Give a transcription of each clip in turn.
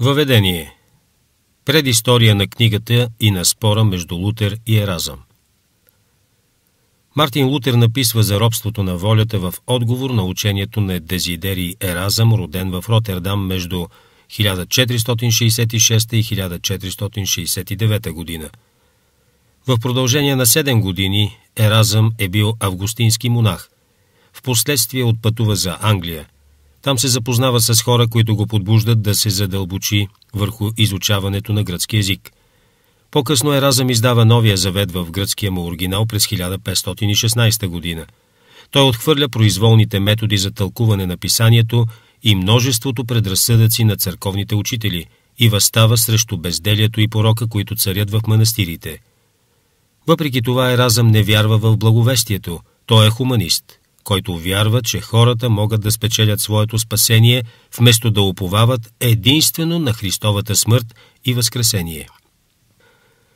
Въведение Предистория на книгата и на спора между Лутер и Еразъм Мартин Лутер написва за робството на волята в отговор на учението на Дезидери Еразъм, роден в Ротердам между 1466 и 1469 година. В продължение на 7 години Еразъм е бил августински монах. Впоследствие отпътува за Англия – там се запознава с хора, които го подбуждат да се задълбочи върху изучаването на гръцки език. По-късно Еразъм издава новия завет в гръцкия му оригинал през 1516 година. Той отхвърля произволните методи за тълкуване на писанието и множеството предразсъдъци на църковните учители и възстава срещу безделието и порока, които царят в манастирите. Въпреки това Еразъм не вярва в благовестието, той е хуманист – който вярва, че хората могат да спечелят своето спасение, вместо да уповават единствено на Христовата смърт и възкресение.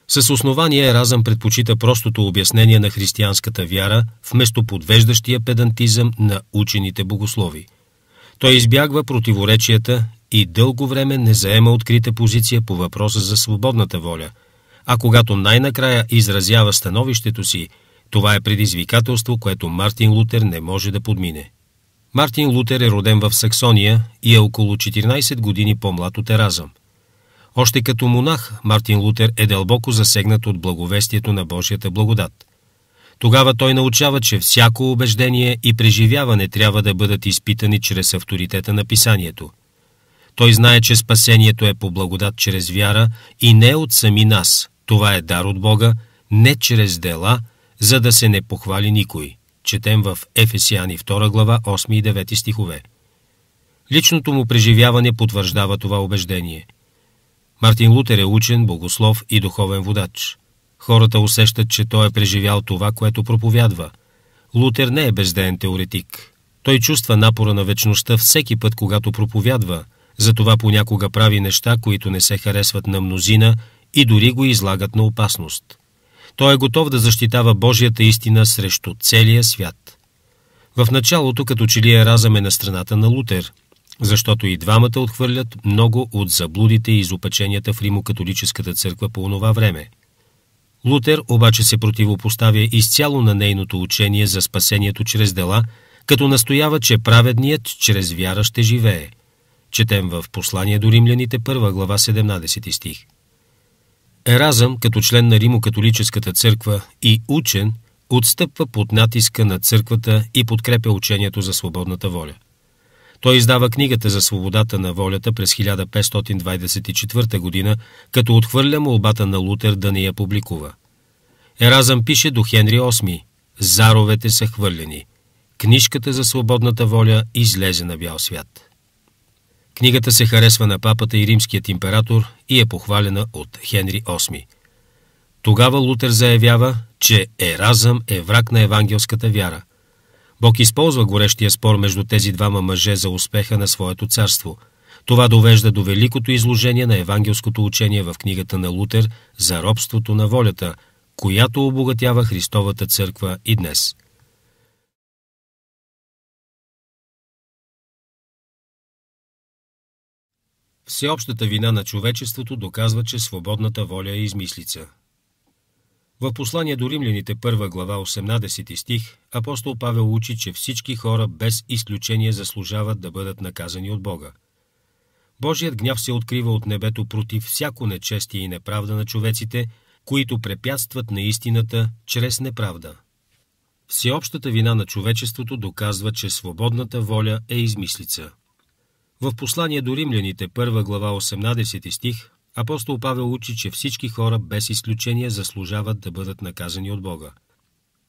С основание Разъм предпочита простото обяснение на християнската вяра, вместо подвеждащия педантизъм на учените богослови. Той избягва противоречията и дълго време не заема открита позиция по въпроса за свободната воля, а когато най-накрая изразява становището си – това е предизвикателство, което Мартин Лутер не може да подмине. Мартин Лутер е роден в Саксония и е около 14 години по-млад от Еразъм. Още като монах, Мартин Лутер е дълбоко засегнат от благовестието на Божията благодат. Тогава той научава, че всяко убеждение и преживяване трябва да бъдат изпитани чрез авторитета на писанието. Той знае, че спасението е по благодат чрез вяра и не от сами нас. Това е дар от Бога, не чрез дела – за да се не похвали никой. Четем в Ефесяни 2 глава 8 и 9 стихове. Личното му преживяване потвърждава това убеждение. Мартин Лутер е учен, богослов и духовен водач. Хората усещат, че той е преживял това, което проповядва. Лутер не е безден теоретик. Той чувства напора на вечността всеки път, когато проповядва, затова понякога прави неща, които не се харесват на мнозина и дори го излагат на опасност. Той е готов да защитава Божията истина срещу целия свят. В началото като че ли е разъм е на страната на Лутер, защото и двамата отхвърлят много от заблудите и изопеченията в Римокатолическата църква по онова време. Лутер обаче се противопоставя изцяло на нейното учение за спасението чрез дела, като настоява, че праведният чрез вяра ще живее. Четем в послание до римляните 1 глава 17 стих. Еразъм, като член на Римокатолическата църква и учен, отстъпва под натиска на църквата и подкрепя учението за свободната воля. Той издава книгата за свободата на волята през 1524 година, като отхвърля молбата на Лутер да не я публикува. Еразъм пише до Хенри VIII «Заровете са хвърлени. Книжката за свободната воля излезе на бял свят». Книгата се харесва на папата и римският император и е похвалена от Хенри VIII. Тогава Лутер заявява, че Еразъм е враг на евангелската вяра. Бог използва горещия спор между тези двама мъже за успеха на своето царство. Това довежда до великото изложение на евангелското учение в книгата на Лутер за робството на волята, която обогатява Христовата църква и днес. Всеобщата вина на човечеството доказва, че свободната воля е измислица. В послание до римляните 1 глава 18 стих апостол Павел учи, че всички хора без изключение заслужават да бъдат наказани от Бога. Божият гняв се открива от небето против всяко нечестие и неправда на човеците, които препятстват на истината чрез неправда. Всеобщата вина на човечеството доказва, че свободната воля е измислица – в послание до римляните, първа глава 18 стих, апостол Павел учи, че всички хора без изключение заслужават да бъдат наказани от Бога.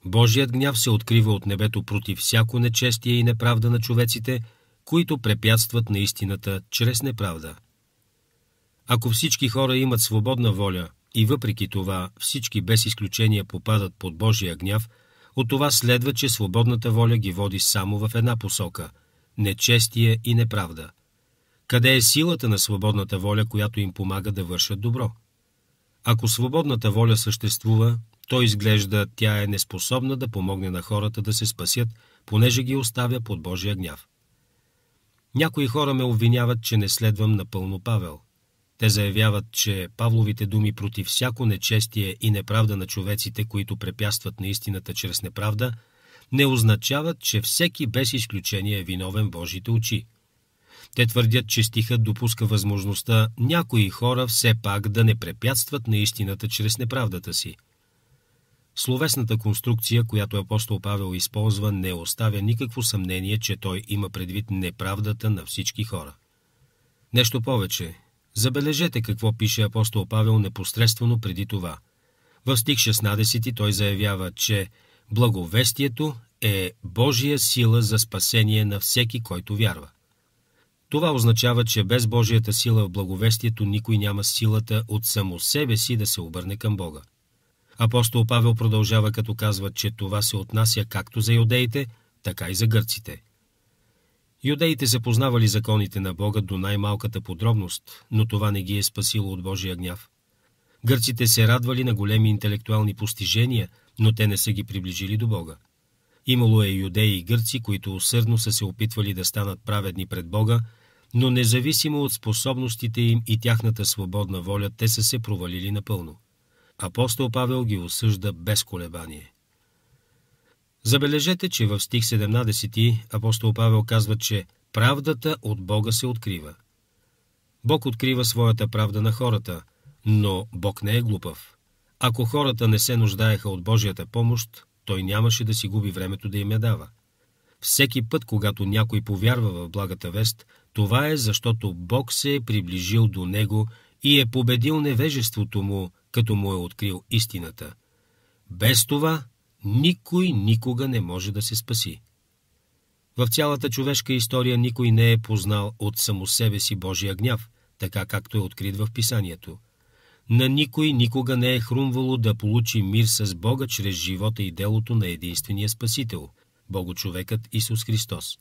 Божият гняв се открива от небето против всяко нечестие и неправда на човеците, които препятстват на истината чрез неправда. Ако всички хора имат свободна воля и въпреки това всички без изключение попадат под Божия гняв, от това следва, че свободната воля ги води само в една посока – нечестие и неправда – къде е силата на свободната воля, която им помага да вършат добро? Ако свободната воля съществува, то изглежда тя е неспособна да помогне на хората да се спасят, понеже ги оставя под Божия гняв. Някои хора ме обвиняват, че не следвам напълно Павел. Те заявяват, че Павловите думи против всяко нечестие и неправда на човеците, които препятстват на истината чрез неправда, не означават, че всеки без изключение е виновен в Божите очи. Те твърдят, че стихът допуска възможността някои хора все пак да не препятстват на истината чрез неправдата си. Словесната конструкция, която апостол Павел използва, не оставя никакво съмнение, че той има предвид неправдата на всички хора. Нещо повече. Забележете какво пише апостол Павел непосредствено преди това. В стих 16 той заявява, че благовестието е Божия сила за спасение на всеки, който вярва. Това означава, че без Божията сила в благовестието никой няма силата от само себе си да се обърне към Бога. Апостол Павел продължава като казва, че това се отнася както за юдеите, така и за гърците. Юдеите се познавали законите на Бога до най-малката подробност, но това не ги е спасило от Божия гняв. Гърците се радвали на големи интелектуални постижения, но те не са ги приближили до Бога. Имало е юдеи и гърци, които усърдно са се опитвали да станат праведни пред Бога, но независимо от способностите им и тяхната свободна воля, те са се провалили напълно. Апостол Павел ги осъжда без колебание. Забележете, че в стих 17 апостол Павел казва, че правдата от Бога се открива. Бог открива своята правда на хората, но Бог не е глупав. Ако хората не се нуждаеха от Божията помощ, той нямаше да си губи времето да им я дава. Всеки път, когато някой повярва в благата вест, това е защото Бог се е приближил до него и е победил невежеството му, като му е открил истината. Без това никой никога не може да се спаси. В цялата човешка история никой не е познал от само себе си Божия гняв, така както е открит в Писанието. На никой никога не е хрумвало да получи мир с Бога чрез живота и делото на единствения Спасител, Богочовекът Исус Христос.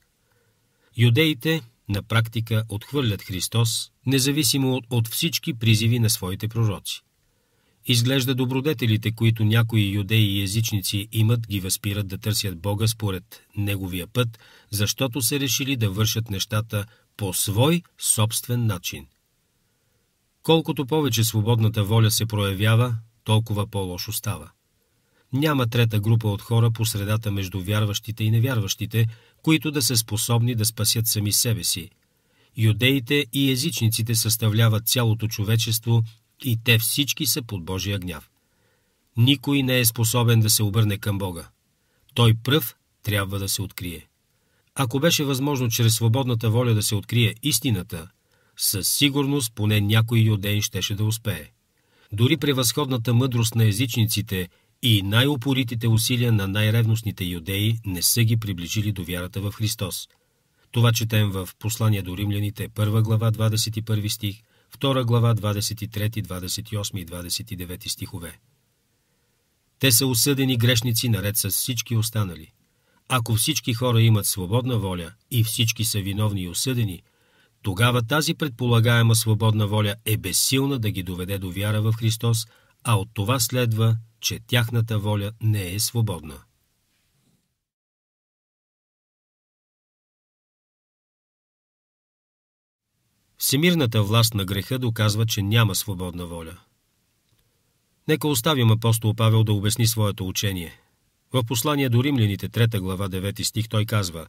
Юдеите на практика отхвърлят Христос, независимо от всички призиви на своите пророци. Изглежда добродетелите, които някои юдеи и язичници имат, ги възпират да търсят Бога според Неговия път, защото са решили да вършат нещата по свой собствен начин. Колкото повече свободната воля се проявява, толкова по-лошо става. Няма трета група от хора по средата между вярващите и невярващите, които да са способни да спасят сами себе си. Юдеите и езичниците съставляват цялото човечество и те всички са под Божия гняв. Никой не е способен да се обърне към Бога. Той пръв трябва да се открие. Ако беше възможно чрез свободната воля да се открие истината, със сигурност поне някой юдей щеше да успее. Дори превъзходната мъдрост на езичниците – и най-упоритите усилия на най-ревностните юдеи не са ги приближили до вярата в Христос. Това четем в Послание до римляните, 1 глава, 21 стих, 2 глава, 23, 28 и 29 стихове. Те са осъдени грешници наред с всички останали. Ако всички хора имат свободна воля и всички са виновни и осъдени, тогава тази предполагаема свободна воля е безсилна да ги доведе до вяра в Христос, а от това следва – че тяхната воля не е свободна. Всемирната власт на греха доказва, че няма свободна воля. Нека оставим апостол Павел да обясни своето учение. В послание до римляните 3 глава 9 стих той казва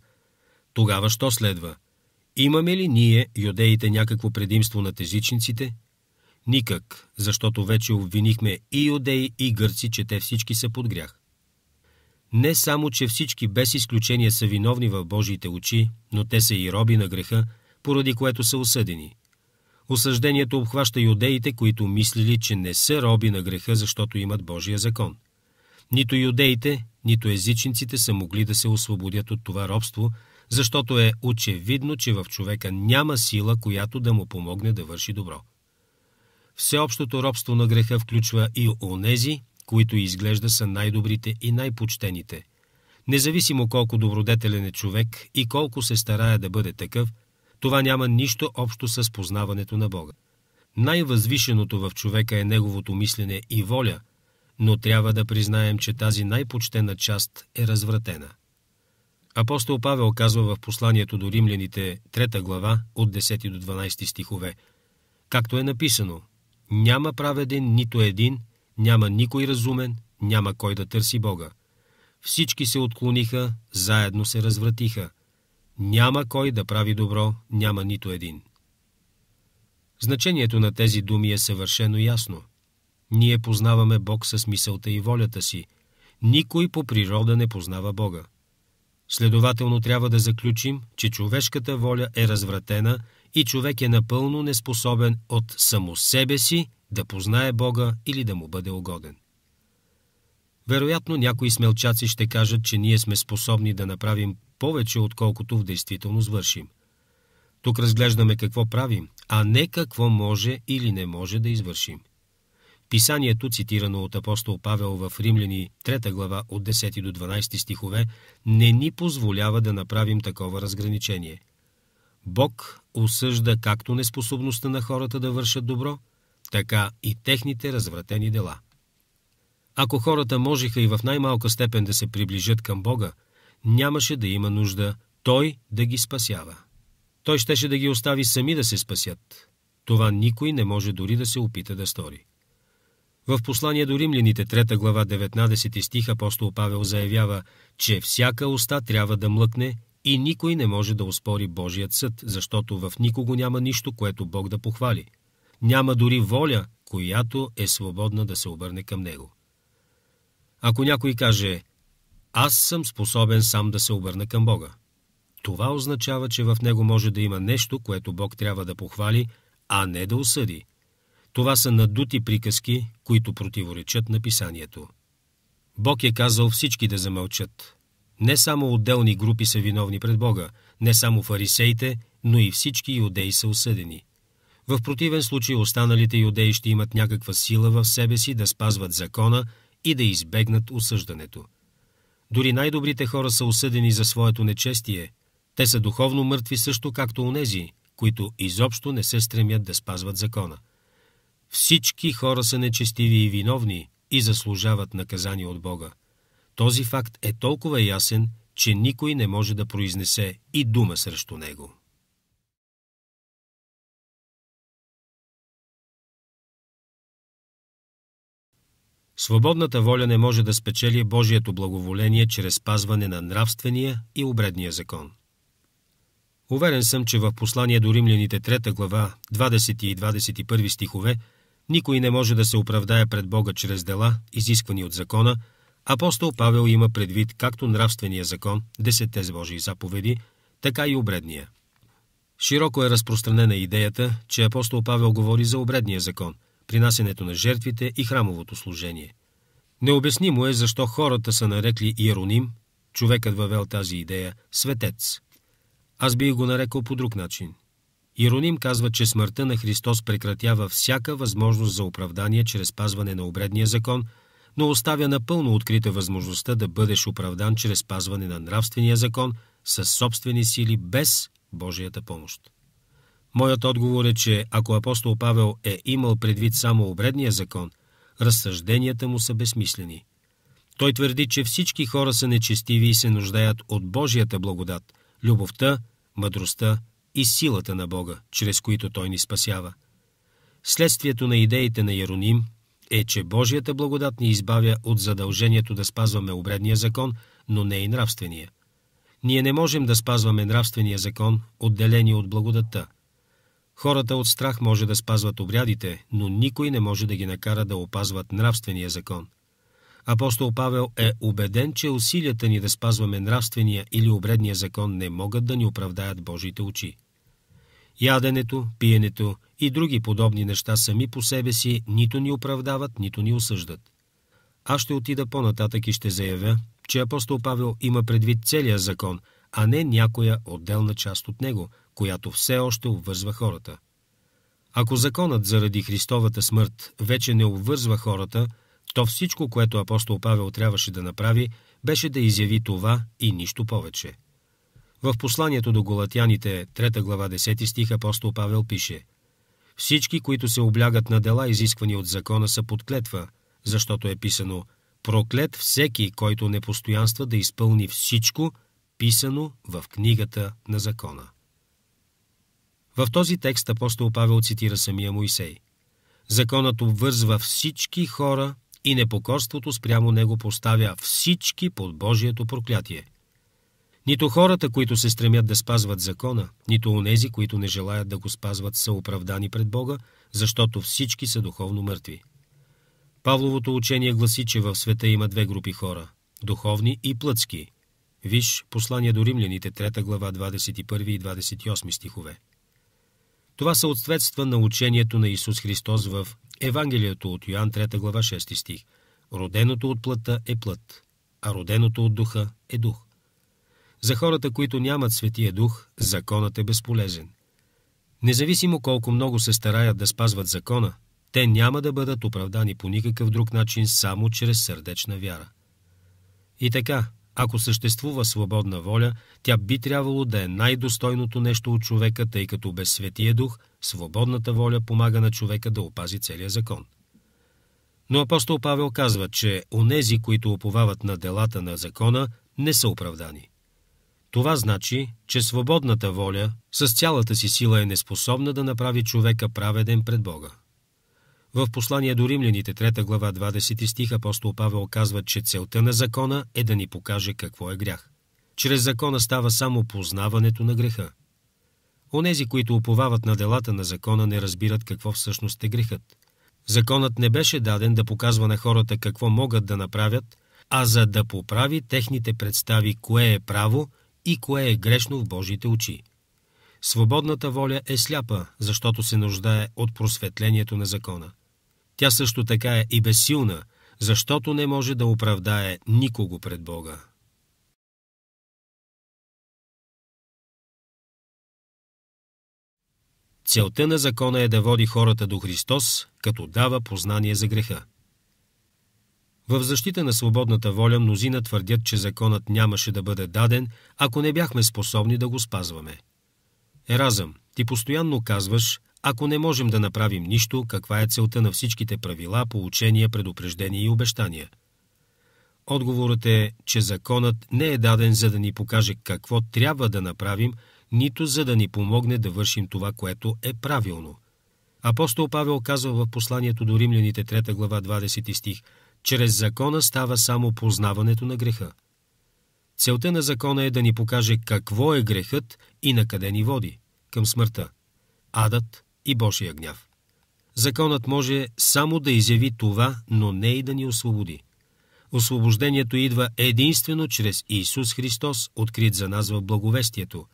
«Тогава що следва? Имаме ли ние, юдеите, някакво предимство над езичниците? Никак, защото вече обвинихме и юдеи, и гърци, че те всички са под грях. Не само, че всички без изключение са виновни в Божиите очи, но те са и роби на греха, поради което са осъдени. Осъждението обхваща юдеите, които мислили, че не са роби на греха, защото имат Божия закон. Нито юдеите, нито езичниците са могли да се освободят от това робство, защото е очевидно, че в човека няма сила, която да му помогне да върши добро. Всеобщото робство на греха включва и онези, които изглежда са най-добрите и най-почтените. Независимо колко добродетелен е човек и колко се старае да бъде такъв, това няма нищо общо с познаването на Бога. Най-възвишеното в човека е неговото мислене и воля, но трябва да признаем, че тази най-почтена част е развратена. Апостол Павел казва в посланието до римляните, 3 глава, от 10 до 12 стихове, както е написано, няма праведен нито един, няма никой разумен, няма кой да търси Бога. Всички се отклониха, заедно се развратиха. Няма кой да прави добро, няма нито един. Значението на тези думи е съвършено ясно. Ние познаваме Бог с мисълта и волята си. Никой по природа не познава Бога. Следователно трябва да заключим, че човешката воля е развратена и човек е напълно неспособен от само себе си да познае Бога или да му бъде угоден. Вероятно някои смелчаци ще кажат, че ние сме способни да направим повече, отколкото в действителност вършим. Тук разглеждаме какво правим, а не какво може или не може да извършим. Писанието, цитирано от апостол Павел в Римляни 3 глава от 10 до 12 стихове, не ни позволява да направим такова разграничение – Бог осъжда както неспособността на хората да вършат добро, така и техните развратени дела. Ако хората можеха и в най-малка степен да се приближат към Бога, нямаше да има нужда Той да ги спасява. Той щеше да ги остави сами да се спасят. Това никой не може дори да се опита да стори. В послание до римляните 3 глава 19 стих апостол Павел заявява, че всяка уста трябва да млъкне и никой не може да успори Божият съд, защото в никого няма нищо, което Бог да похвали. Няма дори воля, която е свободна да се обърне към Него. Ако някой каже «Аз съм способен сам да се обърна към Бога», това означава, че в него може да има нещо, което Бог трябва да похвали, а не да осъди. Това са надути приказки, които противоречат на писанието. Бог е казал всички да замълчат, не само отделни групи са виновни пред Бога, не само фарисеите, но и всички юдеи са осъдени. В противен случай останалите юдеи ще имат някаква сила в себе си да спазват закона и да избегнат осъждането. Дори най-добрите хора са осъдени за своето нечестие. Те са духовно мъртви също както онези, които изобщо не се стремят да спазват закона. Всички хора са нечестиви и виновни и заслужават наказание от Бога. Този факт е толкова ясен, че никой не може да произнесе и дума срещу него. Свободната воля не може да спечели Божието благоволение чрез пазване на нравствения и обредния закон. Уверен съм, че в послание до римляните 3 глава 20 и 21 стихове никой не може да се оправдае пред Бога чрез дела, изисквани от закона – Апостол Павел има предвид както нравствения закон, десетте Божии заповеди, така и обредния. Широко е разпространена идеята, че апостол Павел говори за обредния закон, принасенето на жертвите и храмовото служение. Необяснимо е защо хората са нарекли Иероним, човекът въвел тази идея, светец. Аз би го нарекал по друг начин. Иероним казва, че смъртта на Христос прекратява всяка възможност за оправдание чрез пазване на обредния закон – но оставя напълно открита възможността да бъдеш оправдан чрез пазване на нравствения закон с собствени сили без Божията помощ. Моят отговор е, че ако апостол Павел е имал предвид само обредния закон, разсъжденията му са безсмислени. Той твърди, че всички хора са нечестиви и се нуждаят от Божията благодат, любовта, мъдростта и силата на Бога, чрез които Той ни спасява. Следствието на идеите на Яроним е, че Божията благодат ни избавя от задължението да спазваме обредния закон, но не и нравствения. Ние не можем да спазваме нравствения закон, отделени от благодата. Хората от страх може да спазват обрядите, но никой не може да ги накара да опазват нравствения закон. Апостол Павел е убеден, че усилията ни да спазваме нравствения или обредния закон не могат да ни оправдаят Божите очи. Яденето, пиенето и други подобни неща сами по себе си нито ни оправдават, нито ни осъждат. Аз ще отида по-нататък и ще заявя, че апостол Павел има предвид целия закон, а не някоя отделна част от него, която все още обвързва хората. Ако законът заради Христовата смърт вече не обвързва хората, то всичко, което апостол Павел трябваше да направи, беше да изяви това и нищо повече. В посланието до Голатяните, 3 глава 10 стих апостол Павел пише – всички, които се облягат на дела, изисквани от закона, са под клетва, защото е писано «Проклет всеки, който не постоянства да изпълни всичко, писано в книгата на закона». В този текст апостол Павел цитира самия Моисей. Законът обвързва всички хора и непокорството спрямо него поставя всички под Божието проклятие. Нито хората, които се стремят да спазват закона, нито онези, които не желаят да го спазват, са оправдани пред Бога, защото всички са духовно мъртви. Павловото учение гласи, че в света има две групи хора – духовни и плътски. Виж послание до римляните, 3 глава, 21 и 28 стихове. Това съответства на учението на Исус Христос в Евангелието от Йоанн 3 глава 6 стих. Роденото от плътта е плът, а роденото от духа е дух. За хората, които нямат Светия Дух, законът е безполезен. Независимо колко много се стараят да спазват закона, те няма да бъдат оправдани по никакъв друг начин, само чрез сърдечна вяра. И така, ако съществува свободна воля, тя би трябвало да е най-достойното нещо от човека, тъй като без Светия Дух свободната воля помага на човека да опази целия закон. Но апостол Павел казва, че онези, които оповават на делата на закона, не са оправдани. Това значи, че свободната воля с цялата си сила е неспособна да направи човека праведен пред Бога. В послание до римляните 3 глава 20 стих апостол Павел казва, че целта на закона е да ни покаже какво е грях. Чрез закона става само познаването на греха. Онези, които уповават на делата на закона, не разбират какво всъщност е грехът. Законът не беше даден да показва на хората какво могат да направят, а за да поправи техните представи кое е право – и кое е грешно в Божиите очи. Свободната воля е сляпа, защото се нуждае от просветлението на закона. Тя също така е и безсилна, защото не може да оправдае никого пред Бога. Целта на закона е да води хората до Христос, като дава познание за греха. В защита на свободната воля мнозина твърдят, че законът нямаше да бъде даден, ако не бяхме способни да го спазваме. Еразъм, ти постоянно казваш, ако не можем да направим нищо, каква е целта на всичките правила, поучения, предупреждения и обещания? Отговорът е, че законът не е даден за да ни покаже какво трябва да направим, нито за да ни помогне да вършим това, което е правилно. Апостол Павел казва в посланието до римляните 3 глава 20 стих – чрез закона става само познаването на греха. Целта на закона е да ни покаже какво е грехът и на къде ни води – към смъртта, адът и Божия гняв. Законът може само да изяви това, но не и да ни освободи. Освобождението идва единствено чрез Исус Христос, открит за нас в благовестието.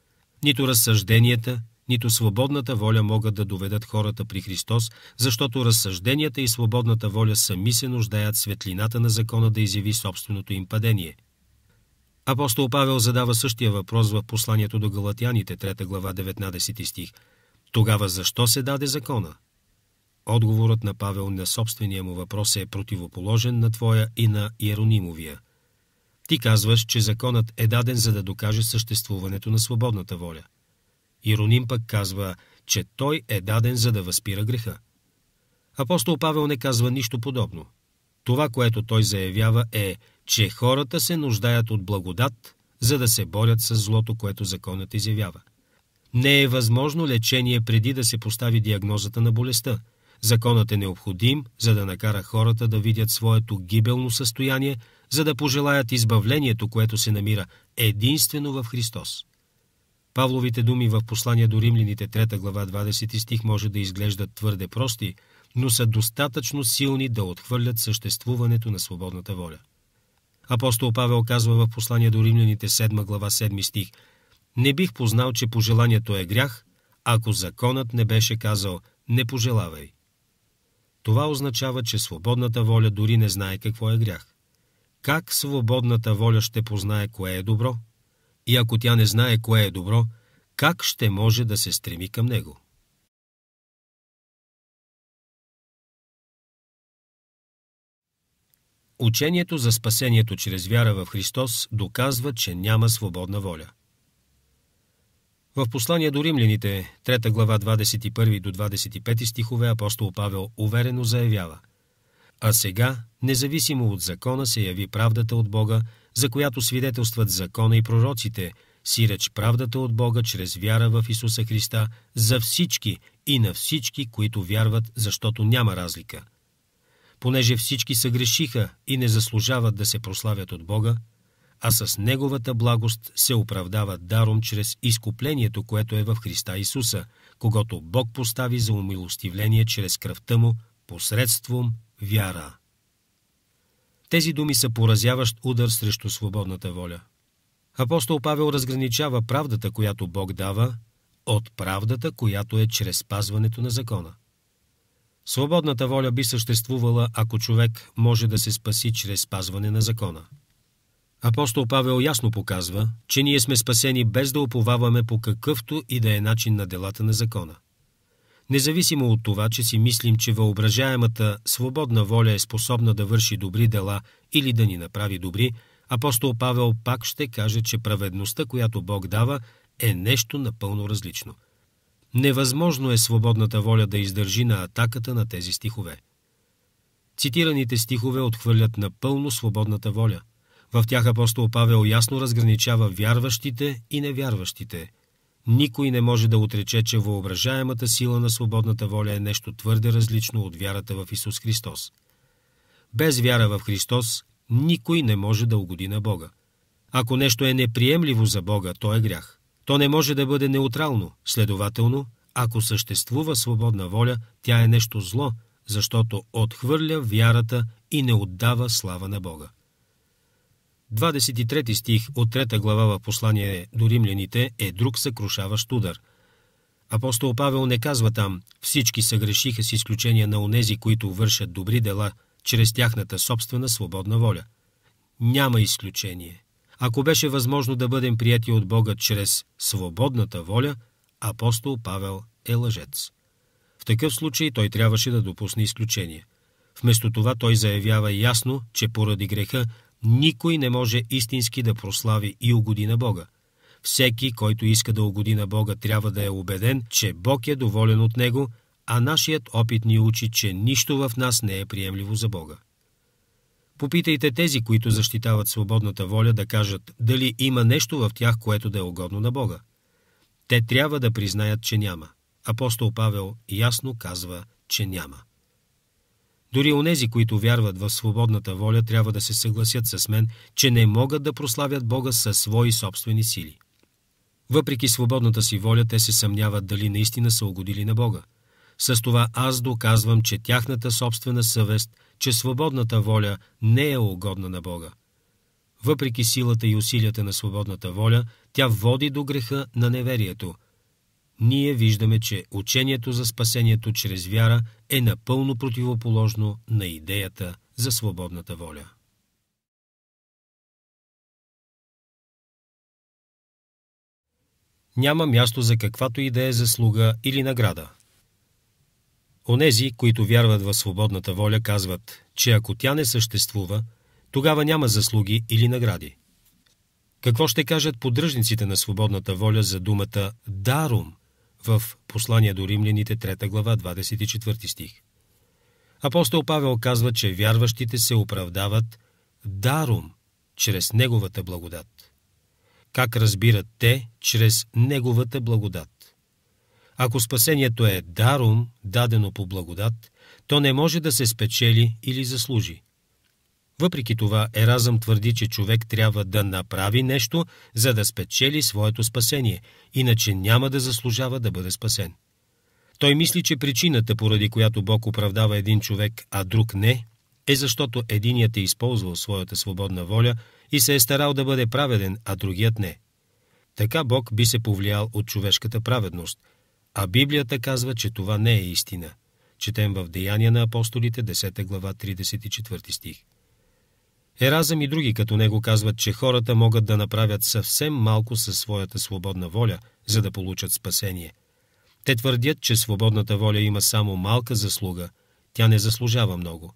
Нито разсъжденията, нито свободната воля могат да доведат хората при Христос, защото разсъжденията и свободната воля сами се нуждаят светлината на закона да изяви собственото им падение. Апостол Павел задава същия въпрос в посланието до Галатяните, 3 глава, 19 стих. Тогава защо се даде закона? Отговорът на Павел на собствения му въпрос е противоположен на твоя и на Иеронимовия. Ти казваш, че законът е даден за да докаже съществуването на свободната воля – Ироним пък казва, че той е даден за да възпира греха. Апостол Павел не казва нищо подобно. Това, което той заявява е, че хората се нуждаят от благодат, за да се борят с злото, което законът изявява. Не е възможно лечение преди да се постави диагнозата на болестта. Законът е необходим, за да накара хората да видят своето гибелно състояние, за да пожелаят избавлението, което се намира единствено в Христос. Павловите думи в послание до римляните 3 глава 20 стих може да изглеждат твърде прости, но са достатъчно силни да отхвърлят съществуването на свободната воля. Апостол Павел казва в послание до римляните 7 глава 7 стих «Не бих познал, че пожеланието е грях, ако законът не беше казал «не пожелавай». Това означава, че свободната воля дори не знае какво е грях. Как свободната воля ще познае кое е добро – и ако тя не знае кое е добро, как ще може да се стреми към него? Учението за спасението чрез вяра в Христос доказва, че няма свободна воля. В послание до римляните, 3 глава 21 до 25 стихове, апостол Павел уверено заявява – а сега, независимо от закона, се яви правдата от Бога, за която свидетелстват закона и пророците, сиреч правдата от Бога чрез вяра в Исуса Христа за всички и на всички, които вярват, защото няма разлика. Понеже всички съгрешиха и не заслужават да се прославят от Бога, а с Неговата благост се оправдава даром чрез изкуплението, което е в Христа Исуса, когато Бог постави за умилостивление чрез кръвта му посредством вяра. Тези думи са поразяващ удар срещу свободната воля. Апостол Павел разграничава правдата, която Бог дава, от правдата, която е чрез спазването на закона. Свободната воля би съществувала, ако човек може да се спаси чрез спазване на закона. Апостол Павел ясно показва, че ние сме спасени без да оповаваме по какъвто и да е начин на делата на закона – Независимо от това, че си мислим, че въображаемата свободна воля е способна да върши добри дела или да ни направи добри, апостол Павел пак ще каже, че праведността, която Бог дава, е нещо напълно различно. Невъзможно е свободната воля да издържи на атаката на тези стихове. Цитираните стихове отхвърлят напълно свободната воля. В тях апостол Павел ясно разграничава вярващите и невярващите – никой не може да отрече, че въображаемата сила на свободната воля е нещо твърде различно от вярата в Исус Христос. Без вяра в Христос никой не може да угоди на Бога. Ако нещо е неприемливо за Бога, то е грях. То не може да бъде неутрално. Следователно, ако съществува свободна воля, тя е нещо зло, защото отхвърля вярата и не отдава слава на Бога. 23 стих от 3 глава в послание до римляните е друг съкрушаващ удар. Апостол Павел не казва там «Всички съгрешиха с изключение на онези, които вършат добри дела чрез тяхната собствена свободна воля». Няма изключение. Ако беше възможно да бъдем прияти от Бога чрез свободната воля, апостол Павел е лъжец. В такъв случай той трябваше да допусне изключение. Вместо това той заявява ясно, че поради греха никой не може истински да прослави и угоди на Бога. Всеки, който иска да угоди на Бога, трябва да е убеден, че Бог е доволен от него, а нашият опит ни учи, че нищо в нас не е приемливо за Бога. Попитайте тези, които защитават свободната воля, да кажат дали има нещо в тях, което да е угодно на Бога. Те трябва да признаят, че няма. Апостол Павел ясно казва, че няма. Дори онези, които вярват в свободната воля, трябва да се съгласят с мен, че не могат да прославят Бога със свои собствени сили. Въпреки свободната си воля, те се съмняват дали наистина са угодили на Бога. С това аз доказвам, че тяхната собствена съвест, че свободната воля не е угодна на Бога. Въпреки силата и усилията на свободната воля, тя води до греха на неверието – ние виждаме, че учението за спасението чрез вяра е напълно противоположно на идеята за свободната воля. Няма място за каквато и да е заслуга или награда. Онези, които вярват в свободната воля, казват, че ако тя не съществува, тогава няма заслуги или награди. Какво ще кажат поддръжниците на свободната воля за думата «дарум»? в послание до римляните 3 глава 24 стих. Апостол Павел казва, че вярващите се оправдават даром, чрез Неговата благодат. Как разбират те чрез Неговата благодат? Ако спасението е даром, дадено по благодат, то не може да се спечели или заслужи. Въпреки това, Еразъм твърди, че човек трябва да направи нещо, за да спечели своето спасение, иначе няма да заслужава да бъде спасен. Той мисли, че причината, поради която Бог оправдава един човек, а друг не, е защото единият е използвал своята свободна воля и се е старал да бъде праведен, а другият не. Така Бог би се повлиял от човешката праведност, а Библията казва, че това не е истина. Четем в Деяния на апостолите, 10 глава, 34 стих. Еразъм и други като него казват, че хората могат да направят съвсем малко със своята свободна воля, за да получат спасение. Те твърдят, че свободната воля има само малка заслуга, тя не заслужава много.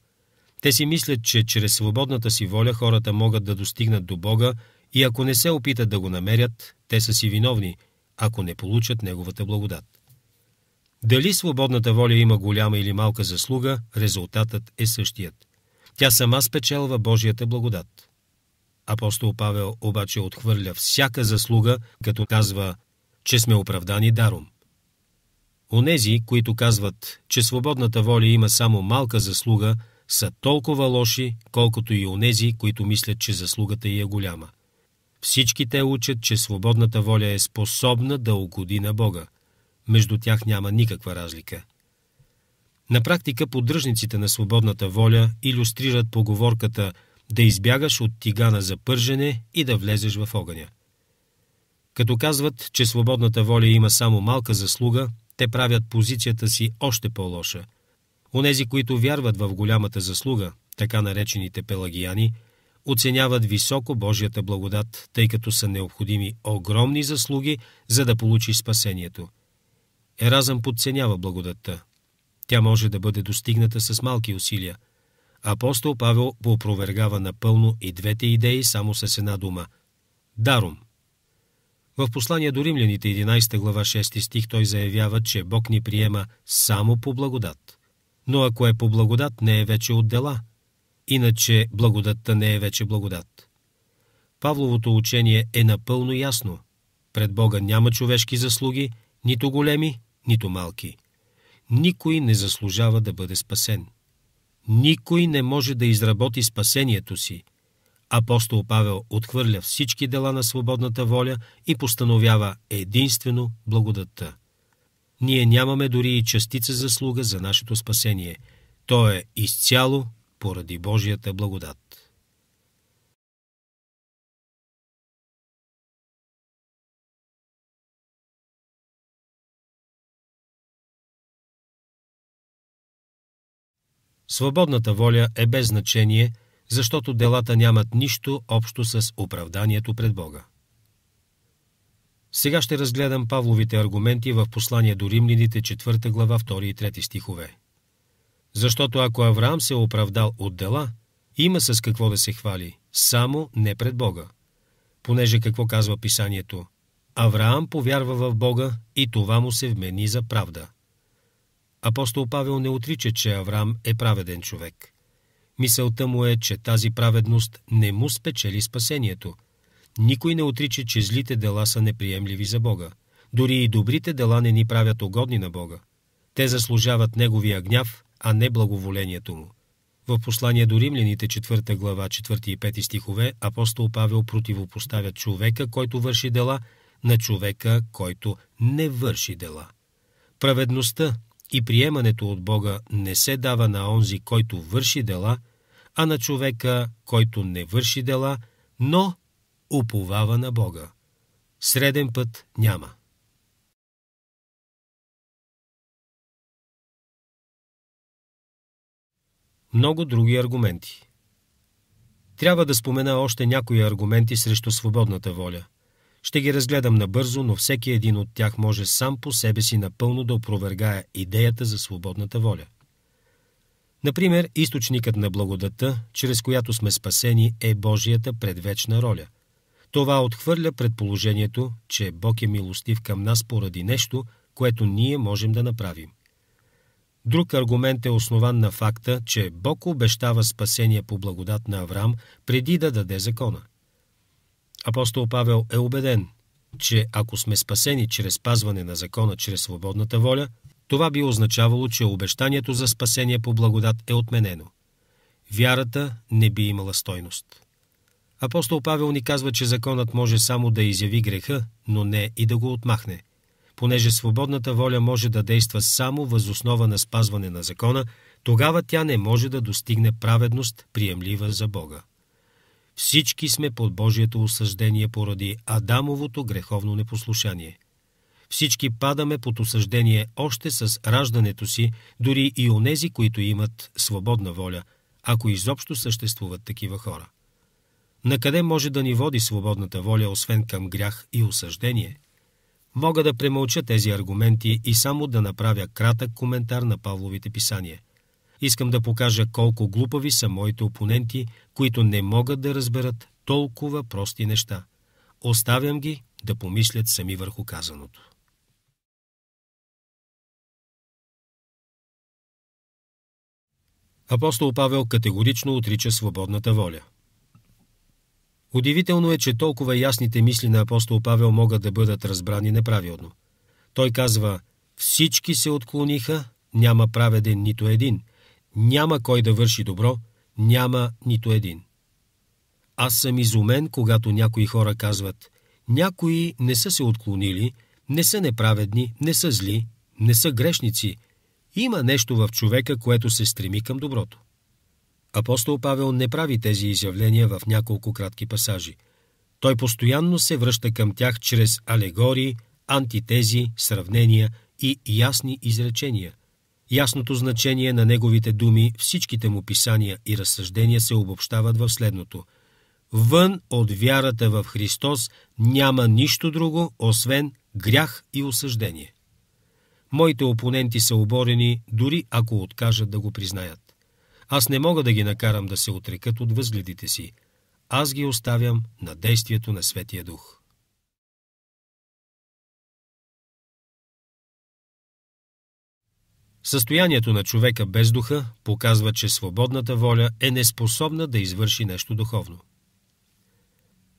Те си мислят, че чрез свободната си воля хората могат да достигнат до Бога и ако не се опитат да го намерят, те са си виновни, ако не получат Неговата благодат. Дали свободната воля има голяма или малка заслуга, резултатът е същият. Тя сама спечелва Божията благодат. Апостол Павел обаче отхвърля всяка заслуга, като казва, че сме оправдани даром. Онези, които казват, че свободната воля има само малка заслуга, са толкова лоши, колкото и онези, които мислят, че заслугата й е голяма. Всички те учат, че свободната воля е способна да угоди на Бога. Между тях няма никаква разлика. На практика поддръжниците на свободната воля иллюстрират поговорката да избягаш от тигана за пържене и да влезеш в огъня. Като казват, че свободната воля има само малка заслуга, те правят позицията си още по-лоша. Онези, които вярват в голямата заслуга, така наречените пелагияни, оценяват високо Божията благодат, тъй като са необходими огромни заслуги, за да получи спасението. Еразъм подценява благодатта, тя може да бъде достигната с малки усилия. Апостол Павел опровергава напълно и двете идеи само с една дума – даром. В послание до римляните 11 глава 6 стих той заявява, че Бог ни приема само по благодат. Но ако е по благодат, не е вече от дела. Иначе благодатта не е вече благодат. Павловото учение е напълно ясно. Пред Бога няма човешки заслуги, нито големи, нито малки. Никой не заслужава да бъде спасен. Никой не може да изработи спасението си. Апостол Павел отхвърля всички дела на свободната воля и постановява единствено благодатта. Ние нямаме дори и частица заслуга за нашето спасение. То е изцяло поради Божията благодат. Свободната воля е без значение, защото делата нямат нищо общо с оправданието пред Бога. Сега ще разгледам Павловите аргументи в послание до римляните 4 глава 2 и 3 стихове. Защото ако Авраам се е оправдал от дела, има с какво да се хвали, само не пред Бога. Понеже какво казва писанието? Авраам повярва в Бога и това му се вмени за правда. Апостол Павел не отрича, че Авраам е праведен човек. Мисълта му е, че тази праведност не му спечели спасението. Никой не отрича, че злите дела са неприемливи за Бога. Дори и добрите дела не ни правят угодни на Бога. Те заслужават Неговия гняв, а не благоволението му. В послание до римляните 4 глава 4 и 5 стихове апостол Павел противопоставя човека, който върши дела, на човека, който не върши дела. Праведността, и приемането от Бога не се дава на онзи, който върши дела, а на човека, който не върши дела, но уповава на Бога. Среден път няма. Много други аргументи. Трябва да спомена още някои аргументи срещу свободната воля – ще ги разгледам набързо, но всеки един от тях може сам по себе си напълно да опровергая идеята за свободната воля. Например, източникът на благодата, чрез която сме спасени, е Божията предвечна роля. Това отхвърля предположението, че Бог е милостив към нас поради нещо, което ние можем да направим. Друг аргумент е основан на факта, че Бог обещава спасение по благодат на Авраам преди да даде закона – Апостол Павел е убеден, че ако сме спасени чрез пазване на закона, чрез свободната воля, това би означавало, че обещанието за спасение по благодат е отменено. Вярата не би имала стойност. Апостол Павел ни казва, че законът може само да изяви греха, но не и да го отмахне. Понеже свободната воля може да действа само възоснова на спазване на закона, тогава тя не може да достигне праведност, приемлива за Бога. Всички сме под Божието осъждение поради Адамовото греховно непослушание. Всички падаме под осъждение още с раждането си, дори и онези, които имат свободна воля, ако изобщо съществуват такива хора. Накъде може да ни води свободната воля, освен към грях и осъждение? Мога да премълча тези аргументи и само да направя кратък коментар на Павловите писания – Искам да покажа колко глупави са моите опоненти, които не могат да разберат толкова прости неща. Оставям ги да помислят сами върху казаното. Апостол Павел категорично отрича свободната воля. Удивително е, че толкова ясните мисли на апостол Павел могат да бъдат разбрани неправилно. Той казва, всички се отклониха, няма праведен нито един – няма кой да върши добро, няма нито един. Аз съм изумен, когато някои хора казват «Някои не са се отклонили, не са неправедни, не са зли, не са грешници. Има нещо в човека, което се стреми към доброто». Апостол Павел не прави тези изявления в няколко кратки пасажи. Той постоянно се връща към тях чрез алегории, антитези, сравнения и ясни изречения – Ясното значение на неговите думи, всичките му писания и разсъждения се обобщават в следното. Вън от вярата в Христос няма нищо друго, освен грях и осъждение. Моите опоненти са оборени, дори ако откажат да го признаят. Аз не мога да ги накарам да се отрекат от възгледите си. Аз ги оставям на действието на Светия Дух. Състоянието на човека без духа показва, че свободната воля е неспособна да извърши нещо духовно.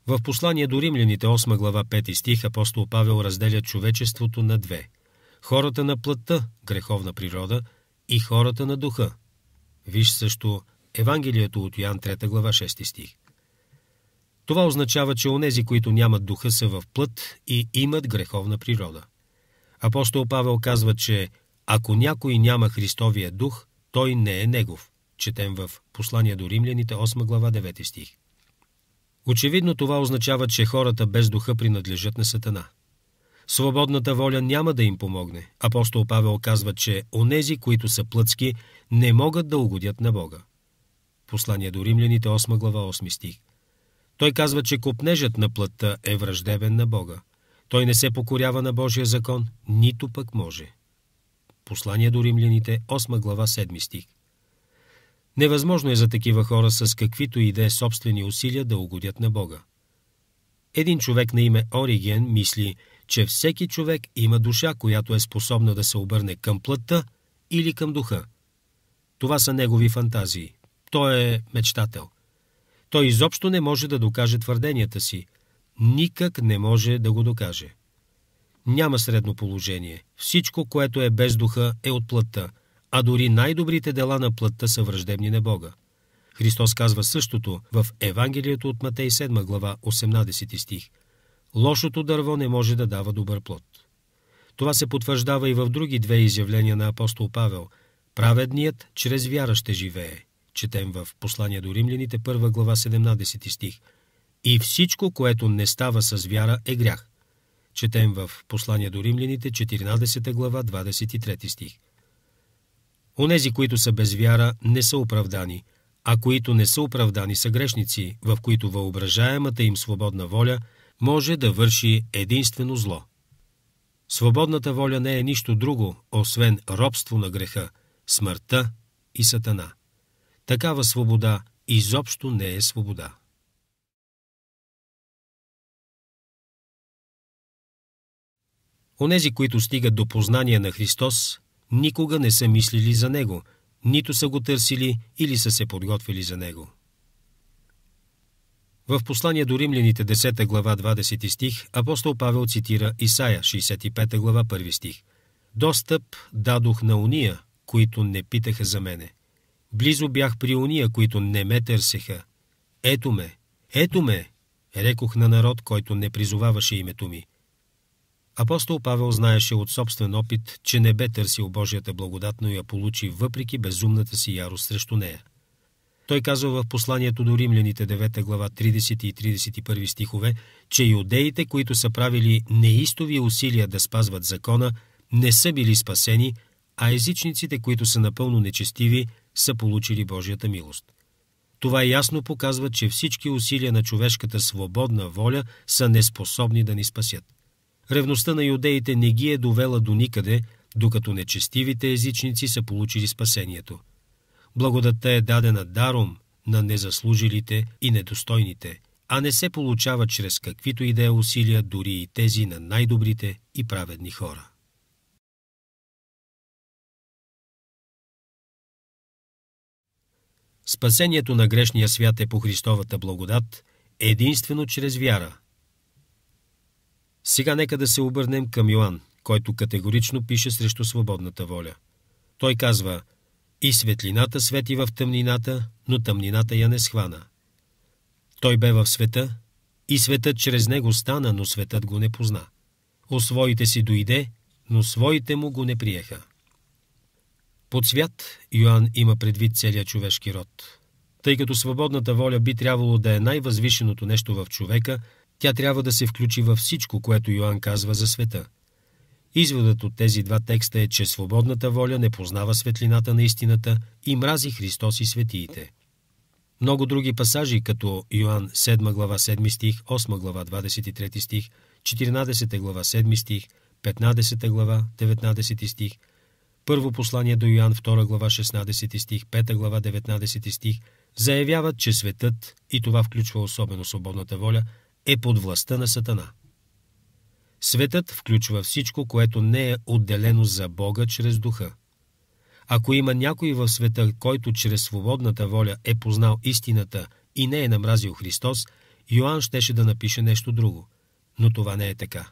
В послание до римляните 8 глава 5 стих апостол Павел разделя човечеството на две – хората на плътта, греховна природа, и хората на духа. Виж също Евангелието от Йоан 3 глава 6 стих. Това означава, че онези, които нямат духа, са в плът и имат греховна природа. Апостол Павел казва, че ако някой няма Христовия дух, той не е негов. Четем в Послание до римляните 8 глава 9 стих. Очевидно това означава, че хората без духа принадлежат на Сатана. Свободната воля няма да им помогне. Апостол Павел казва, че онези, които са плътски, не могат да угодят на Бога. Послание до римляните 8 глава 8 стих. Той казва, че копнежът на плътта е враждебен на Бога. Той не се покорява на Божия закон, нито пък може. Послание до римляните, 8 глава, 7 стих. Невъзможно е за такива хора с каквито и да е собствени усилия да угодят на Бога. Един човек на име Ориген мисли, че всеки човек има душа, която е способна да се обърне към плътта или към духа. Това са негови фантазии. Той е мечтател. Той изобщо не може да докаже твърденията си. Никак не може да го докаже. Няма средно положение. Всичко, което е без духа, е от плътта, а дори най-добрите дела на плътта са враждебни на Бога. Христос казва същото в Евангелието от Матей 7 глава 18 стих. Лошото дърво не може да дава добър плод. Това се потвърждава и в други две изявления на апостол Павел. Праведният чрез вяра ще живее. Четем в Послание до римляните 1 глава 17 стих. И всичко, което не става с вяра, е грях. Четем в Послание до римляните, 14 глава, 23 стих. Онези, които са без вяра, не са оправдани, а които не са оправдани са грешници, в които въображаемата им свободна воля може да върши единствено зло. Свободната воля не е нищо друго, освен робство на греха, смъртта и сатана. Такава свобода изобщо не е свобода. Онези, които стигат до познание на Христос, никога не са мислили за Него, нито са го търсили или са се подготвили за Него. В послание до римляните 10 глава 20 стих апостол Павел цитира Исаия 65 глава 1 стих. Достъп дадох на уния, които не питаха за мене. Близо бях при уния, които не ме търсеха. Ето ме, ето ме, рекох на народ, който не призоваваше името ми. Апостол Павел знаеше от собствен опит, че не бе търсил Божията благодат, но я получи въпреки безумната си ярост срещу нея. Той казва в посланието до римляните 9 глава 30 и 31 стихове, че иудеите, които са правили неистови усилия да спазват закона, не са били спасени, а езичниците, които са напълно нечестиви, са получили Божията милост. Това ясно показва, че всички усилия на човешката свободна воля са неспособни да ни спасят. Ревността на юдеите не ги е довела до никъде, докато нечестивите езичници са получили спасението. Благодата е дадена даром на незаслужилите и недостойните, а не се получава чрез каквито и да е усилия дори и тези на най-добрите и праведни хора. Спасението на грешния свят е по Христовата благодат единствено чрез вяра – сега нека да се обърнем към Йоанн, който категорично пише срещу свободната воля. Той казва «И светлината свети в тъмнината, но тъмнината я не схвана». Той бе в света и светът чрез него стана, но светът го не позна. О своите си дойде, но своите му го не приеха. Под свят Йоанн има предвид целият човешки род. Тъй като свободната воля би трябвало да е най-възвишеното нещо в човека – тя трябва да се включи във всичко, което Йоанн казва за света. Изводът от тези два текста е, че свободната воля не познава светлината на истината и мрази Христос и светиите. Много други пасажи, като Йоанн 7 глава 7 стих, 8 глава 23 стих, 14 глава 7 стих, 15 глава 19 стих, първо послание до Йоанн 2 глава 16 стих, 5 глава 19 стих, заявяват, че светът, и това включва особено свободната воля – е под властта на Сатана. Светът включва всичко, което не е отделено за Бога чрез духа. Ако има някой в света, който чрез свободната воля е познал истината и не е намразил Христос, Йоанн щеше да напише нещо друго. Но това не е така.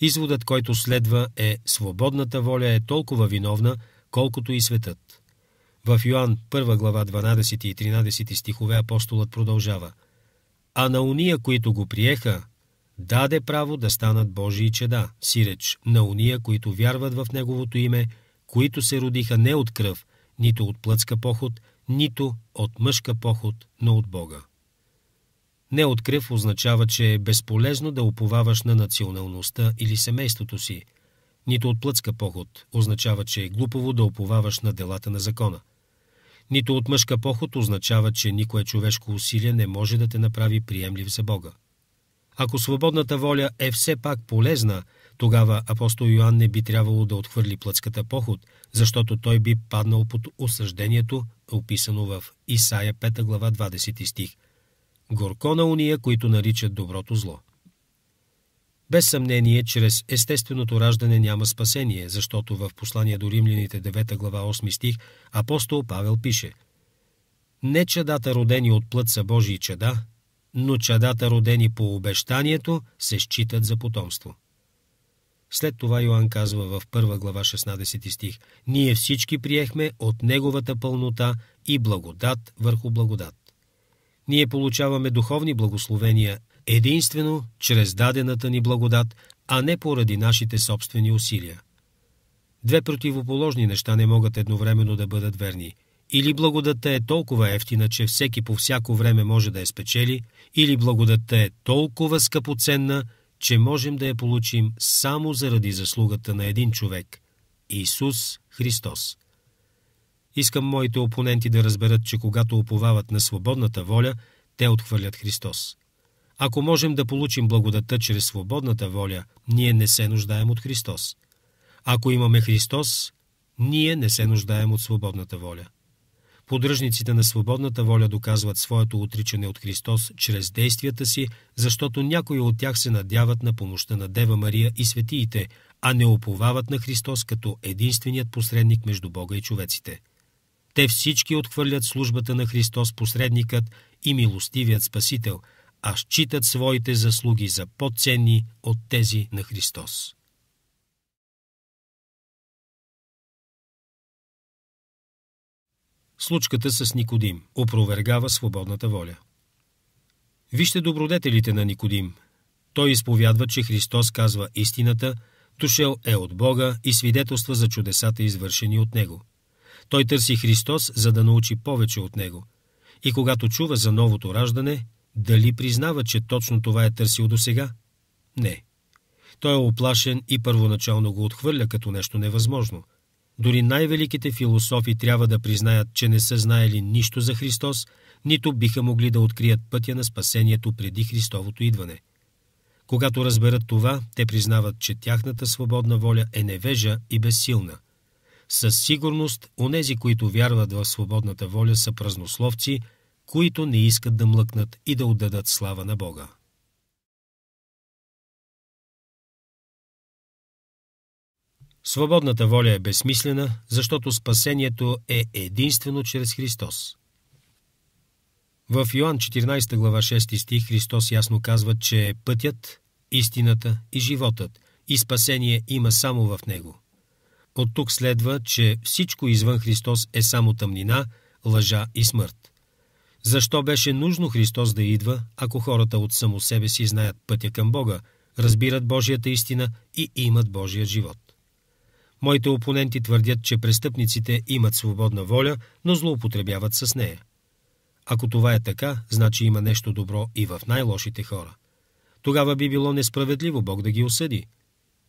Изводът, който следва е свободната воля е толкова виновна, колкото и светът. В Йоанн 1 глава 12 и 13 стихове апостолът продължава а на уния, които го приеха, даде право да станат Божии чеда, сиреч на уния, които вярват в Неговото име, които се родиха не от кръв, нито от плътска поход, нито от мъжка поход, но от Бога. Не от кръв означава, че е безполезно да уповаваш на националността или семейството си, нито от плътска поход означава, че е глупово да уповаваш на делата на закона. Нито от мъжка поход означава, че никое човешко усилие не може да те направи приемлив за Бога. Ако свободната воля е все пак полезна, тогава апостол Йоанн не би трябвало да отхвърли плътската поход, защото той би паднал под осъждението, описано в Исаия 5 глава 20 стих. Горко на уния, които наричат доброто зло. Без съмнение, чрез естественото раждане няма спасение, защото в послание до римляните 9 глава 8 стих апостол Павел пише Не чадата родени от плът са Божии чада, но чадата родени по обещанието се считат за потомство. След това Йоанн казва в 1 глава 16 стих Ние всички приехме от Неговата пълнота и благодат върху благодат. Ние получаваме духовни благословения единствено чрез дадената ни благодат, а не поради нашите собствени усилия. Две противоположни неща не могат едновременно да бъдат верни. Или благодатта е толкова ефтина, че всеки по всяко време може да я спечели, или благодатта е толкова скъпоценна, че можем да я получим само заради заслугата на един човек – Исус Христос. Искам моите опоненти да разберат, че когато оповават на свободната воля, те отхвърлят Христос. Ако можем да получим благодата чрез свободната воля, ние не се нуждаем от Христос. Ако имаме Христос, ние не се нуждаем от свободната воля. Поддръжниците на свободната воля доказват своето отричане от Христос чрез действията си, защото някои от тях се надяват на помощта на Дева Мария и светиите, а не оповават на Христос като единственият посредник между Бога и човеците. Те всички отхвърлят службата на Христос посредникът и милостивият Спасител – а считат своите заслуги за по-ценни от тези на Христос. Случката с Никодим опровергава свободната воля. Вижте добродетелите на Никодим. Той изповядва, че Христос казва истината, дошел е от Бога и свидетелства за чудесата, извършени от Него. Той търси Христос, за да научи повече от Него. И когато чува за новото раждане – дали признава, че точно това е търсил до сега? Не. Той е оплашен и първоначално го отхвърля като нещо невъзможно. Дори най-великите философи трябва да признаят, че не са знаели нищо за Христос, нито биха могли да открият пътя на спасението преди Христовото идване. Когато разберат това, те признават, че тяхната свободна воля е невежа и безсилна. Със сигурност, онези, които вярват в свободната воля, са празнословци – които не искат да млъкнат и да отдадат слава на Бога. Свободната воля е безсмислена, защото спасението е единствено чрез Христос. В Йоанн 14 глава 6 стих Христос ясно казва, че е пътят, истината и животът, и спасение има само в Него. От тук следва, че всичко извън Христос е само тъмнина, лъжа и смърт. Защо беше нужно Христос да идва, ако хората от само себе си знаят пътя към Бога, разбират Божията истина и имат Божия живот? Моите опоненти твърдят, че престъпниците имат свободна воля, но злоупотребяват с нея. Ако това е така, значи има нещо добро и в най-лошите хора. Тогава би било несправедливо Бог да ги осъди.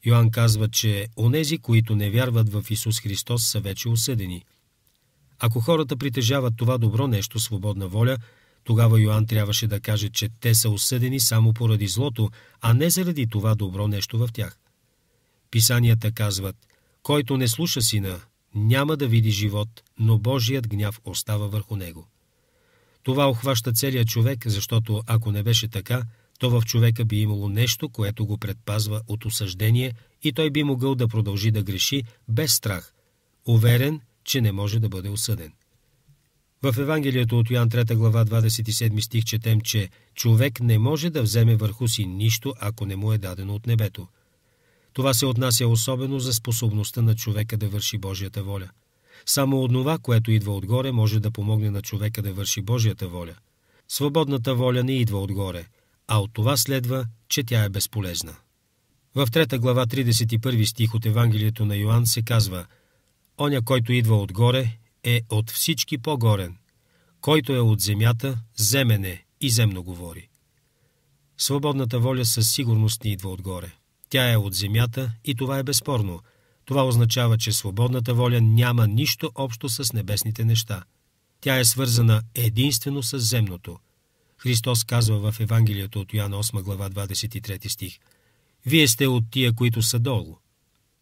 Йоанн казва, че онези, които не вярват в Исус Христос, са вече осъдени – ако хората притежават това добро нещо, свободна воля, тогава Йоанн трябваше да каже, че те са осъдени само поради злото, а не заради това добро нещо в тях. Писанията казват, който не слуша сина, няма да види живот, но Божият гняв остава върху него. Това охваща целият човек, защото ако не беше така, то в човека би имало нещо, което го предпазва от осъждение и той би могъл да продължи да греши без страх, уверен, че не може да бъде осъден. В Евангелието от Йоан 3 глава 27 стих четем, че човек не може да вземе върху си нищо, ако не му е дадено от небето. Това се отнася особено за способността на човека да върши Божията воля. Само онова, което идва отгоре, може да помогне на човека да върши Божията воля. Свободната воля не идва отгоре, а от това следва, че тя е безполезна. В 3 глава 31 стих от Евангелието на Йоанн се казва – Оня, който идва отгоре, е от всички по-горен. Който е от земята, земене и земно говори. Свободната воля със сигурност ни идва отгоре. Тя е от земята и това е безспорно. Това означава, че свободната воля няма нищо общо с небесните неща. Тя е свързана единствено с земното. Христос казва в Евангелието от Йоанна 8 глава 23 стих. Вие сте от тия, които са долу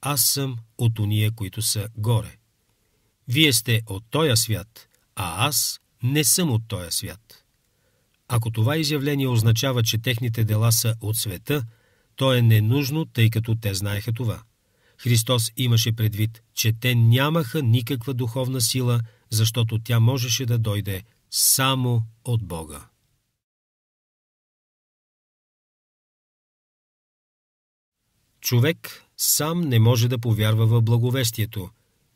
аз съм от уния, които са горе. Вие сте от този свят, а аз не съм от този свят. Ако това изявление означава, че техните дела са от света, то е ненужно, тъй като те знаеха това. Христос имаше предвид, че те нямаха никаква духовна сила, защото тя можеше да дойде само от Бога. Човек сам не може да повярва в благовестието,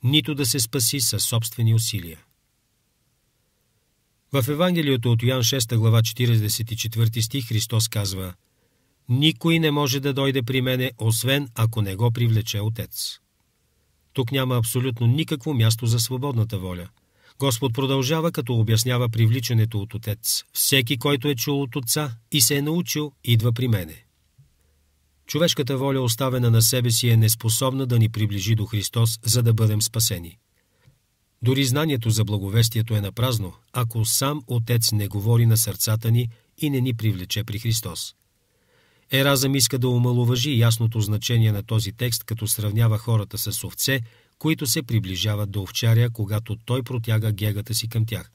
нито да се спаси със собствени усилия. В Евангелието от Йоан 6 глава 44 стих Христос казва «Никой не може да дойде при мене, освен ако не го привлече Отец». Тук няма абсолютно никакво място за свободната воля. Господ продължава, като обяснява привличането от Отец. Всеки, който е чул от Отца и се е научил, идва при мене. Човешката воля, оставена на себе си, е неспособна да ни приближи до Христос, за да бъдем спасени. Дори знанието за благовестието е напразно, ако сам Отец не говори на сърцата ни и не ни привлече при Христос. Еразъм иска да омалуважи ясното значение на този текст, като сравнява хората с овце, които се приближават до овчаря, когато той протяга гегата си към тях.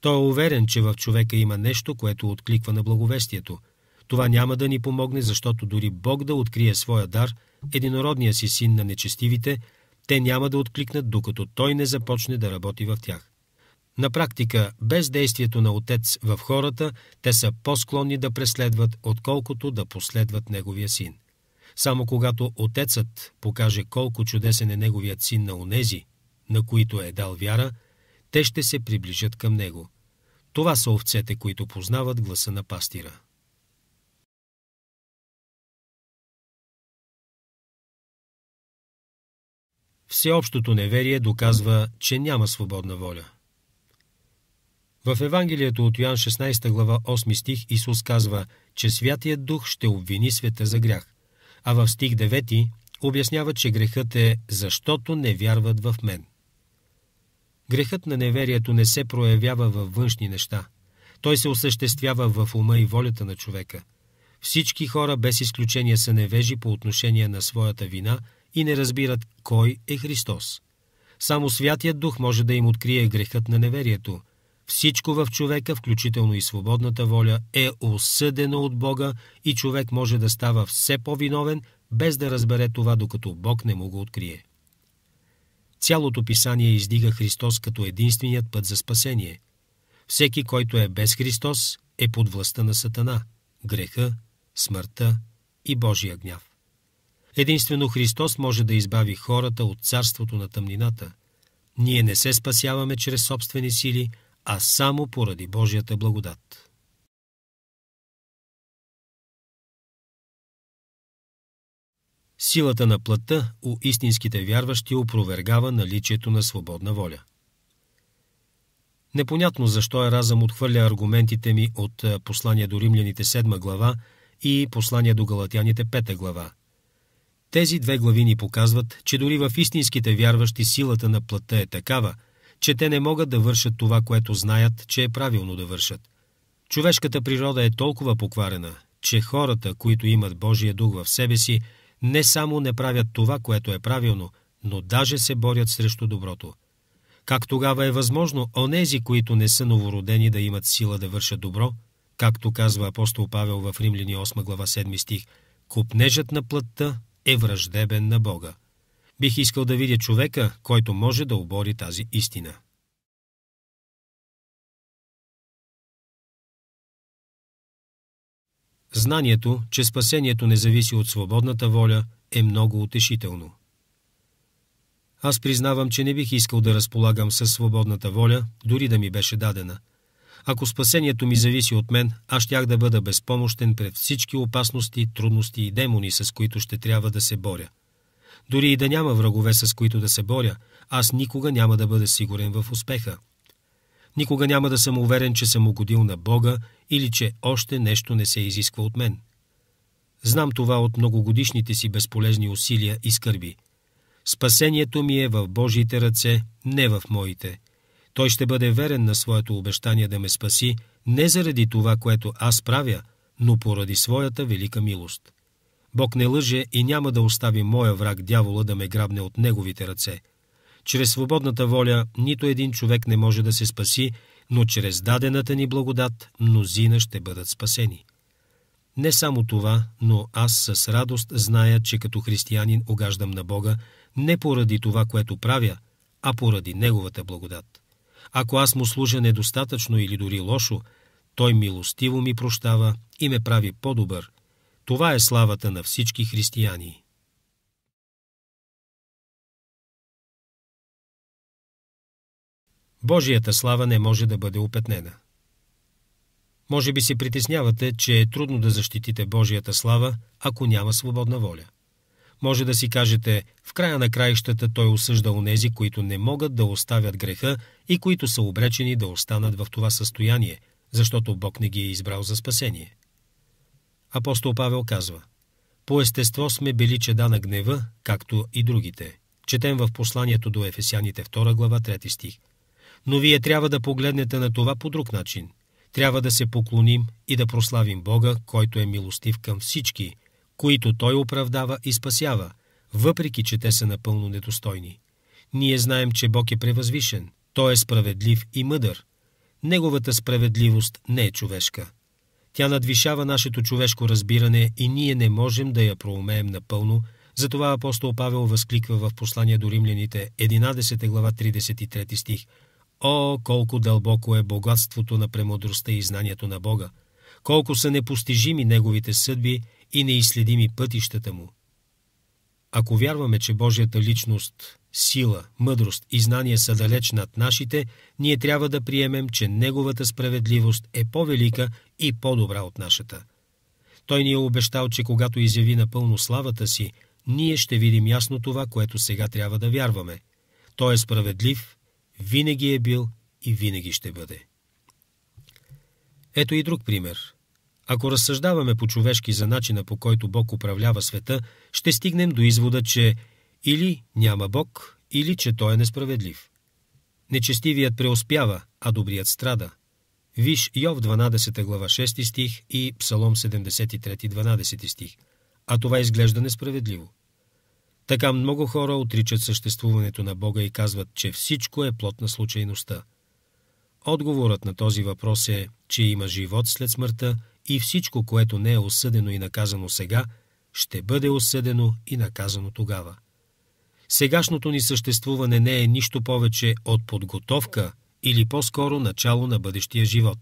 Той е уверен, че в човека има нещо, което откликва на благовестието – това няма да ни помогне, защото дори Бог да открие своя дар, единородния си син на нечестивите, те няма да откликнат, докато той не започне да работи в тях. На практика, без действието на Отец в хората, те са по-склонни да преследват, отколкото да последват Неговия син. Само когато Отецът покаже колко чудесен е Неговият син на онези, на които е дал вяра, те ще се приближат към Него. Това са овцете, които познават гласа на пастира. Всеобщото неверие доказва, че няма свободна воля. В Евангелието от Йоан 16 глава 8 стих Исус казва, че Святият Дух ще обвини света за грях, а в стих 9 обяснява, че грехът е «защото не вярват в мен». Грехът на неверието не се проявява във външни неща. Той се осъществява в ума и волята на човека. Всички хора без изключение са невежи по отношение на своята вина – и не разбират кой е Христос. Само Святият Дух може да им открие грехът на неверието. Всичко в човека, включително и свободната воля, е осъдено от Бога и човек може да става все по-виновен, без да разбере това, докато Бог не му го открие. Цялото писание издига Христос като единственият път за спасение. Всеки, който е без Христос, е под властта на Сатана, греха, смъртта и Божия гняв. Единствено Христос може да избави хората от царството на тъмнината. Ние не се спасяваме чрез собствени сили, а само поради Божията благодат. Силата на плътта у истинските вярващи опровергава наличието на свободна воля. Непонятно защо е разъм отхвърля аргументите ми от послание до римляните 7 глава и послание до галатяните 5 глава. Тези две глави ни показват, че дори в истинските вярващи силата на плътта е такава, че те не могат да вършат това, което знаят, че е правилно да вършат. Човешката природа е толкова покварена, че хората, които имат Божия дух в себе си, не само не правят това, което е правилно, но даже се борят срещу доброто. Как тогава е възможно онези, които не са новородени, да имат сила да вършат добро? Както казва апостол Павел в Римляни 8 глава 7 стих, купнежът на плътта е враждебен на Бога. Бих искал да видя човека, който може да обори тази истина. Знанието, че спасението не зависи от свободната воля, е много утешително. Аз признавам, че не бих искал да разполагам със свободната воля, дори да ми беше дадена – ако спасението ми зависи от мен, аз щях да бъда безпомощен пред всички опасности, трудности и демони, с които ще трябва да се боря. Дори и да няма врагове, с които да се боря, аз никога няма да бъда сигурен в успеха. Никога няма да съм уверен, че съм угодил на Бога или че още нещо не се изисква от мен. Знам това от многогодишните си безполезни усилия и скърби. Спасението ми е в Божиите ръце, не в моите – той ще бъде верен на своето обещание да ме спаси не заради това, което аз правя, но поради своята велика милост. Бог не лъже и няма да остави моя враг дявола да ме грабне от неговите ръце. Чрез свободната воля нито един човек не може да се спаси, но чрез дадената ни благодат мнозина ще бъдат спасени. Не само това, но аз с радост зная, че като християнин огаждам на Бога не поради това, което правя, а поради Неговата благодат. Ако аз му служа недостатъчно или дори лошо, той милостиво ми прощава и ме прави по-добър. Това е славата на всички християни. Божията слава не може да бъде опетнена. Може би се притеснявате, че е трудно да защитите Божията слава, ако няма свободна воля – може да си кажете, в края на краищата той осъжда онези, които не могат да оставят греха и които са обречени да останат в това състояние, защото Бог не ги е избрал за спасение. Апостол Павел казва, По естество сме били чеда на гнева, както и другите. Четем в посланието до Ефесяните 2 глава 3 стих. Но вие трябва да погледнете на това по друг начин. Трябва да се поклоним и да прославим Бога, който е милостив към всички – които той оправдава и спасява, въпреки че те са напълно недостойни. Ние знаем, че Бог е превъзвишен, Той е справедлив и мъдър. Неговата справедливост не е човешка. Тя надвишава нашето човешко разбиране и ние не можем да я проумеем напълно, затова апостол Павел възкликва в послание до римляните 11 глава 33 стих О, колко дълбоко е богатството на премудростта и знанието на Бога! Колко са непостижими неговите съдби и неизследими пътищата му. Ако вярваме, че Божията личност, сила, мъдрост и знание са далеч над нашите, ние трябва да приемем, че Неговата справедливост е по-велика и по-добра от нашата. Той ни е обещал, че когато изяви напълно славата си, ние ще видим ясно това, което сега трябва да вярваме. Той е справедлив, винаги е бил и винаги ще бъде. Ето и друг пример – ако разсъждаваме по-човешки за начина по който Бог управлява света, ще стигнем до извода, че или няма Бог, или че Той е несправедлив. Нечестивият преуспява, а добрият страда. Виж Йов 12 глава 6 стих и Псалом 73 12 стих. А това изглежда несправедливо. Така много хора отричат съществуването на Бога и казват, че всичко е плод на случайността. Отговорът на този въпрос е, че има живот след смъртта – и всичко, което не е осъдено и наказано сега, ще бъде осъдено и наказано тогава. Сегашното ни съществуване не е нищо повече от подготовка или по-скоро начало на бъдещия живот.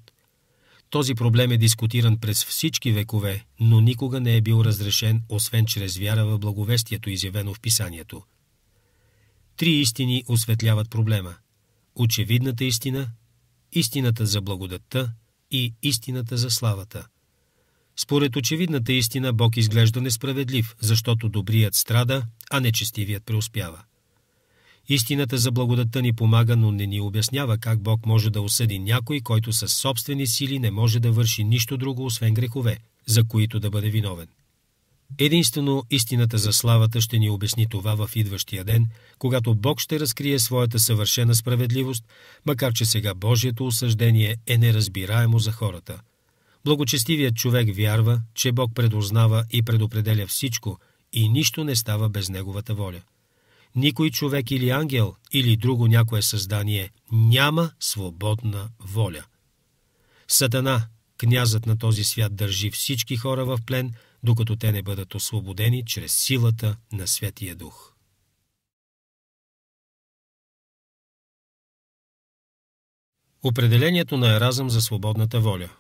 Този проблем е дискутиран през всички векове, но никога не е бил разрешен, освен чрез вяра в благовестието, изявено в писанието. Три истини осветляват проблема. Очевидната истина, истината за благодатта и истината за славата – според очевидната истина Бог изглежда несправедлив, защото добрият страда, а нечестивият преуспява. Истината за благодата ни помага, но не ни обяснява как Бог може да осъди някой, който със собствени сили не може да върши нищо друго, освен грехове, за които да бъде виновен. Единствено истината за славата ще ни обясни това в идващия ден, когато Бог ще разкрие своята съвършена справедливост, макар че сега Божието осъждение е неразбираемо за хората – Благочестивият човек вярва, че Бог предузнава и предопределя всичко и нищо не става без Неговата воля. Никой човек или ангел или друго някое създание няма свободна воля. Сатана, князът на този свят, държи всички хора в плен, докато те не бъдат освободени чрез силата на Святия Дух. Определението на Еразъм за свободната воля –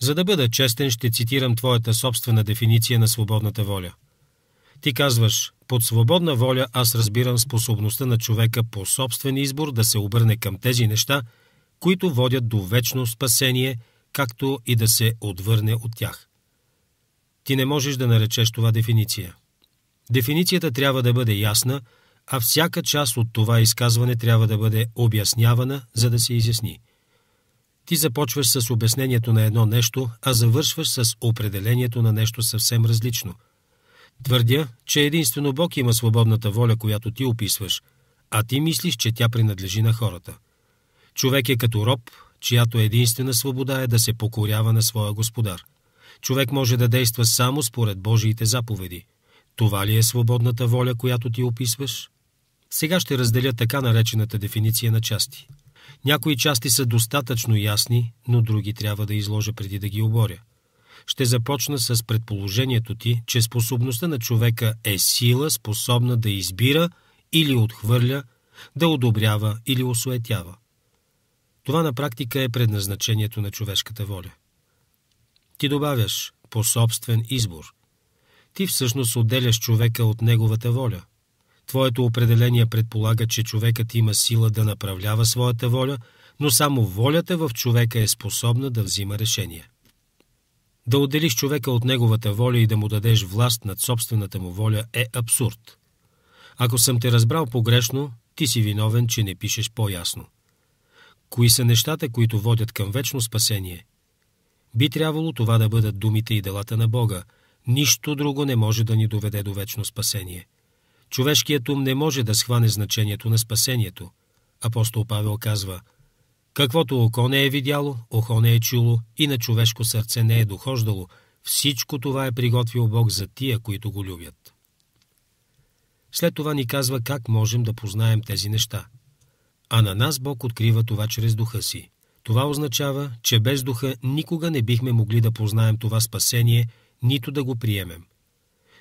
за да бъда честен, ще цитирам твоята собствена дефиниция на свободната воля. Ти казваш, под свободна воля аз разбирам способността на човека по собствен избор да се обърне към тези неща, които водят до вечно спасение, както и да се отвърне от тях. Ти не можеш да наречеш това дефиниция. Дефиницията трябва да бъде ясна, а всяка част от това изказване трябва да бъде обяснявана, за да се изясни – ти започваш с обяснението на едно нещо, а завършваш с определението на нещо съвсем различно. Твърдя, че единствено Бог има свободната воля, която ти описваш, а ти мислиш, че тя принадлежи на хората. Човек е като роб, чиято единствена свобода е да се покорява на своя господар. Човек може да действа само според Божиите заповеди. Това ли е свободната воля, която ти описваш? Сега ще разделя така наречената дефиниция на части – някои части са достатъчно ясни, но други трябва да изложа преди да ги оборя. Ще започна с предположението ти, че способността на човека е сила, способна да избира или отхвърля, да одобрява или осуетява. Това на практика е предназначението на човешката воля. Ти добавяш по собствен избор. Ти всъщност отделяш човека от неговата воля – Твоето определение предполага, че човекът има сила да направлява своята воля, но само волята в човека е способна да взима решения. Да отделиш човека от неговата воля и да му дадеш власт над собствената му воля е абсурд. Ако съм те разбрал погрешно, ти си виновен, че не пишеш по-ясно. Кои са нещата, които водят към вечно спасение? Би трябвало това да бъдат думите и делата на Бога. Нищо друго не може да ни доведе до вечно спасение – Човешкият ум не може да схване значението на спасението. Апостол Павел казва, «Каквото око не е видяло, охо не е чуло и на човешко сърце не е дохождало, всичко това е приготвил Бог за тия, които го любят». След това ни казва как можем да познаем тези неща. А на нас Бог открива това чрез духа си. Това означава, че без духа никога не бихме могли да познаем това спасение, нито да го приемем –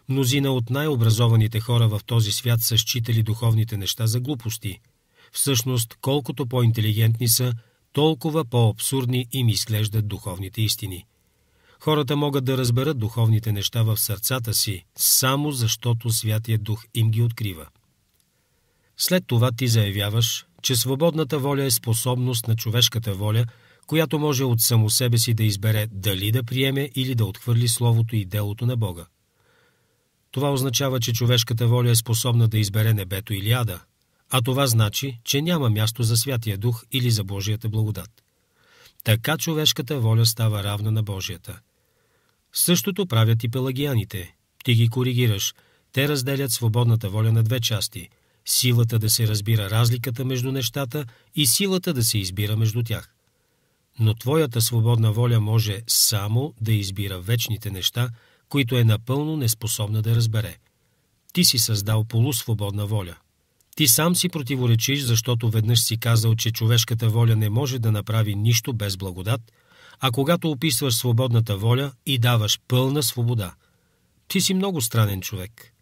Мнозина от най-образованите хора в този свят са считали духовните неща за глупости. Всъщност, колкото по-интелигентни са, толкова по-абсурдни им изглеждат духовните истини. Хората могат да разберат духовните неща в сърцата си, само защото Святия Дух им ги открива. След това ти заявяваш, че свободната воля е способност на човешката воля, която може от само себе си да избере дали да приеме или да отхвърли Словото и делото на Бога. Това означава, че човешката воля е способна да избере небето или ада, а това значи, че няма място за Святия Дух или за Божията благодат. Така човешката воля става равна на Божията. Същото правят и пелагияните. Ти ги коригираш. Те разделят свободната воля на две части – силата да се разбира разликата между нещата и силата да се избира между тях. Но твоята свободна воля може само да избира вечните неща – които е напълно неспособна да разбере. Ти си създал полусвободна воля. Ти сам си противоречиш, защото веднъж си казал, че човешката воля не може да направи нищо без благодат, а когато описваш свободната воля и даваш пълна свобода. Ти си много странен човек.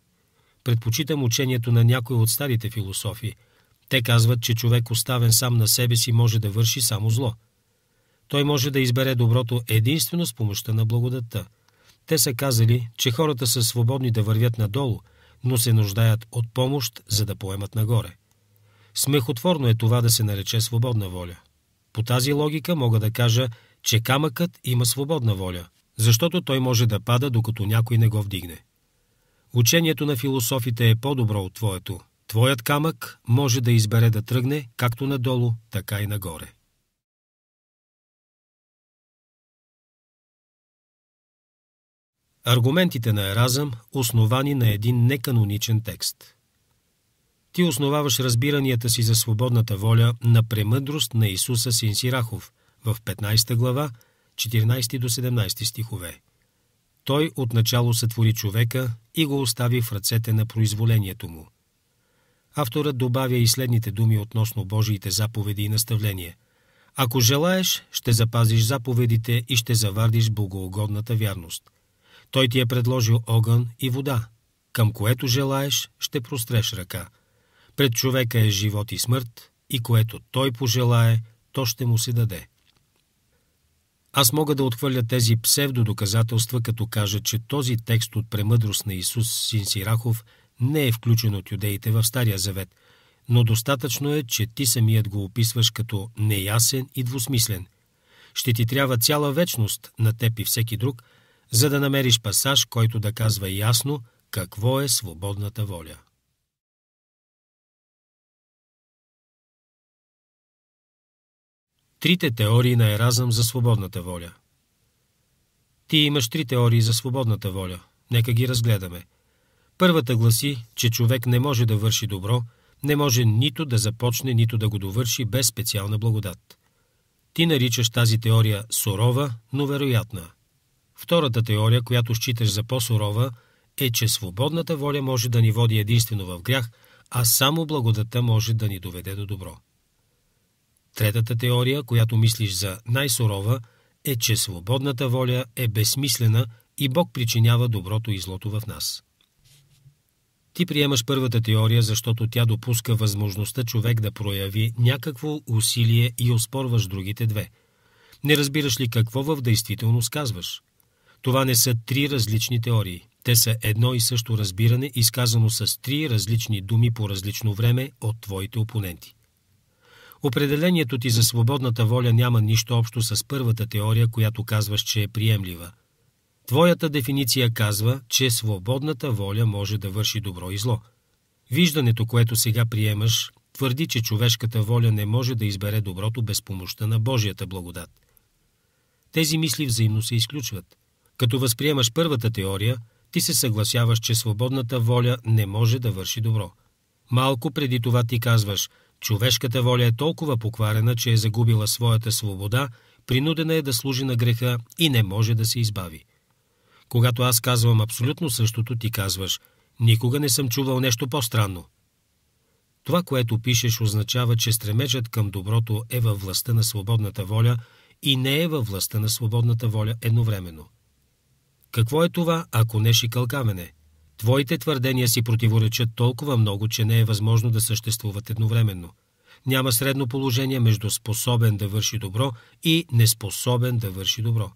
Предпочитам учението на някои от старите философи. Те казват, че човек оставен сам на себе си може да върши само зло. Той може да избере доброто единствено с помощта на благодатта – те са казали, че хората са свободни да вървят надолу, но се нуждаят от помощ, за да поемат нагоре. Смехотворно е това да се нарече свободна воля. По тази логика мога да кажа, че камъкът има свободна воля, защото той може да пада, докато някой не го вдигне. Учението на философите е по-добро от твоето. Твоят камък може да избере да тръгне както надолу, така и нагоре. Аргументите на Еразъм, основани на един неканоничен текст. Ти основаваш разбиранията си за свободната воля на премъдрост на Исуса Син Сирахов в 15 глава, 14 до 17 стихове. Той отначало сътвори човека и го остави в ръцете на произволението му. Авторът добавя и следните думи относно Божиите заповеди и наставления. Ако желаеш, ще запазиш заповедите и ще завардиш богоугодната вярност – той ти е предложил огън и вода, към което желаеш, ще простреш ръка. Пред човека е живот и смърт, и което той пожелае, то ще му се даде. Аз мога да отхвърля тези псевдодоказателства, като кажа, че този текст от премъдрост на Исус Син Сирахов не е включен от юдеите в Стария Завет, но достатъчно е, че ти самият го описваш като неясен и двусмислен. Ще ти трябва цяла вечност на теб и всеки друг – за да намериш пасаж, който да казва ясно какво е свободната воля. Трите теории на Еразъм за свободната воля. Ти имаш три теории за свободната воля. Нека ги разгледаме. Първата гласи, че човек не може да върши добро, не може нито да започне, нито да го довърши без специална благодат. Ти наричаш тази теория сурова, но вероятна. Втората теория, която считаш за по-сурова, е, че свободната воля може да ни води единствено в грях, а само благодата може да ни доведе до добро. Третата теория, която мислиш за най-сурова, е, че свободната воля е безсмислена и Бог причинява доброто и злото в нас. Ти приемаш първата теория, защото тя допуска възможността човек да прояви някакво усилие и оспорваш другите две. Не разбираш ли какво в действителност казваш? Това не са три различни теории. Те са едно и също разбиране, изказано с три различни думи по различно време от твоите опоненти. Определението ти за свободната воля няма нищо общо с първата теория, която казваш, че е приемлива. Твоята дефиниция казва, че свободната воля може да върши добро и зло. Виждането, което сега приемаш, твърди, че човешката воля не може да избере доброто без помощта на Божията благодат. Тези мисли взаимно се изключват – като възприемаш първата теория, ти се съгласяваш, че свободната воля не може да върши добро. Малко преди това ти казваш, човешката воля е толкова покварена, че е загубила своята свобода, принудена е да служи на греха и не може да се избави. Когато аз казвам абсолютно същото, ти казваш, никога не съм чувал нещо по-странно. Това, което пишеш, означава, че стремежът към доброто е във властта на свободната воля и не е във властта на свободната воля едновременно. Какво е това, ако не шикалкавене? Твоите твърдения си противоречат толкова много, че не е възможно да съществуват едновременно. Няма средно положение между способен да върши добро и неспособен да върши добро.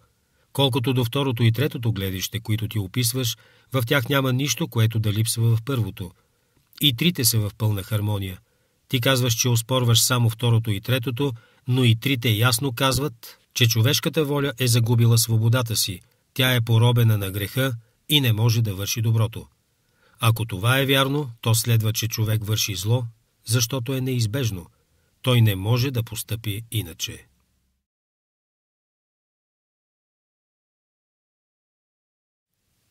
Колкото до второто и третото гледище, които ти описваш, в тях няма нищо, което да липсва в първото. И трите са в пълна хармония. Ти казваш, че оспорваш само второто и третото, но и трите ясно казват, че човешката воля е загубила свободата си – тя е поробена на греха и не може да върши доброто. Ако това е вярно, то следва, че човек върши зло, защото е неизбежно. Той не може да постъпи иначе.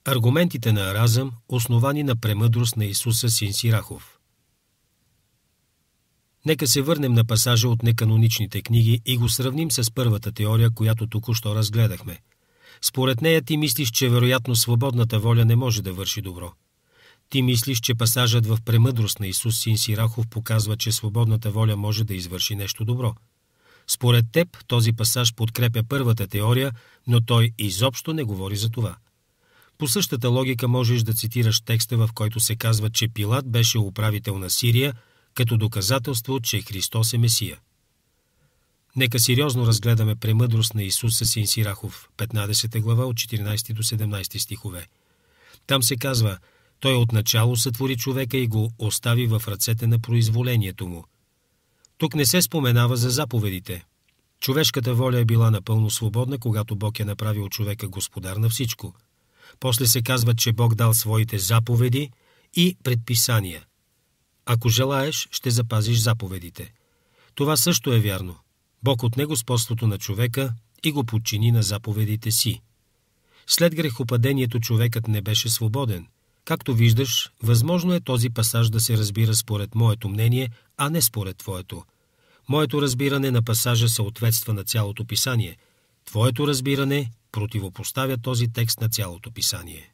Аргументите на Аразъм, основани на премъдрост на Исуса син Сирахов. Нека се върнем на пасажа от неканоничните книги и го сравним с първата теория, която току-що разгледахме. Според нея ти мислиш, че вероятно свободната воля не може да върши добро. Ти мислиш, че пасажът в премъдрост на Исус Син Сирахов показва, че свободната воля може да извърши нещо добро. Според теб този пасаж подкрепя първата теория, но той изобщо не говори за това. По същата логика можеш да цитираш текста, в който се казва, че Пилат беше управител на Сирия, като доказателство, че Христос е Месия. Нека сериозно разгледаме премъдрост на Исус със син Сирахов, 15 глава от 14 до 17 стихове. Там се казва, той отначало сътвори човека и го остави в ръцете на произволението му. Тук не се споменава за заповедите. Човешката воля е била напълно свободна, когато Бог е направил човека господар на всичко. После се казва, че Бог дал своите заповеди и предписания. Ако желаеш, ще запазиш заповедите. Това също е вярно – Бог отне господството на човека и го подчини на заповедите си. След грехопадението човекът не беше свободен. Както виждаш, възможно е този пасаж да се разбира според моето мнение, а не според твоето. Моето разбиране на пасажа съответства на цялото писание. Твоето разбиране противопоставя този текст на цялото писание.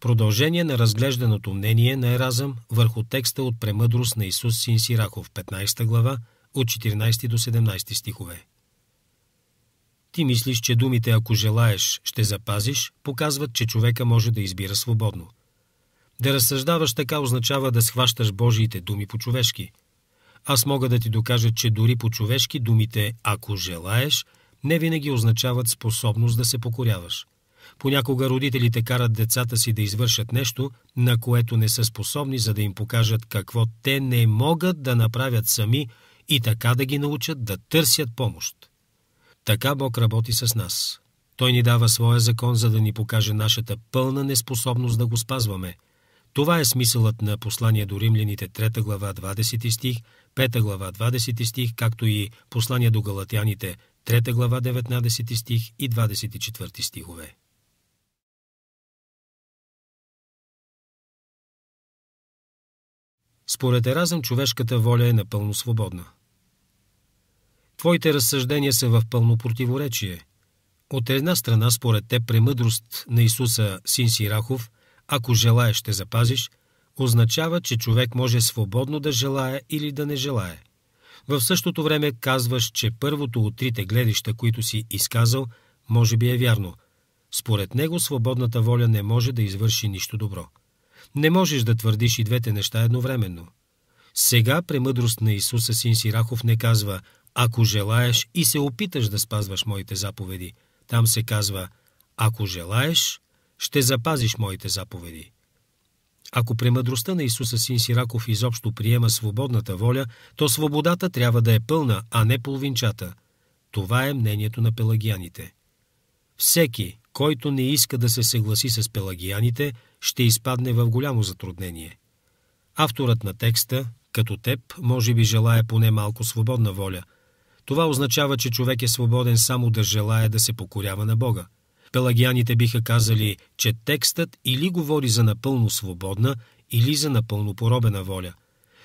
Продължение на разглежданото мнение на Еразъм върху текста от Премъдрост на Исус Син Сираков, 15 глава, от 14 до 17 стихове. Ти мислиш, че думите «ако желаеш, ще запазиш» показват, че човека може да избира свободно. Да разсъждаваш така означава да схващаш Божиите думи по-човешки. Аз мога да ти докажа, че дори по-човешки думите «ако желаеш» не винаги означават способност да се покоряваш – Понякога родителите карат децата си да извършат нещо, на което не са способни, за да им покажат какво те не могат да направят сами и така да ги научат да търсят помощ. Така Бог работи с нас. Той ни дава своя закон, за да ни покаже нашата пълна неспособност да го спазваме. Това е смисълът на послание до римляните 3 глава 20 стих, 5 глава 20 стих, както и послание до галатяните 3 глава 19 стих и 24 стихове. Според Еразъм човешката воля е напълно свободна. Твоите разсъждения са в пълно противоречие. От една страна, според те, премъдрост на Исуса син Сирахов, ако желаеш, ще запазиш, означава, че човек може свободно да желая или да не желая. В същото време казваш, че първото от трите гледища, които си изказал, може би е вярно. Според него свободната воля не може да извърши нищо добро. Не можеш да твърдиш и двете неща едновременно. Сега премъдрост на Исуса син Сирахов не казва «Ако желаеш и се опиташ да спазваш моите заповеди». Там се казва «Ако желаеш, ще запазиш моите заповеди». Ако премъдростта на Исуса син Сираков изобщо приема свободната воля, то свободата трябва да е пълна, а не половинчата. Това е мнението на пелагианите. Всеки, който не иска да се съгласи с пелагияните, ще изпадне в голямо затруднение. Авторът на текста, като теб, може би желая поне малко свободна воля. Това означава, че човек е свободен само да желая да се покорява на Бога. Пелагияните биха казали, че текстът или говори за напълно свободна, или за напълно поробена воля.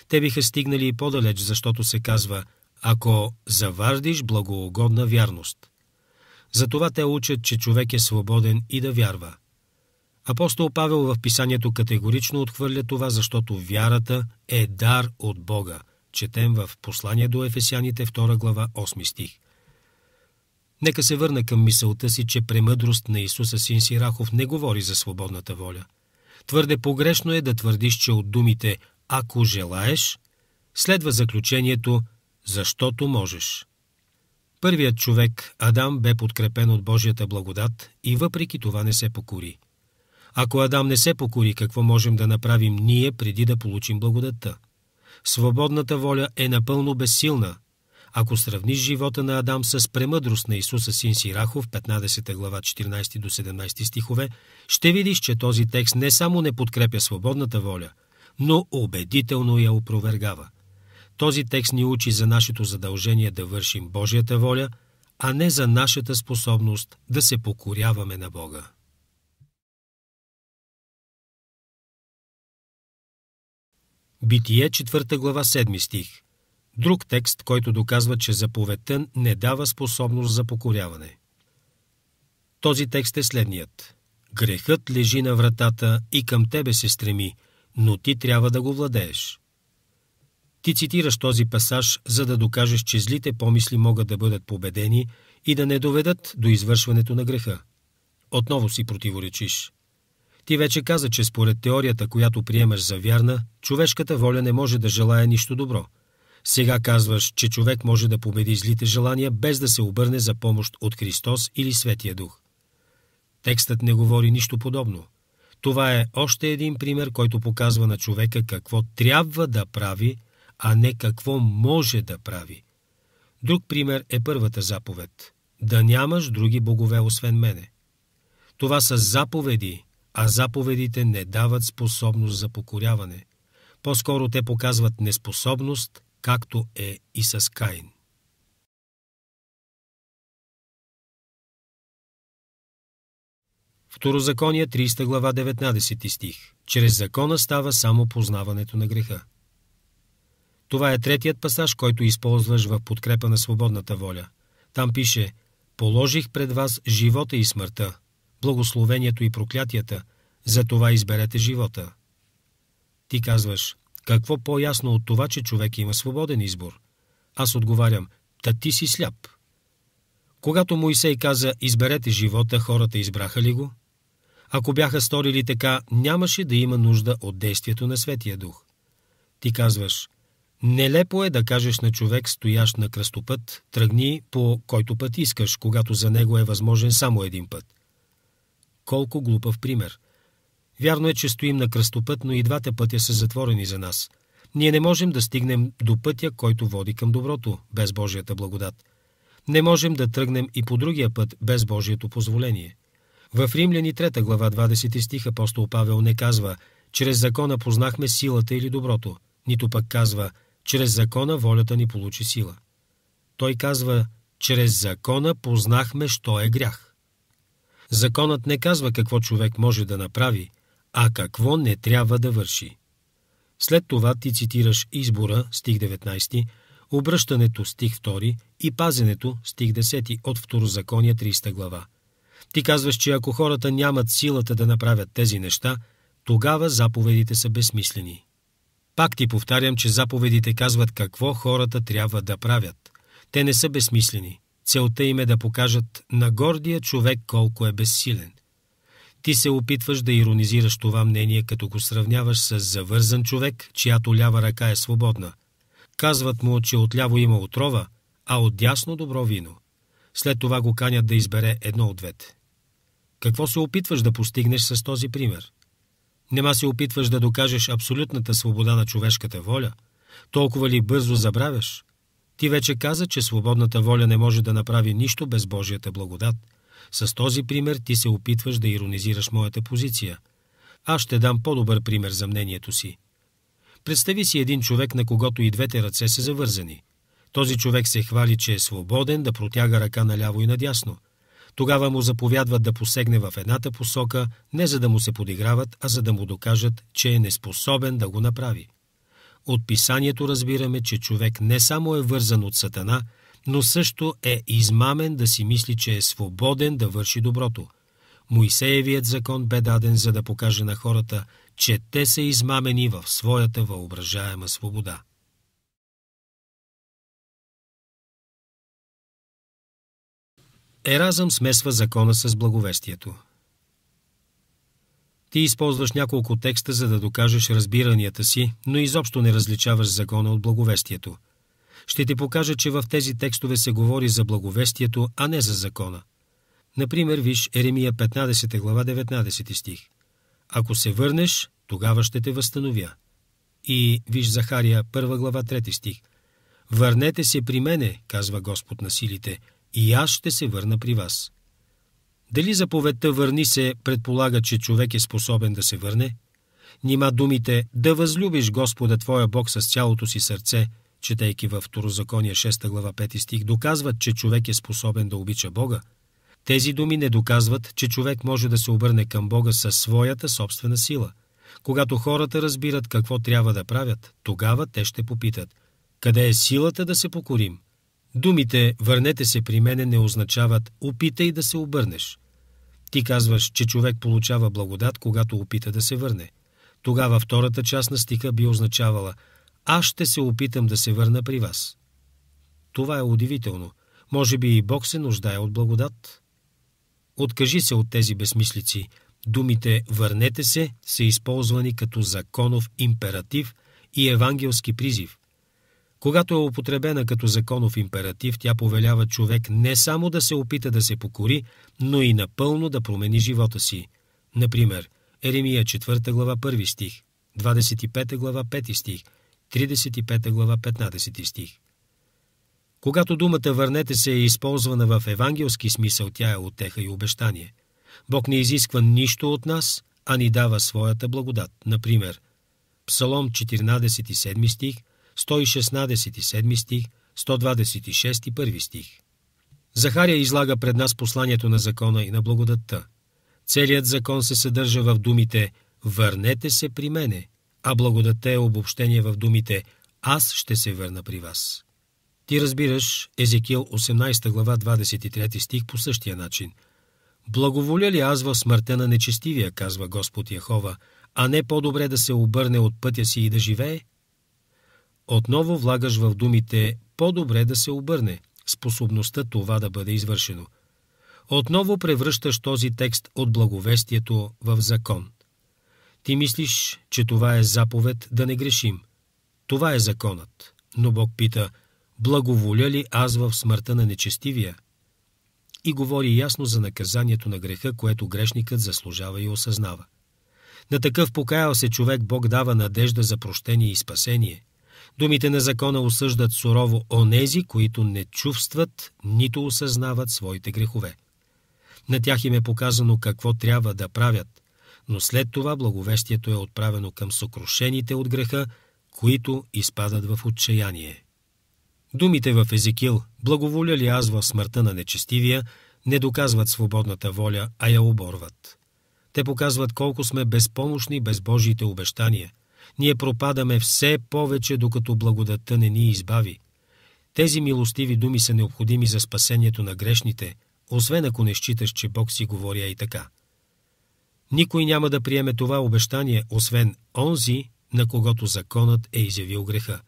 Те биха стигнали и по-далеч, защото се казва, ако завардиш благоугодна вярност. Затова те учат, че човек е свободен и да вярва. Апостол Павел в писанието категорично отхвърля това, защото вярата е дар от Бога. Четем в послание до Ефесяните 2 глава 8 стих. Нека се върна към мисълта си, че премъдрост на Исуса син Сирахов не говори за свободната воля. Твърде погрешно е да твърдиш, че от думите «ако желаеш» следва заключението «защото можеш». Първият човек, Адам, бе подкрепен от Божията благодат и въпреки това не се покори. Ако Адам не се покори, какво можем да направим ние преди да получим благодатта? Свободната воля е напълно безсилна. Ако сравниш живота на Адам с премъдрост на Исуса син Сирахов, 15 глава 14 до 17 стихове, ще видиш, че този текст не само не подкрепя свободната воля, но убедително я опровергава – този текст ни учи за нашето задължение да вършим Божията воля, а не за нашата способност да се покоряваме на Бога. Битие, 4 глава, 7 стих. Друг текст, който доказва, че заповедта не дава способност за покоряване. Този текст е следният. Грехът лежи на вратата и към тебе се стреми, но ти трябва да го владееш. Ти цитираш този пасаж, за да докажеш, че злите помисли могат да бъдат победени и да не доведат до извършването на греха. Отново си противоречиш. Ти вече каза, че според теорията, която приемаш за вярна, човешката воля не може да желая нищо добро. Сега казваш, че човек може да победи злите желания без да се обърне за помощ от Христос или Светия Дух. Текстът не говори нищо подобно. Това е още един пример, който показва на човека какво трябва да прави – а не какво може да прави. Друг пример е първата заповед – да нямаш други богове освен мене. Това са заповеди, а заповедите не дават способност за покоряване. По-скоро те показват неспособност, както е и с Каин. Второзаконие 30 глава 19 стих. Чрез закона става само познаването на греха. Това е третият пасаж, който използваш в подкрепа на свободната воля. Там пише «Положих пред вас живота и смъртта, благословението и проклятията, за това изберете живота». Ти казваш «Какво по-ясно от това, че човек има свободен избор?» Аз отговарям «Та ти си сляп». Когато Моисей каза «Изберете живота», хората избраха ли го? Ако бяха сторили така, нямаше да има нужда от действието на Светия Дух. Ти казваш – Нелепо е да кажеш на човек, стоящ на кръстопът, тръгни по който път искаш, когато за него е възможен само един път. Колко глупав пример! Вярно е, че стоим на кръстопът, но и двата пътя са затворени за нас. Ние не можем да стигнем до пътя, който води към доброто, без Божията благодат. Не можем да тръгнем и по другия път, без Божието позволение. В Римляни 3 глава 20 стих апостол Павел не казва «Чрез закона познахме силата или доброто», нито пък казва – чрез закона волята ни получи сила. Той казва, чрез закона познахме, що е грях. Законът не казва какво човек може да направи, а какво не трябва да върши. След това ти цитираш избора, стих 19, обръщането, стих 2 и пазенето, стих 10 от Второзакония 30 глава. Ти казваш, че ако хората нямат силата да направят тези неща, тогава заповедите са безсмислени. Пак ти повтарям, че заповедите казват какво хората трябва да правят. Те не са безсмислени. Целта им е да покажат на гордия човек колко е безсилен. Ти се опитваш да иронизираш това мнение, като го сравняваш с завързан човек, чиято лява ръка е свободна. Казват му, че отляво има отрова, а отдясно добро вино. След това го канят да избере едно от двете. Какво се опитваш да постигнеш с този пример? Нема се опитваш да докажеш абсолютната свобода на човешката воля? Толкова ли бързо забравяш? Ти вече каза, че свободната воля не може да направи нищо без Божията благодат. С този пример ти се опитваш да иронизираш моята позиция. Аз ще дам по-добър пример за мнението си. Представи си един човек, на когото и двете ръце са завързани. Този човек се хвали, че е свободен да протяга ръка наляво и надясно – тогава му заповядват да посегне в едната посока, не за да му се подиграват, а за да му докажат, че е неспособен да го направи. От писанието разбираме, че човек не само е вързан от сатана, но също е измамен да си мисли, че е свободен да върши доброто. Моисеевият закон бе даден, за да покаже на хората, че те са измамени в своята въображаема свобода. Еразъм смесва закона с благовестието. Ти използваш няколко текста, за да докажеш разбиранията си, но изобщо не различаваш закона от благовестието. Ще ти покажа, че в тези текстове се говори за благовестието, а не за закона. Например, виж Еремия 15 глава 19 стих. Ако се върнеш, тогава ще те възстановя. И виж Захария 1 глава 3 стих. Върнете се при мене, казва Господ на силите, и аз ще се върна при вас. Дали заповедта върни се предполага, че човек е способен да се върне? Нима думите да възлюбиш Господа твоя Бог с цялото си сърце, четейки във Второзаконие 6 глава 5 стих, доказват, че човек е способен да обича Бога. Тези думи не доказват, че човек може да се обърне към Бога със своята собствена сила. Когато хората разбират какво трябва да правят, тогава те ще попитат – къде е силата да се покорим – Думите «върнете се при мене» не означават «опитай да се обърнеш». Ти казваш, че човек получава благодат, когато опита да се върне. Тогава втората част на стиха би означавала «Аз ще се опитам да се върна при вас». Това е удивително. Може би и Бог се нуждае от благодат? Откажи се от тези безмислици. Думите «върнете се» са използвани като законов императив и евангелски призив. Когато е употребена като законов императив, тя повелява човек не само да се опита да се покори, но и напълно да промени живота си. Например, Еремия 4 глава 1 стих, 25 глава 5 стих, 35 глава 15 стих. Когато думата върнете се е използвана в евангелски смисъл, тя е отеха и обещание. Бог не изисква нищо от нас, а ни дава своята благодат. Например, Псалом 14 7 стих – 116 7 стих, 126 1 стих. Захария излага пред нас посланието на закона и на благодатта. Целият закон се съдържа в думите «Върнете се при мене», а благодатта е обобщение в думите «Аз ще се върна при вас». Ти разбираш Езекил 18 глава 23 стих по същия начин. «Благоволя ли аз в смъртта на нечестивия, казва Господ Яхова, а не по-добре да се обърне от пътя си и да живее?» Отново влагаш в думите по-добре да се обърне, способността това да бъде извършено. Отново превръщаш този текст от благовестието в закон. Ти мислиш, че това е заповед да не грешим. Това е законът. Но Бог пита, благоволя ли аз в смъртта на нечестивия? И говори ясно за наказанието на греха, което грешникът заслужава и осъзнава. На такъв покаял се човек Бог дава надежда за прощение и спасение – Думите на закона осъждат сурово онези, които не чувстват, нито осъзнават своите грехове. На тях им е показано какво трябва да правят, но след това благовестието е отправено към сокрушените от греха, които изпадат в отчаяние. Думите в Езекил «Благоволя ли аз в смъртта на нечестивия» не доказват свободната воля, а я оборват. Те показват колко сме безпомощни без Божиите обещания – ние пропадаме все повече, докато благодата не ни избави. Тези милостиви думи са необходими за спасението на грешните, освен ако не считаш, че Бог си говоря и така. Никой няма да приеме това обещание, освен онзи, на когото законът е изявил греха.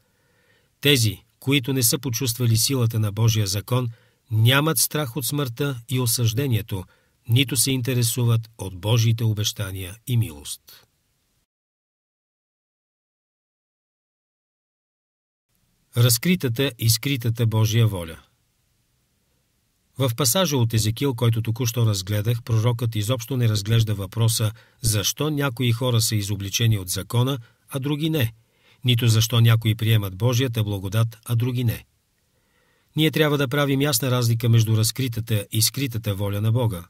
Тези, които не са почувствали силата на Божия закон, нямат страх от смъртта и осъждението, нито се интересуват от Божиите обещания и милост. Разкритата и скритата Божия воля. В пасажа от Езекил, който току-що разгледах, пророкът изобщо не разглежда въпроса защо някои хора са изобличени от закона, а други не, нито защо някои приемат Божията благодат, а други не. Ние трябва да правим ясна разлика между разкритата и скритата воля на Бога.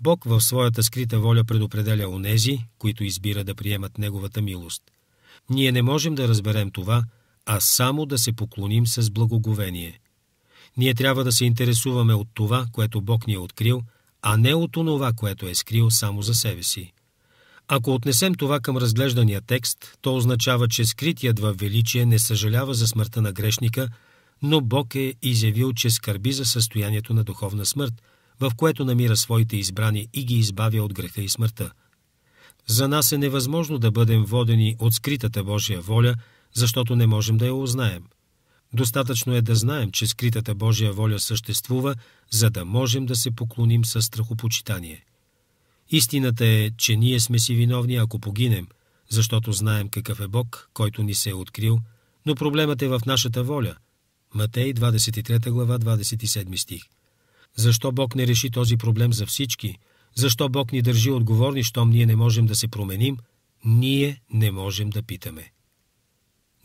Бог в своята скрита воля предопределя онези, които избира да приемат Неговата милост. Ние не можем да разберем това – а само да се поклоним с благоговение. Ние трябва да се интересуваме от това, което Бог ни е открил, а не от онова, което е скрил само за себе си. Ако отнесем това към разглеждания текст, то означава, че скритият във величие не съжалява за смъртта на грешника, но Бог е изявил, че скърби за състоянието на духовна смърт, в което намира своите избрани и ги избавя от греха и смъртта. За нас е невъзможно да бъдем водени от скритата Божия воля – защото не можем да я узнаем. Достатъчно е да знаем, че скритата Божия воля съществува, за да можем да се поклоним със страхопочитание. Истината е, че ние сме си виновни, ако погинем, защото знаем какъв е Бог, който ни се е открил, но проблемът е в нашата воля. Матей 23 глава 27 стих. Защо Бог не реши този проблем за всички? Защо Бог ни държи отговорни, щом ние не можем да се променим? Ние не можем да питаме.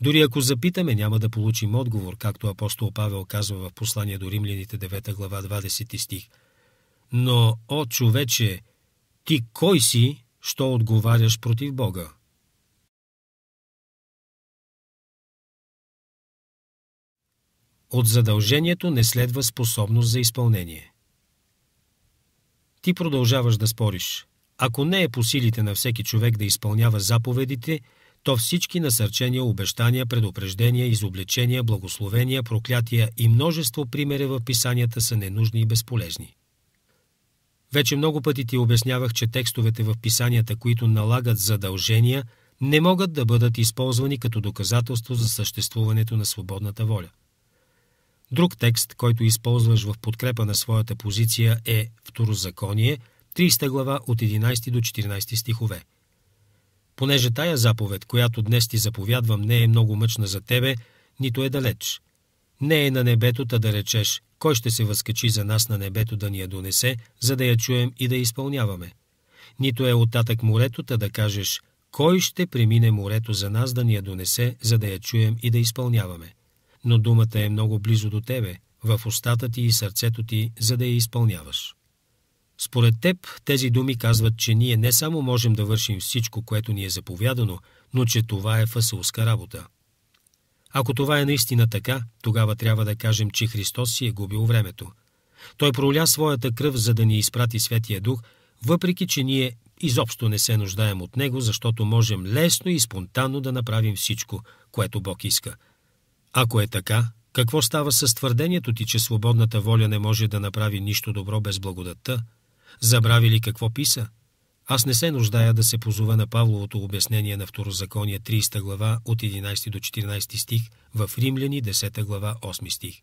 Дори ако запитаме, няма да получим отговор, както апостол Павел казва в послание до римляните 9 глава 20 стих. Но, о човече, ти кой си, що отговаряш против Бога? От задължението не следва способност за изпълнение. Ти продължаваш да спориш. Ако не е по силите на всеки човек да изпълнява заповедите – то всички насърчения, обещания, предупреждения, изобличения, благословения, проклятия и множество примери в писанията са ненужни и безполезни. Вече много пъти ти обяснявах, че текстовете в писанията, които налагат задължения, не могат да бъдат използвани като доказателство за съществуването на свободната воля. Друг текст, който използваш в подкрепа на своята позиция е Второзаконие, 30 глава от 11 до 14 стихове – понеже тая заповед, която днес ти заповядвам, не е много мъчна за тебе, нито е далеч. Не е на небето та да речеш, кой ще се възкачи за нас на небето да ни я донесе, за да я чуем и да изпълняваме. Нито е оттатък морето та да кажеш, кой ще премине морето за нас да ни я донесе, за да я чуем и да изпълняваме. Но думата е много близо до тебе, в устата ти и сърцето ти, за да я изпълняваш. Според теб тези думи казват, че ние не само можем да вършим всичко, което ни е заповядано, но че това е фасулска работа. Ако това е наистина така, тогава трябва да кажем, че Христос си е губил времето. Той проля своята кръв, за да ни изпрати Светия Дух, въпреки че ние изобщо не се нуждаем от Него, защото можем лесно и спонтанно да направим всичко, което Бог иска. Ако е така, какво става с твърдението ти, че свободната воля не може да направи нищо добро без благодатта? Забравили какво писа? Аз не се нуждая да се позова на Павловото обяснение на Второзаконие 30 глава от 11 до 14 стих в Римляни 10 глава 8 стих.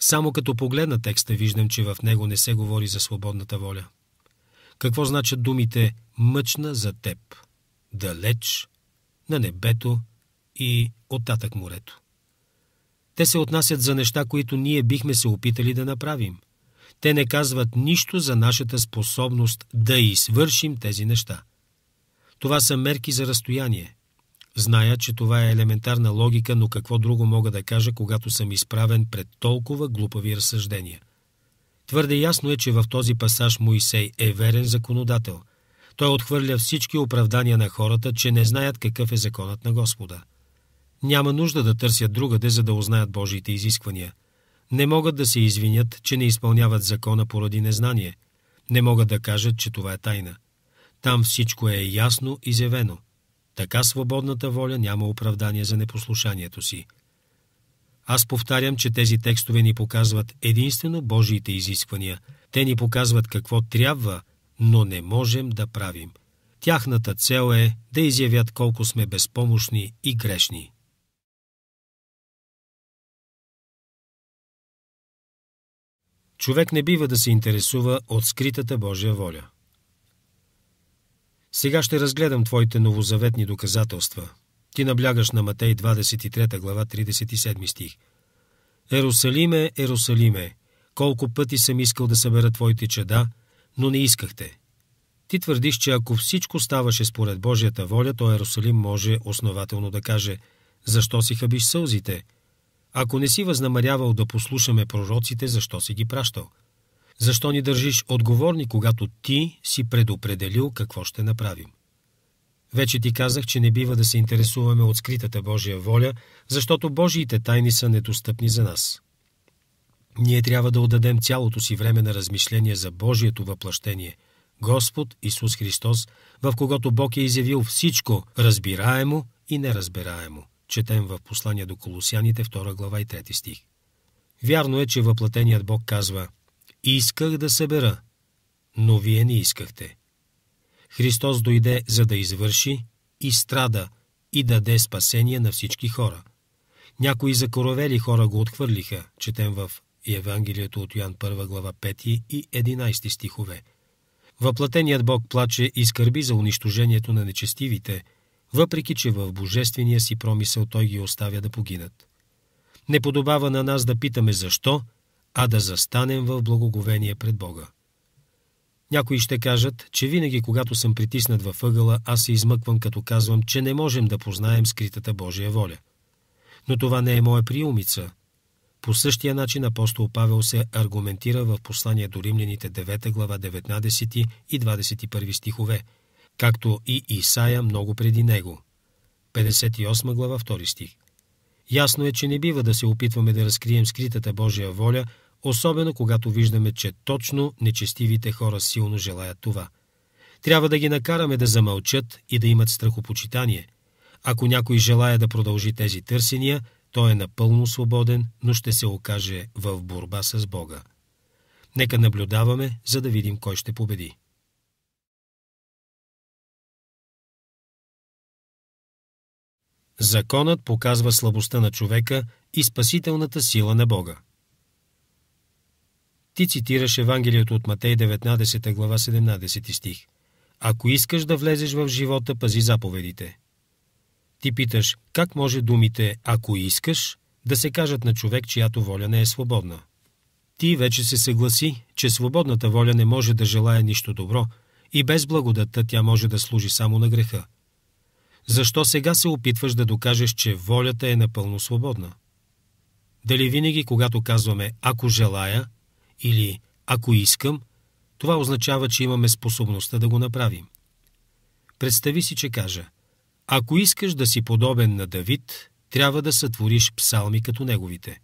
Само като погледна текста виждам, че в него не се говори за свободната воля. Какво значат думите «мъчна за теб», «далеч», «на небето» и «оттатък морето»? Те се отнасят за неща, които ние бихме се опитали да направим – те не казват нищо за нашата способност да извършим тези неща. Това са мерки за разстояние. Зная, че това е елементарна логика, но какво друго мога да кажа, когато съм изправен пред толкова глупави разсъждения? Твърде ясно е, че в този пасаж Моисей е верен законодател. Той отхвърля всички оправдания на хората, че не знаят какъв е законът на Господа. Няма нужда да търсят другаде, за да узнаят Божиите изисквания – не могат да се извинят, че не изпълняват закона поради незнание. Не могат да кажат, че това е тайна. Там всичко е ясно и изявено. Така свободната воля няма оправдание за непослушанието си. Аз повтарям, че тези текстове ни показват единствено Божиите изисквания. Те ни показват какво трябва, но не можем да правим. Тяхната цел е да изявят колко сме безпомощни и грешни. Човек не бива да се интересува от скритата Божия воля. Сега ще разгледам твоите новозаветни доказателства. Ти наблягаш на Матей 23 глава 37 стих. Ерусалиме, Ерусалиме, колко пъти съм искал да събера твоите чеда, но не искахте. Ти твърдиш, че ако всичко ставаше според Божията воля, то Ерусалим може основателно да каже «Защо си хабиш сълзите? Ако не си възнамерявал да послушаме пророците, защо си ги пращал? Защо ни държиш отговорни, когато ти си предопределил какво ще направим? Вече ти казах, че не бива да се интересуваме от скритата Божия воля, защото Божиите тайни са недостъпни за нас. Ние трябва да отдадем цялото си време на размишление за Божието въплъщение – Господ Исус Христос, в когото Бог е изявил всичко разбираемо и неразбираемо четем в послание до Колосяните, 2 глава и 3 стих. Вярно е, че въплатеният Бог казва «Исках да събера, но вие не искахте». Христос дойде за да извърши и страда и даде спасение на всички хора. Някои закоровели хора го отхвърлиха, четем в Евангелието от Йоан 1 глава 5 и 11 стихове. Въплатеният Бог плаче и скърби за унищожението на нечестивите – въпреки че в божествения си промисъл той ги оставя да погинат. Не подобава на нас да питаме защо, а да застанем в благоговение пред Бога. Някои ще кажат, че винаги, когато съм притиснат във ъгъла, аз се измъквам, като казвам, че не можем да познаем скритата Божия воля. Но това не е моя приумица. По същия начин апостол Павел се аргументира в послание до римляните 9 глава 19 и 21 стихове – както и Исаия много преди него. 58 глава 2 стих. Ясно е, че не бива да се опитваме да разкрием скритата Божия воля, особено когато виждаме, че точно нечестивите хора силно желаят това. Трябва да ги накараме да замълчат и да имат страхопочитание. Ако някой желая да продължи тези търсения, той е напълно свободен, но ще се окаже в борба с Бога. Нека наблюдаваме, за да видим кой ще победи. Законът показва слабостта на човека и спасителната сила на Бога. Ти цитираш Евангелието от Матей 19 глава 17 стих. Ако искаш да влезеш в живота, пази заповедите. Ти питаш, как може думите «ако искаш» да се кажат на човек, чиято воля не е свободна. Ти вече се съгласи, че свободната воля не може да желая нищо добро и без благодатта тя може да служи само на греха. Защо сега се опитваш да докажеш, че волята е напълно свободна? Дали винаги, когато казваме «ако желая» или «ако искам», това означава, че имаме способността да го направим. Представи си, че кажа «Ако искаш да си подобен на Давид, трябва да сътвориш псалми като неговите».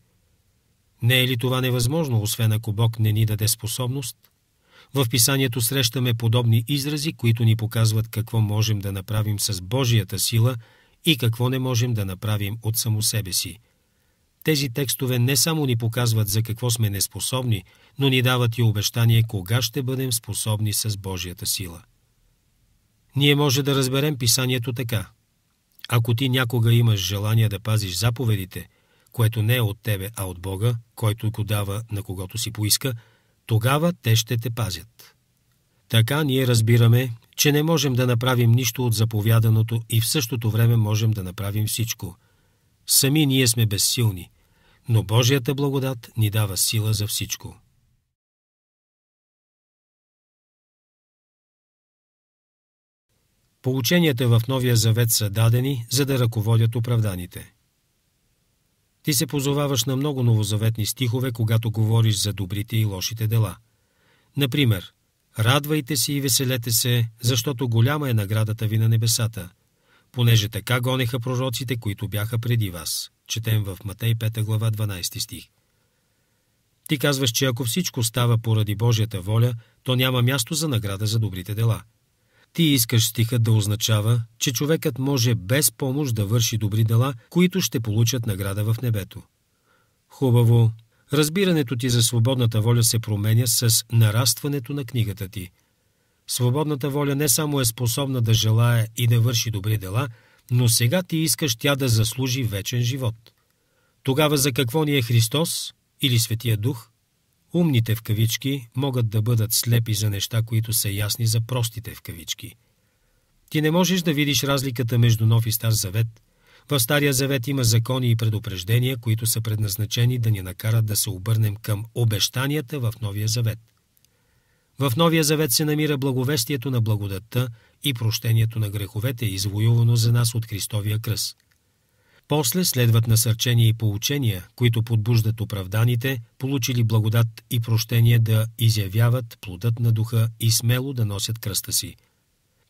Не е ли това невъзможно, освен ако Бог не ни даде способност – в писанието срещаме подобни изрази, които ни показват какво можем да направим с Божията сила и какво не можем да направим от само себе си. Тези текстове не само ни показват за какво сме неспособни, но ни дават и обещание кога ще бъдем способни с Божията сила. Ние може да разберем писанието така. Ако ти някога имаш желание да пазиш заповедите, което не е от тебе, а от Бога, който го дава на когото си поиска – тогава те ще те пазят. Така ние разбираме, че не можем да направим нищо от заповяданото и в същото време можем да направим всичко. Сами ние сме безсилни, но Божията благодат ни дава сила за всичко. Полученията в Новия Завет са дадени, за да ръководят оправданите. Ти се позоваваш на много новозаветни стихове, когато говориш за добрите и лошите дела. Например, «Радвайте се и веселете се, защото голяма е наградата ви на небесата, понеже така гонеха пророците, които бяха преди вас». Четем в Матей 5 глава 12 стих. Ти казваш, че ако всичко става поради Божията воля, то няма място за награда за добрите дела – ти искаш стихът да означава, че човекът може без помощ да върши добри дела, които ще получат награда в небето. Хубаво. Разбирането ти за свободната воля се променя с нарастването на книгата ти. Свободната воля не само е способна да желая и да върши добри дела, но сега ти искаш тя да заслужи вечен живот. Тогава за какво ни е Христос или Светия Дух? Умните в кавички могат да бъдат слепи за неща, които са ясни за простите в кавички. Ти не можеш да видиш разликата между Нов и Стар Завет. В Стария Завет има закони и предупреждения, които са предназначени да ни накарат да се обърнем към обещанията в Новия Завет. В Новия Завет се намира благовестието на благодатта и прощението на греховете, извоювано за нас от Христовия кръст. После следват насърчения и поучения, които подбуждат оправданите, получили благодат и прощение да изявяват плодът на духа и смело да носят кръста си.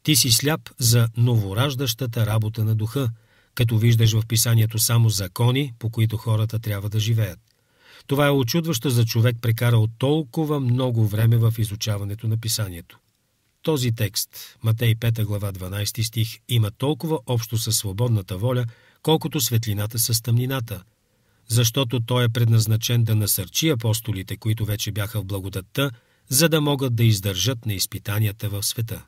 Ти си сляп за новораждащата работа на духа, като виждаш в писанието само закони, по които хората трябва да живеят. Това е очудващо за човек прекарал толкова много време в изучаването на писанието. Този текст, Матей 5 глава 12 стих, има толкова общо със свободната воля – колкото светлината с тъмнината, защото той е предназначен да насърчи апостолите, които вече бяха в благодатта, за да могат да издържат на изпитанията в света.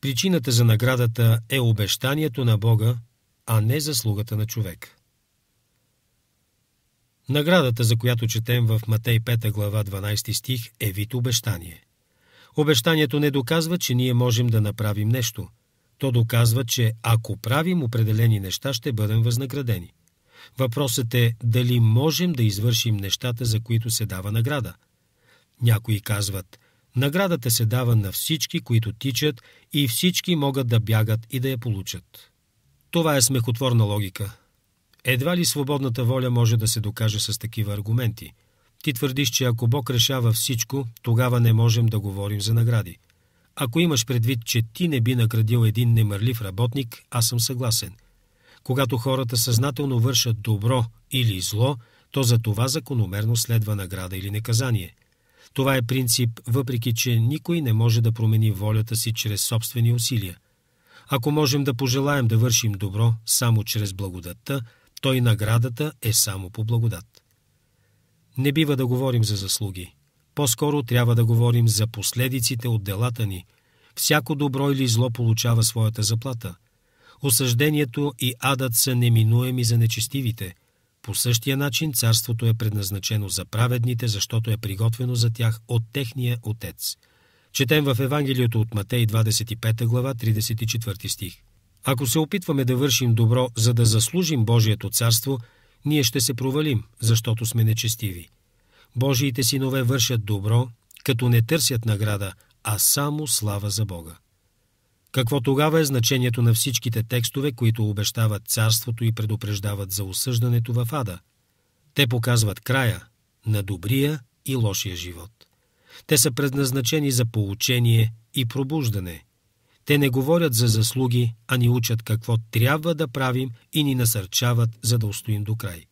Причината за наградата е обещанието на Бога, а не заслугата на човек. Наградата, за която четем в Матей 5 глава 12 стих, е вид обещание. Обещанието не доказва, че ние можем да направим нещо. То доказва, че ако правим определени неща, ще бъдем възнаградени. Въпросът е дали можем да извършим нещата, за които се дава награда. Някои казват, наградата се дава на всички, които тичат и всички могат да бягат и да я получат. Това е смехотворна логика. Едва ли свободната воля може да се докаже с такива аргументи – ти твърдиш, че ако Бог решава всичко, тогава не можем да говорим за награди. Ако имаш предвид, че ти не би наградил един немърлив работник, аз съм съгласен. Когато хората съзнателно вършат добро или зло, то за това закономерно следва награда или наказание. Това е принцип, въпреки че никой не може да промени волята си чрез собствени усилия. Ако можем да пожелаем да вършим добро само чрез благодатта, то и наградата е само по благодат. Не бива да говорим за заслуги. По-скоро трябва да говорим за последиците от делата ни. Всяко добро или зло получава своята заплата. Осъждението и адът са неминуеми за нечестивите. По същия начин царството е предназначено за праведните, защото е приготвено за тях от техния Отец. Четем в Евангелието от Матей 25 глава 34 стих. Ако се опитваме да вършим добро, за да заслужим Божието царство – ние ще се провалим, защото сме нечестиви. Божиите синове вършат добро, като не търсят награда, а само слава за Бога. Какво тогава е значението на всичките текстове, които обещават царството и предупреждават за осъждането в ада? Те показват края на добрия и лошия живот. Те са предназначени за поучение и пробуждане, те не говорят за заслуги, а ни учат какво трябва да правим и ни насърчават, за да устоим до край.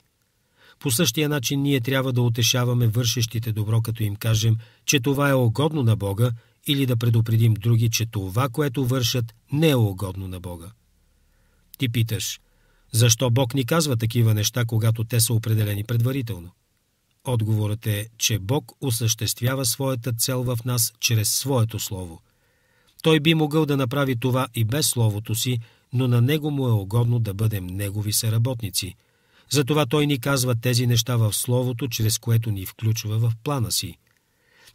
По същия начин ние трябва да утешаваме вършещите добро, като им кажем, че това е угодно на Бога или да предупредим други, че това, което вършат, не е угодно на Бога. Ти питаш, защо Бог ни казва такива неща, когато те са определени предварително? Отговорът е, че Бог осъществява своята цел в нас чрез своето Слово – той би могъл да направи това и без Словото си, но на Него му е угодно да бъдем Негови съработници. Затова Той ни казва тези неща в Словото, чрез което ни включва в плана си.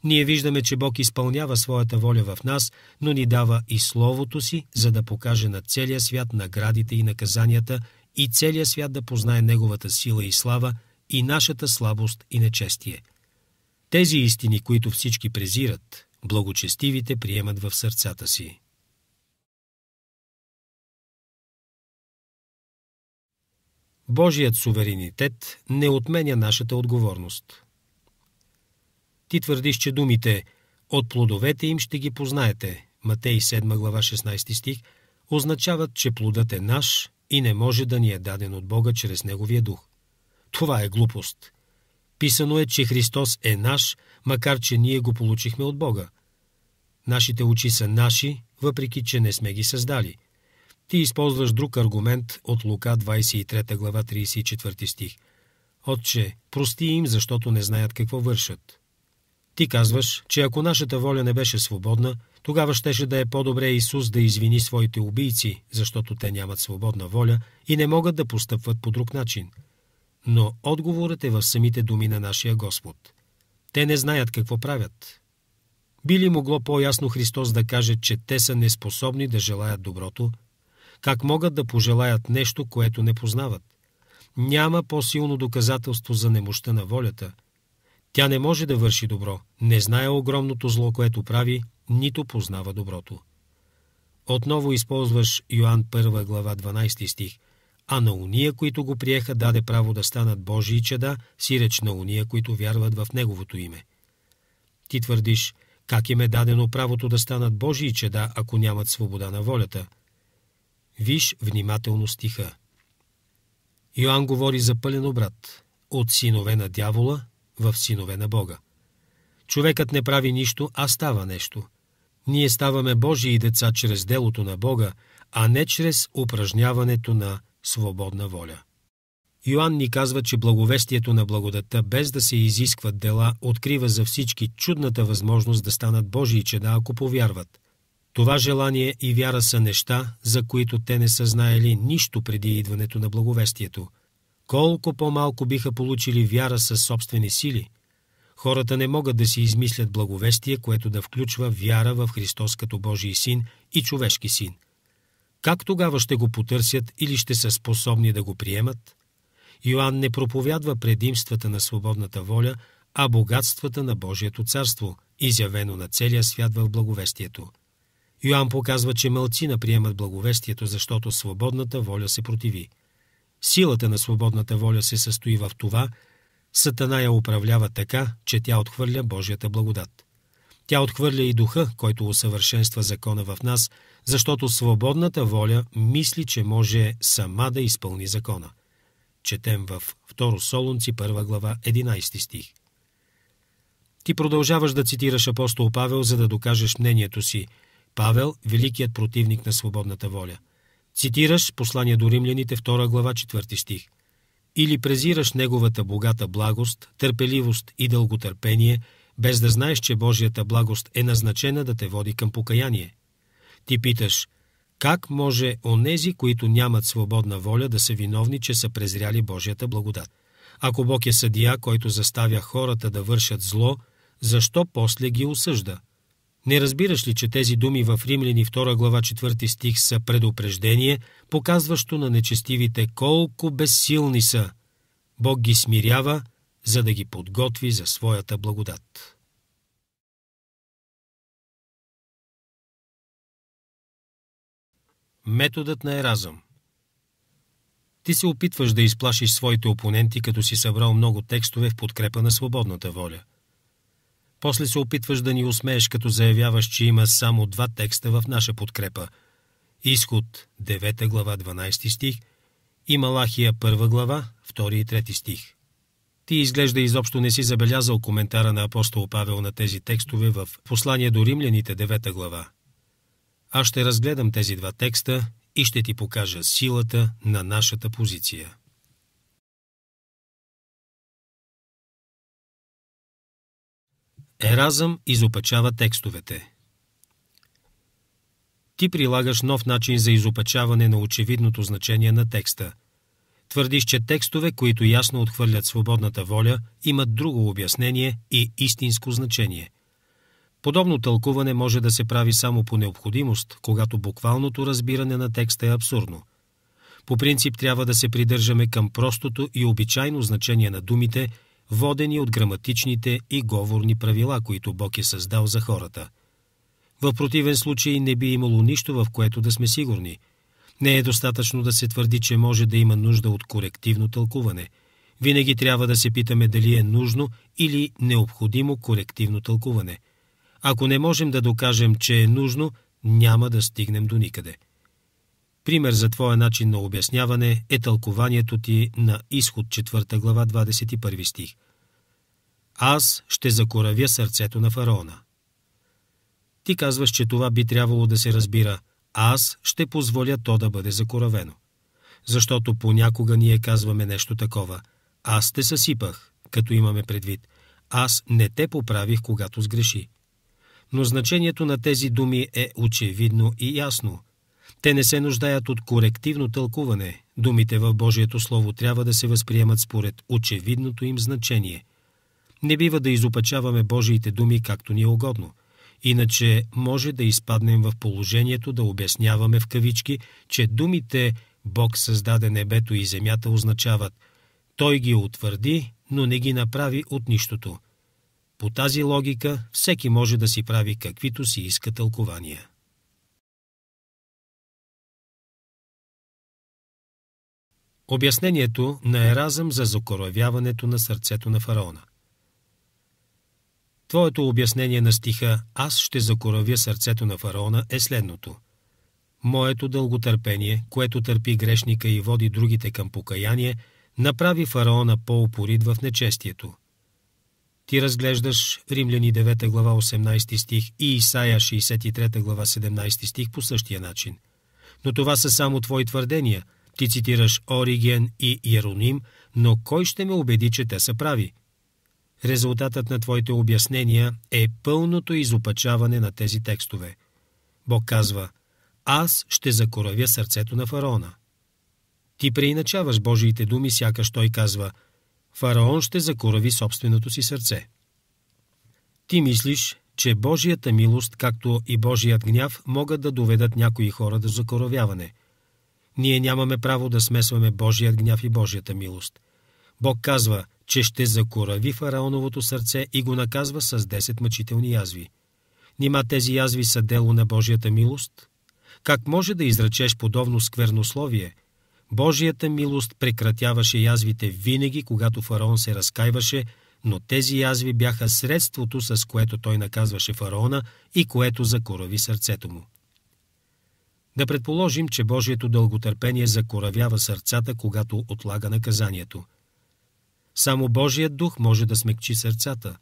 Ние виждаме, че Бог изпълнява своята воля в нас, но ни дава и Словото си, за да покаже на целия свят наградите и наказанията и целия свят да познае Неговата сила и слава и нашата слабост и нечестие. Тези истини, които всички презират, благочестивите приемат в сърцата си. Божият суверенитет не отменя нашата отговорност. Ти твърдиш, че думите «от плодовете им ще ги познаете» Матей 7 глава 16 стих означават, че плодът е наш и не може да ни е даден от Бога чрез Неговия дух. Това е глупост – Писано е, че Христос е наш, макар че ние го получихме от Бога. Нашите очи са наши, въпреки че не сме ги създали. Ти използваш друг аргумент от Лука 23 глава 34 стих. Отче, прости им, защото не знаят какво вършат. Ти казваш, че ако нашата воля не беше свободна, тогава щеше да е по-добре Исус да извини своите убийци, защото те нямат свободна воля и не могат да постъпват по друг начин – но отговорът е в самите думи на нашия Господ. Те не знаят какво правят. Би ли могло по-ясно Христос да каже, че те са неспособни да желаят доброто? Как могат да пожелаят нещо, което не познават? Няма по-силно доказателство за немощта на волята. Тя не може да върши добро, не знае огромното зло, което прави, нито познава доброто. Отново използваш Йоанн 1 глава 12 стих – а на уния, които го приеха, даде право да станат Божии чеда, сиреч на уния, които вярват в Неговото име. Ти твърдиш, как им е дадено правото да станат Божии чеда, ако нямат свобода на волята? Виж внимателно стиха. Йоанн говори за пълен обрат от синове на дявола в синове на Бога. Човекът не прави нищо, а става нещо. Ние ставаме Божии деца чрез делото на Бога, а не чрез упражняването на свободна воля. Йоанн ни казва, че благовестието на благодата, без да се изискват дела, открива за всички чудната възможност да станат Божии чеда, ако повярват. Това желание и вяра са неща, за които те не са знаели нищо преди идването на благовестието. Колко по-малко биха получили вяра със собствени сили? Хората не могат да си измислят благовестие, което да включва вяра в Христос като Божий син и човешки син – как тогава ще го потърсят или ще са способни да го приемат? Йоанн не проповядва предимствата на свободната воля, а богатствата на Божието царство, изявено на целия свят в благовестието. Йоанн показва, че мълцина приемат благовестието, защото свободната воля се противи. Силата на свободната воля се състои в това, Сатана я управлява така, че тя отхвърля Божията благодат. Тя отхвърля и духа, който усъвършенства закона в нас – защото свободната воля мисли, че може сама да изпълни закона. Четем в 2 Солунци, 1 глава, 11 стих. Ти продължаваш да цитираш апостол Павел, за да докажеш мнението си. Павел – великият противник на свободната воля. Цитираш послание до римляните, 2 глава, 4 стих. Или презираш неговата богата благост, търпеливост и дълготърпение, без да знаеш, че Божията благост е назначена да те води към покаяние – ти питаш, как може онези, които нямат свободна воля, да са виновни, че са презряли Божията благодат? Ако Бог е съдия, който заставя хората да вършат зло, защо после ги осъжда? Не разбираш ли, че тези думи в Римляни 2 глава 4 стих са предупреждение, показващо на нечестивите колко безсилни са? Бог ги смирява, за да ги подготви за своята благодат. Методът на Еразъм Ти се опитваш да изплашиш своите опоненти, като си събрал много текстове в подкрепа на свободната воля. После се опитваш да ни усмееш, като заявяваш, че има само два текста в наша подкрепа. Изход 9 глава 12 стих и Малахия 1 глава 2 и 3 стих. Ти изглежда изобщо не си забелязал коментара на апостол Павел на тези текстове в Послание до римляните 9 глава, аз ще разгледам тези два текста и ще ти покажа силата на нашата позиция. Еразъм изопачава текстовете. Ти прилагаш нов начин за изопачаване на очевидното значение на текста. Твърдиш, че текстове, които ясно отхвърлят свободната воля, имат друго обяснение и истинско значение – Подобно тълкуване може да се прави само по необходимост, когато буквалното разбиране на текста е абсурдно. По принцип трябва да се придържаме към простото и обичайно значение на думите, водени от граматичните и говорни правила, които Бог е създал за хората. В противен случай не би имало нищо, в което да сме сигурни. Не е достатъчно да се твърди, че може да има нужда от корективно тълкуване. Винаги трябва да се питаме дали е нужно или необходимо корективно тълкуване – ако не можем да докажем, че е нужно, няма да стигнем до никъде. Пример за твоя начин на обясняване е тълкованието ти на изход 4 глава 21 стих. Аз ще закоравя сърцето на фараона. Ти казваш, че това би трябвало да се разбира. Аз ще позволя то да бъде закоравено. Защото понякога ние казваме нещо такова. Аз те съсипах, като имаме предвид. Аз не те поправих, когато сгреши но значението на тези думи е очевидно и ясно. Те не се нуждаят от корективно тълкуване. Думите в Божието Слово трябва да се възприемат според очевидното им значение. Не бива да изопачаваме Божиите думи както ни е угодно. Иначе може да изпаднем в положението да обясняваме в кавички, че думите «Бог създаде небето и земята» означават «Той ги утвърди, но не ги направи от нищото». По тази логика всеки може да си прави каквито си иска тълкования. Обяснението на Еразъм за закоровяването на сърцето на фараона. Твоето обяснение на стиха «Аз ще закоравя сърцето на фараона» е следното. Моето дълготърпение, което търпи грешника и води другите към покаяние, направи фараона по-упорит в нечестието, ти разглеждаш Римляни 9 глава 18 стих и Исаия 63 глава 17 стих по същия начин. Но това са само твои твърдения. Ти цитираш Ориген и Иероним, но кой ще ме убеди, че те са прави? Резултатът на твоите обяснения е пълното изопачаване на тези текстове. Бог казва, аз ще закоравя сърцето на фараона. Ти преиначаваш Божиите думи, сякаш той казва – фараон ще закорави собственото си сърце. Ти мислиш, че Божията милост, както и Божият гняв, могат да доведат някои хора до закоровяване. Ние нямаме право да смесваме Божият гняв и Божията милост. Бог казва, че ще закорави фараоновото сърце и го наказва с 10 мъчителни язви. Нима тези язви са дело на Божията милост? Как може да изречеш подобно сквернословие – Божията милост прекратяваше язвите винаги, когато фараон се разкайваше, но тези язви бяха средството, с което той наказваше фараона и което закорави сърцето му. Да предположим, че Божието дълготърпение закоравява сърцата, когато отлага наказанието. Само Божият дух може да смекчи сърцата.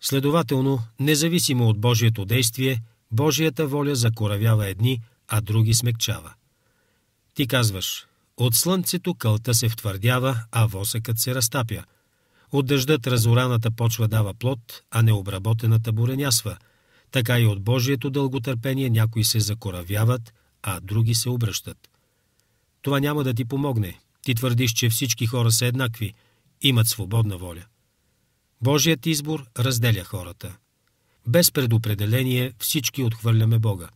Следователно, независимо от Божието действие, Божията воля закоравява едни, а други смекчава. Ти казваш, от слънцето кълта се втвърдява, а восъкът се разтапя. От дъждът разораната почва дава плод, а необработената буренясва. Така и от Божието дълготърпение някои се закоравяват, а други се обръщат. Това няма да ти помогне. Ти твърдиш, че всички хора са еднакви, имат свободна воля. Божият избор разделя хората. Без предопределение всички отхвърляме Бога.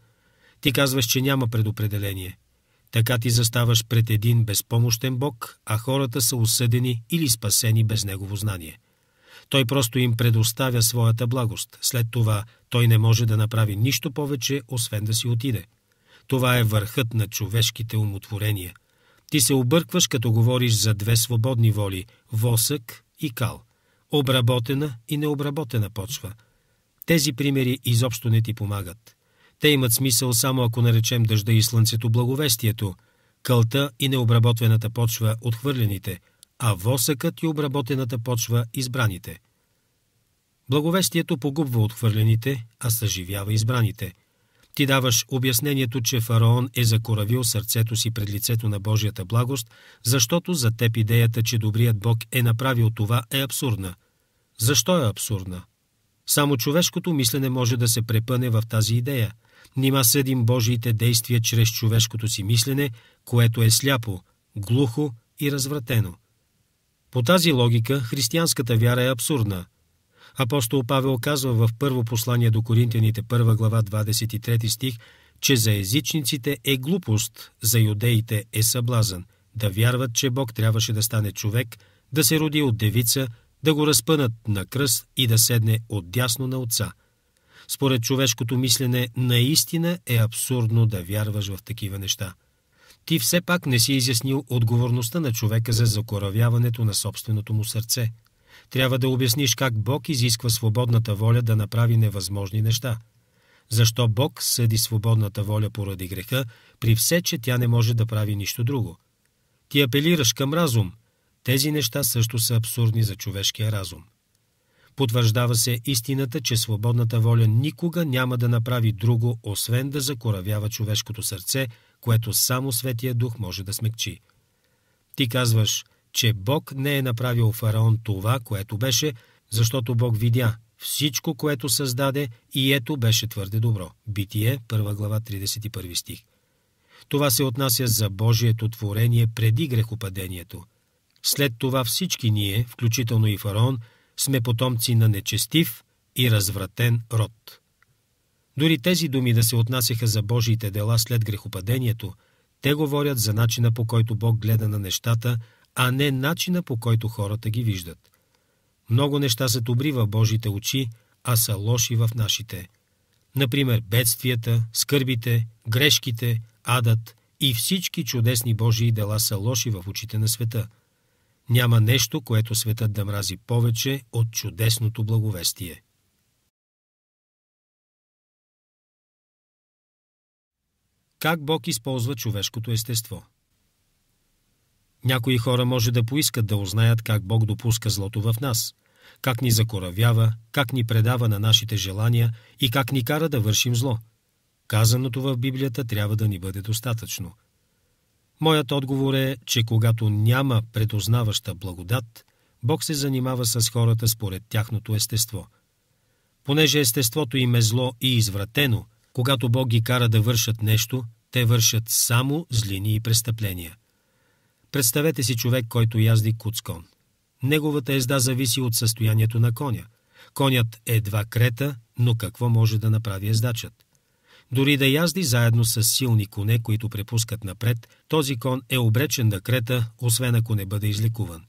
Ти казваш, че няма предопределение – така ти заставаш пред един безпомощен Бог, а хората са осъдени или спасени без Негово знание. Той просто им предоставя своята благост. След това той не може да направи нищо повече, освен да си отиде. Това е върхът на човешките умотворения. Ти се объркваш, като говориш за две свободни воли – восък и кал. Обработена и необработена почва. Тези примери изобщо не ти помагат – те имат смисъл само ако наречем дъжда и слънцето благовестието, кълта и необработвената почва отхвърлените, а восъкът и обработената почва избраните. Благовестието погубва отхвърлените, а съживява избраните. Ти даваш обяснението, че фараон е закоравил сърцето си пред лицето на Божията благост, защото за теб идеята, че добрият Бог е направил това, е абсурдна. Защо е абсурдна? Само човешкото мислене може да се препъне в тази идея – Нима съдим Божиите действия чрез човешкото си мислене, което е сляпо, глухо и развратено. По тази логика християнската вяра е абсурдна. Апостол Павел казва в първо послание до Коринтияните 1 глава 23 стих, че за езичниците е глупост, за юдеите е съблазън, да вярват, че Бог трябваше да стане човек, да се роди от девица, да го разпънат на кръст и да седне отдясно на отца – според човешкото мислене, наистина е абсурдно да вярваш в такива неща. Ти все пак не си изяснил отговорността на човека за закоравяването на собственото му сърце. Трябва да обясниш как Бог изисква свободната воля да направи невъзможни неща. Защо Бог съди свободната воля поради греха, при все, че тя не може да прави нищо друго? Ти апелираш към разум. Тези неща също са абсурдни за човешкия разум – Потвърждава се истината, че свободната воля никога няма да направи друго, освен да закоравява човешкото сърце, което само Светия Дух може да смекчи. Ти казваш, че Бог не е направил фараон това, което беше, защото Бог видя всичко, което създаде и ето беше твърде добро. Битие, 1 глава, 31 стих. Това се отнася за Божието творение преди грехопадението. След това всички ние, включително и фараон, сме потомци на нечестив и развратен род. Дори тези думи да се отнасяха за Божиите дела след грехопадението, те говорят за начина по който Бог гледа на нещата, а не начина по който хората ги виждат. Много неща са добри в Божите очи, а са лоши в нашите. Например, бедствията, скърбите, грешките, адът и всички чудесни Божии дела са лоши в очите на света – няма нещо, което светът да мрази повече от чудесното благовестие. Как Бог използва човешкото естество? Някои хора може да поискат да узнаят как Бог допуска злото в нас, как ни закоравява, как ни предава на нашите желания и как ни кара да вършим зло. Казаното в Библията трябва да ни бъде достатъчно – Моят отговор е, че когато няма предознаваща благодат, Бог се занимава с хората според тяхното естество. Понеже естеството им е зло и извратено, когато Бог ги кара да вършат нещо, те вършат само злини и престъпления. Представете си човек, който язди куцкон. Неговата езда зависи от състоянието на коня. Конят едва крета, но какво може да направи ездачът? Дори да язди заедно с силни коне, които препускат напред, този кон е обречен на крета, освен ако не бъде излекуван.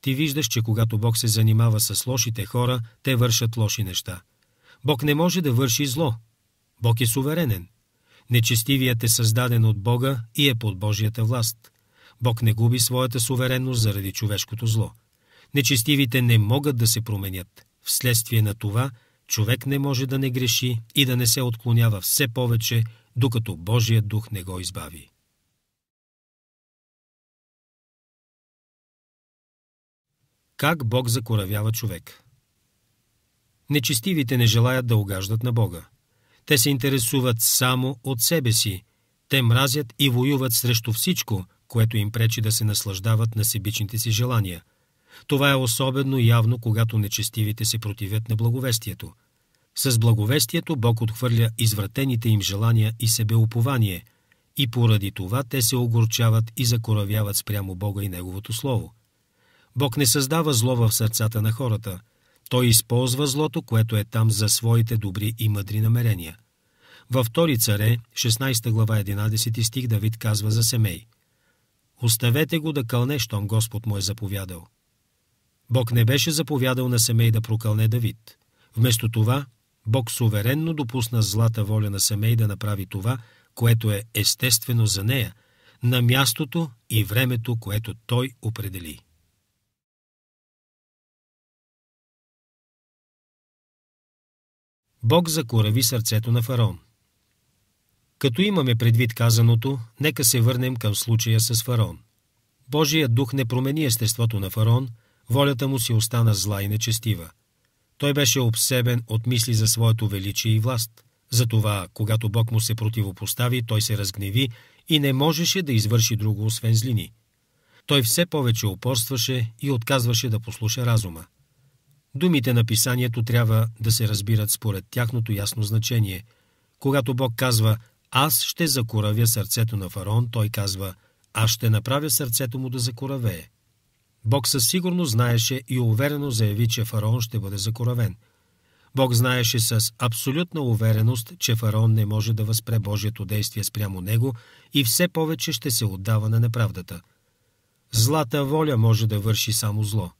Ти виждаш, че когато Бог се занимава с лошите хора, те вършат лоши неща. Бог не може да върши зло. Бог е суверенен. Нечестивият е създаден от Бога и е под Божията власт. Бог не губи своята суверенност заради човешкото зло. Нечестивите не могат да се променят. Вследствие на това – човек не може да не греши и да не се отклонява все повече, докато Божия дух не го избави. Как Бог закоравява човек? Нечестивите не желаят да огаждат на Бога. Те се интересуват само от себе си. Те мразят и воюват срещу всичко, което им пречи да се наслаждават на себичните си желания – това е особено явно, когато нечестивите се противят на благовестието. С благовестието Бог отхвърля извратените им желания и себеупование, и поради това те се огорчават и закоравяват спрямо Бога и Неговото Слово. Бог не създава зло в сърцата на хората. Той използва злото, което е там за своите добри и мъдри намерения. Във втори царе, 16 глава 11 стих, Давид казва за семей. Оставете го да кълне, щом Господ му е заповядал. Бог не беше заповядал на Семей да прокълне Давид. Вместо това, Бог суверенно допусна злата воля на Семей да направи това, което е естествено за нея, на мястото и времето, което той определи. Бог закорави сърцето на фараон. Като имаме предвид казаното, нека се върнем към случая с фараон. Божият дух не промени естеството на фараон – волята му си остана зла и нечестива. Той беше обсебен от мисли за своето величие и власт. Затова, когато Бог му се противопостави, той се разгневи и не можеше да извърши друго, освен злини. Той все повече опорстваше и отказваше да послуша разума. Думите на писанието трябва да се разбират според тяхното ясно значение. Когато Бог казва «Аз ще закоравя сърцето на фараон», той казва «Аз ще направя сърцето му да закоравее». Бог със сигурност знаеше и уверено заяви, че фараон ще бъде закоравен. Бог знаеше с абсолютна увереност, че фараон не може да възпре Божието действие спрямо него и все повече ще се отдава на неправдата. Злата воля може да върши само зло.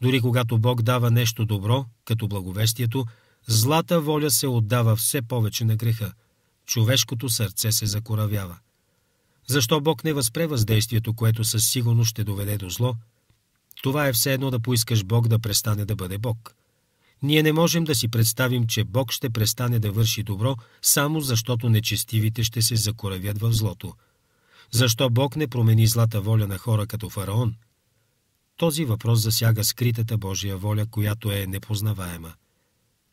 Дори когато Бог дава нещо добро, като благовестието, злата воля се отдава все повече на греха. Човешкото сърце се закоравява. Защо Бог не възпре въздействието, което със сигурност ще доведе до зло – това е все едно да поискаш Бог да престане да бъде Бог. Ние не можем да си представим, че Бог ще престане да върши добро, само защото нечестивите ще се закоравят в злото. Защо Бог не промени злата воля на хора като фараон? Този въпрос засяга скритата Божия воля, която е непознаваема.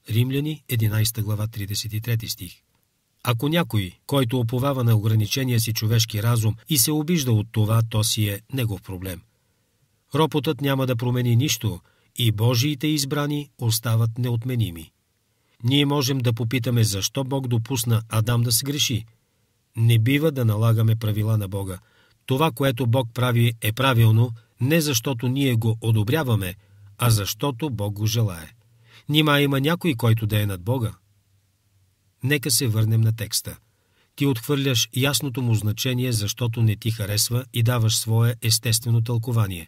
Римляни, 11 глава, 33 стих. Ако някой, който оповава на ограничения си човешки разум и се обижда от това, то си е негов проблем. Ропотът няма да промени нищо и Божиите избрани остават неотменими. Ние можем да попитаме защо Бог допусна Адам да се греши. Не бива да налагаме правила на Бога. Това, което Бог прави, е правилно, не защото ние го одобряваме, а защото Бог го желае. Нима има някой, който да е над Бога. Нека се върнем на текста. Ти отхвърляш ясното му значение, защото не ти харесва и даваш свое естествено тълкование.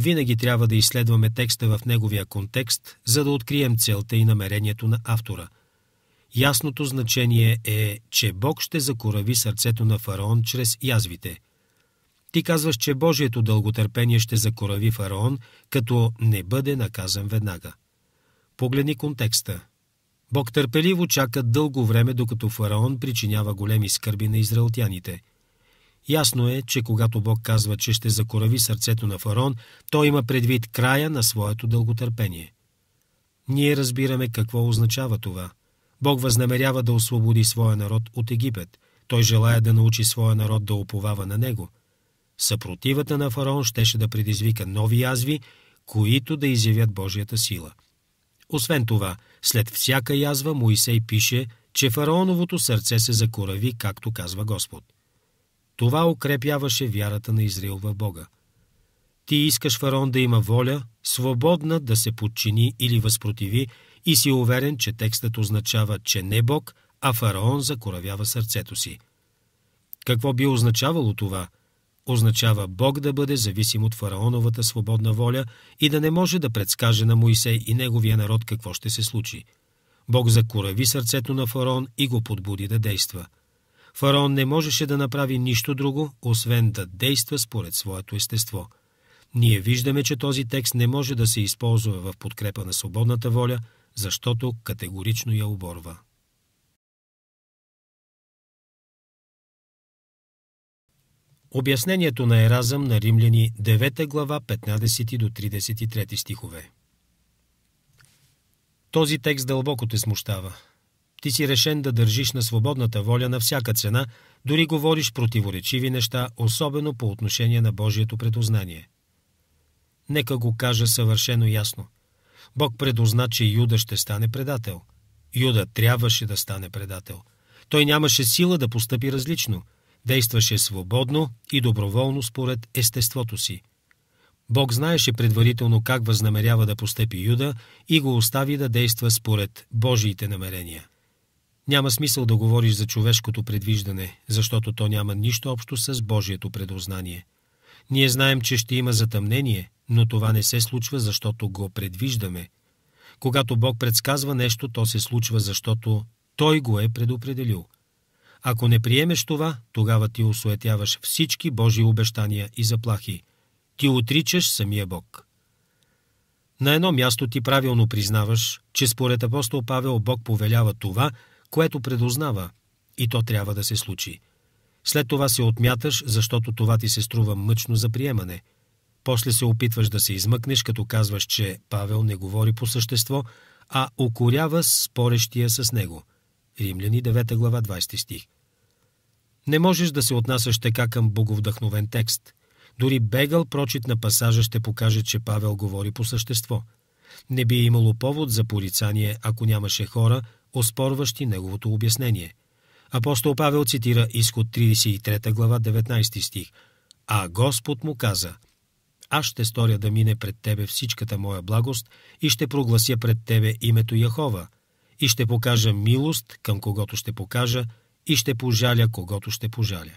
Винаги трябва да изследваме текста в неговия контекст, за да открием целта и намерението на автора. Ясното значение е, че Бог ще закорави сърцето на фараон чрез язвите. Ти казваш, че Божието дълготърпение ще закорави фараон, като не бъде наказан веднага. Погледни контекста. Бог търпеливо чака дълго време, докато фараон причинява големи скърби на израелтяните – Ясно е, че когато Бог казва, че ще закорави сърцето на фараон, той има предвид края на своето дълготърпение. Ние разбираме какво означава това. Бог възнамерява да освободи своя народ от Египет. Той желая да научи своя народ да оповава на него. Съпротивата на фараон щеше да предизвика нови язви, които да изявят Божията сила. Освен това, след всяка язва Моисей пише, че фараоновото сърце се закорави, както казва Господ – това укрепяваше вярата на Израил в Бога. Ти искаш фараон да има воля, свободна да се подчини или възпротиви и си уверен, че текстът означава, че не Бог, а фараон закоравява сърцето си. Какво би означавало това? Означава Бог да бъде зависим от фараоновата свободна воля и да не може да предскаже на Моисей и неговия народ какво ще се случи. Бог закорави сърцето на фараон и го подбуди да действа – Фараон не можеше да направи нищо друго, освен да действа според своето естество. Ние виждаме, че този текст не може да се използва в подкрепа на свободната воля, защото категорично я оборва. Обяснението на Еразъм на римляни 9 глава 15 до 33 стихове Този текст дълбоко те смущава. Ти си решен да държиш на свободната воля на всяка цена, дори говориш противоречиви неща, особено по отношение на Божието предознание. Нека го кажа съвършено ясно. Бог предозна, че Юда ще стане предател. Юда трябваше да стане предател. Той нямаше сила да постъпи различно. Действаше свободно и доброволно според естеството си. Бог знаеше предварително как възнамерява да постъпи Юда и го остави да действа според Божиите намерения. Няма смисъл да говориш за човешкото предвиждане, защото то няма нищо общо с Божието предознание. Ние знаем, че ще има затъмнение, но това не се случва, защото го предвиждаме. Когато Бог предсказва нещо, то се случва, защото Той го е предопределил. Ако не приемеш това, тогава ти осуетяваш всички Божии обещания и заплахи. Ти отричаш самия Бог. На едно място ти правилно признаваш, че според апостол Павел Бог повелява това – което предознава, и то трябва да се случи. След това се отмяташ, защото това ти се струва мъчно за приемане. После се опитваш да се измъкнеш, като казваш, че Павел не говори по същество, а укорява спорещия с него. Римляни 9 глава 20 стих. Не можеш да се отнасяш така към боговдъхновен текст. Дори бегал прочит на пасажа ще покаже, че Павел говори по същество. Не би имало повод за порицание, ако нямаше хора – оспорващи неговото обяснение. Апостол Павел цитира изход 33 глава 19 стих, а Господ му каза – аз ще сторя да мине пред тебе всичката моя благост и ще проглася пред тебе името Яхова, и ще покажа милост към когото ще покажа, и ще пожаля когото ще пожаля.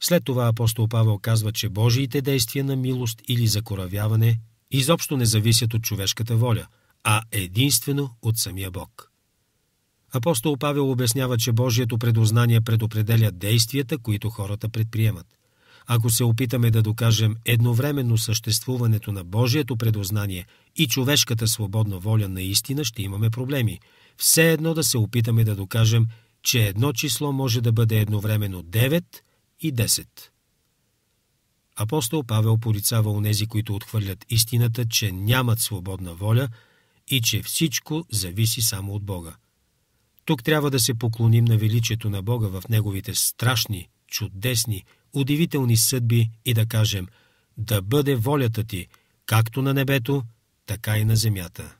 След това апостол Павел казва, че Божиите действия на милост или закоравяване изобщо не зависят от човешката воля – а единствено от самия Бог. Апостол Павел обяснява, че Божието предознание предопределя действията, които хората предприемат. Ако се опитаме да докажем едновременно съществуването на Божието предознание и човешката свободна воля, наистина ще имаме проблеми. Все едно да се опитаме да докажем, че едно число може да бъде едновременно 9 и 10. Апостол Павел порицава онези, които отхвърлят истината, че нямат свободна воля – и че всичко зависи само от Бога. Тук трябва да се поклоним на величието на Бога в Неговите страшни, чудесни, удивителни съдби и да кажем «Да бъде волята ти, както на небето, така и на земята».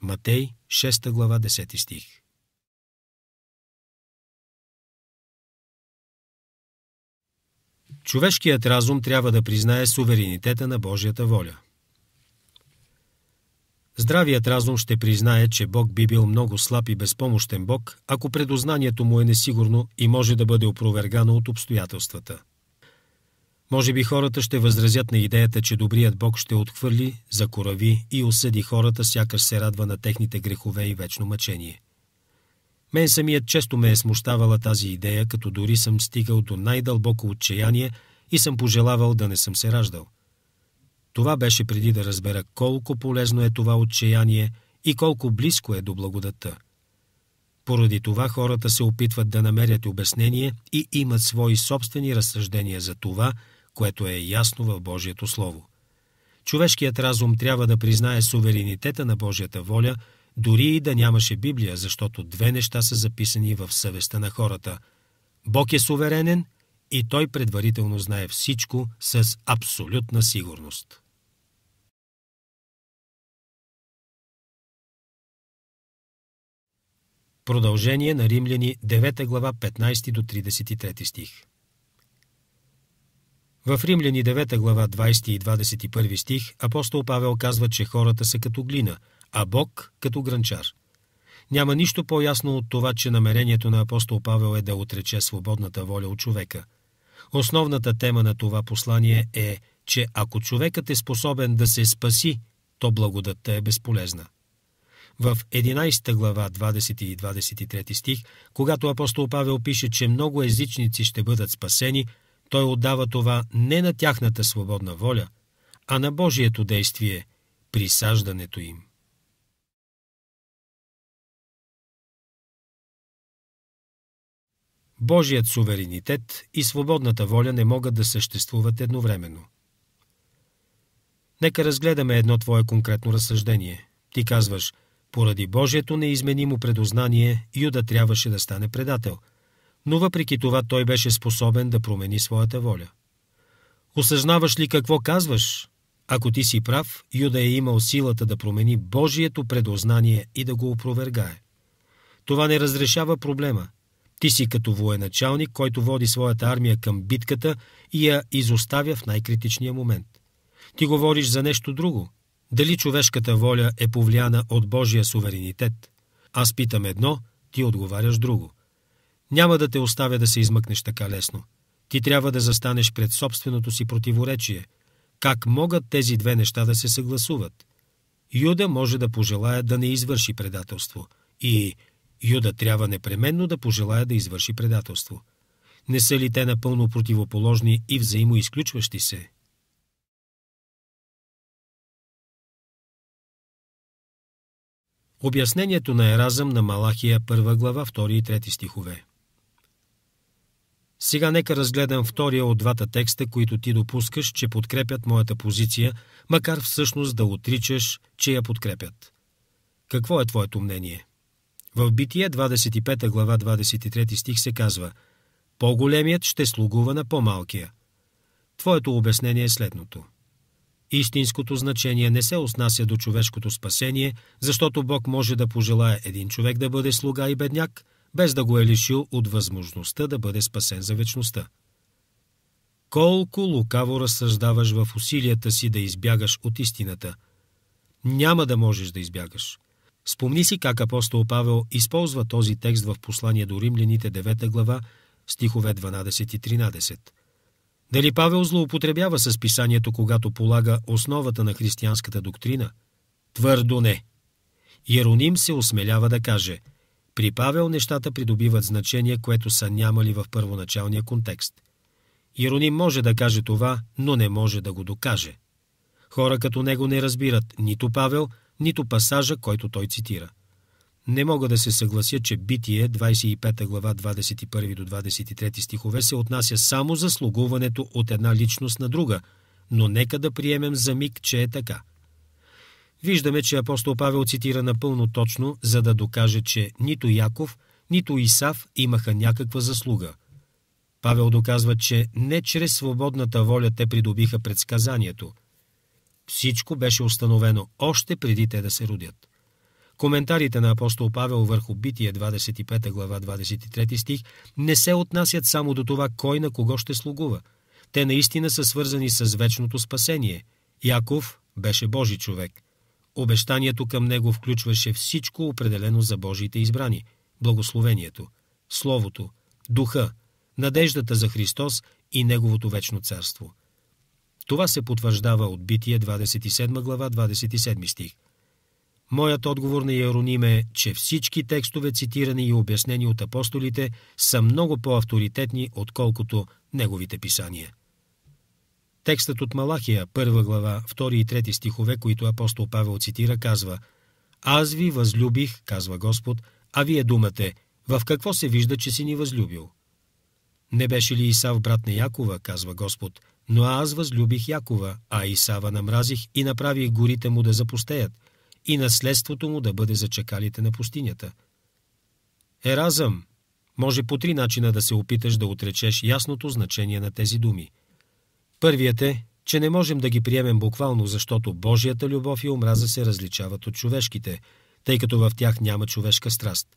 Матей, 6 глава, 10 стих. Човешкият разум трябва да признае суверенитета на Божията воля – Здравият разум ще признае, че Бог би бил много слаб и безпомощен Бог, ако предознанието му е несигурно и може да бъде опровергано от обстоятелствата. Може би хората ще възразят на идеята, че добрият Бог ще отхвърли, закорави и осъди хората, сякаш се радва на техните грехове и вечно мъчение. Мен самият често ме е смущавала тази идея, като дори съм стигал до най-дълбоко отчаяние и съм пожелавал да не съм се раждал – това беше преди да разбера колко полезно е това отчаяние и колко близко е до благодата. Поради това хората се опитват да намерят обяснение и имат свои собствени разсъждения за това, което е ясно в Божието Слово. Човешкият разум трябва да признае суверенитета на Божията воля, дори и да нямаше Библия, защото две неща са записани в съвестта на хората. Бог е суверенен и той предварително знае всичко с абсолютна сигурност. Продължение на Римляни 9 глава 15 до 33 стих. В Римляни 9 глава 20 и 21 стих апостол Павел казва, че хората са като глина, а Бог като гранчар. Няма нищо по-ясно от това, че намерението на апостол Павел е да отрече свободната воля от човека. Основната тема на това послание е, че ако човекът е способен да се спаси, то благодатта е безполезна. В 11 глава 20 и 23 стих, когато апостол Павел пише, че много езичници ще бъдат спасени, той отдава това не на тяхната свободна воля, а на Божието действие – присаждането им. Божият суверенитет и свободната воля не могат да съществуват едновременно. Нека разгледаме едно твое конкретно разсъждение. Ти казваш – поради Божието неизменимо предознание Юда трябваше да стане предател, но въпреки това той беше способен да промени своята воля. Осъзнаваш ли какво казваш? Ако ти си прав, Юда е имал силата да промени Божието предознание и да го опровергае. Това не разрешава проблема. Ти си като военачалник, който води своята армия към битката и я изоставя в най-критичния момент. Ти говориш за нещо друго – дали човешката воля е повлияна от Божия суверенитет? Аз питам едно, ти отговаряш друго. Няма да те оставя да се измъкнеш така лесно. Ти трябва да застанеш пред собственото си противоречие. Как могат тези две неща да се съгласуват? Юда може да пожелая да не извърши предателство. И Юда трябва непременно да пожелая да извърши предателство. Не са ли те напълно противоположни и взаимоизключващи се? Обяснението на Еразъм на Малахия, първа глава, 2 и 3 стихове. Сега нека разгледам втория от двата текста, които ти допускаш, че подкрепят моята позиция, макар всъщност да отричаш, че я подкрепят. Какво е твоето мнение? В Бития 25 глава 23 стих се казва «По-големият ще слугува на по-малкия». Твоето обяснение е следното – Истинското значение не се отнася до човешкото спасение, защото Бог може да пожелая един човек да бъде слуга и бедняк, без да го е лишил от възможността да бъде спасен за вечността. Колко лукаво разсъждаваш в усилията си да избягаш от истината. Няма да можеш да избягаш. Спомни си как апостол Павел използва този текст в послание до римляните 9 глава, стихове 12 и 13. Дали Павел злоупотребява с писанието, когато полага основата на християнската доктрина? Твърдо не. Иероним се осмелява да каже «При Павел нещата придобиват значение, което са нямали в първоначалния контекст». Иероним може да каже това, но не може да го докаже. Хора като него не разбират нито Павел, нито пасажа, който той цитира. Не мога да се съглася, че Битие, 25 глава, 21 до 23 стихове, се отнася само за слугуването от една личност на друга, но нека да приемем за миг, че е така. Виждаме, че апостол Павел цитира напълно точно, за да докаже, че нито Яков, нито Исав имаха някаква заслуга. Павел доказва, че не чрез свободната воля те придобиха предсказанието. Всичко беше установено още преди те да се родят. Коментарите на апостол Павел върху Битие 25 глава 23 стих не се отнасят само до това кой на кого ще слугува. Те наистина са свързани с вечното спасение. Яков беше Божи човек. Обещанието към него включваше всичко определено за Божиите избрани – благословението, Словото, Духа, надеждата за Христос и Неговото вечно царство. Това се потвърждава от Битие 27 глава 27 стих – Моят отговор на Яроним е, че всички текстове, цитирани и обяснени от апостолите, са много по-авторитетни, отколкото неговите писания. Текстът от Малахия, първа глава, 2 и 3 стихове, които апостол Павел цитира, казва «Аз ви възлюбих, казва Господ, а вие думате, в какво се вижда, че си ни възлюбил?» Не беше ли Исав брат на Якова, казва Господ, но аз възлюбих Якова, а Исава намразих и направих горите му да запустеят – и наследството му да бъде за чакалите на пустинята. Еразъм може по три начина да се опиташ да отречеш ясното значение на тези думи. Първият е, че не можем да ги приемем буквално, защото Божията любов и омраза се различават от човешките, тъй като в тях няма човешка страст.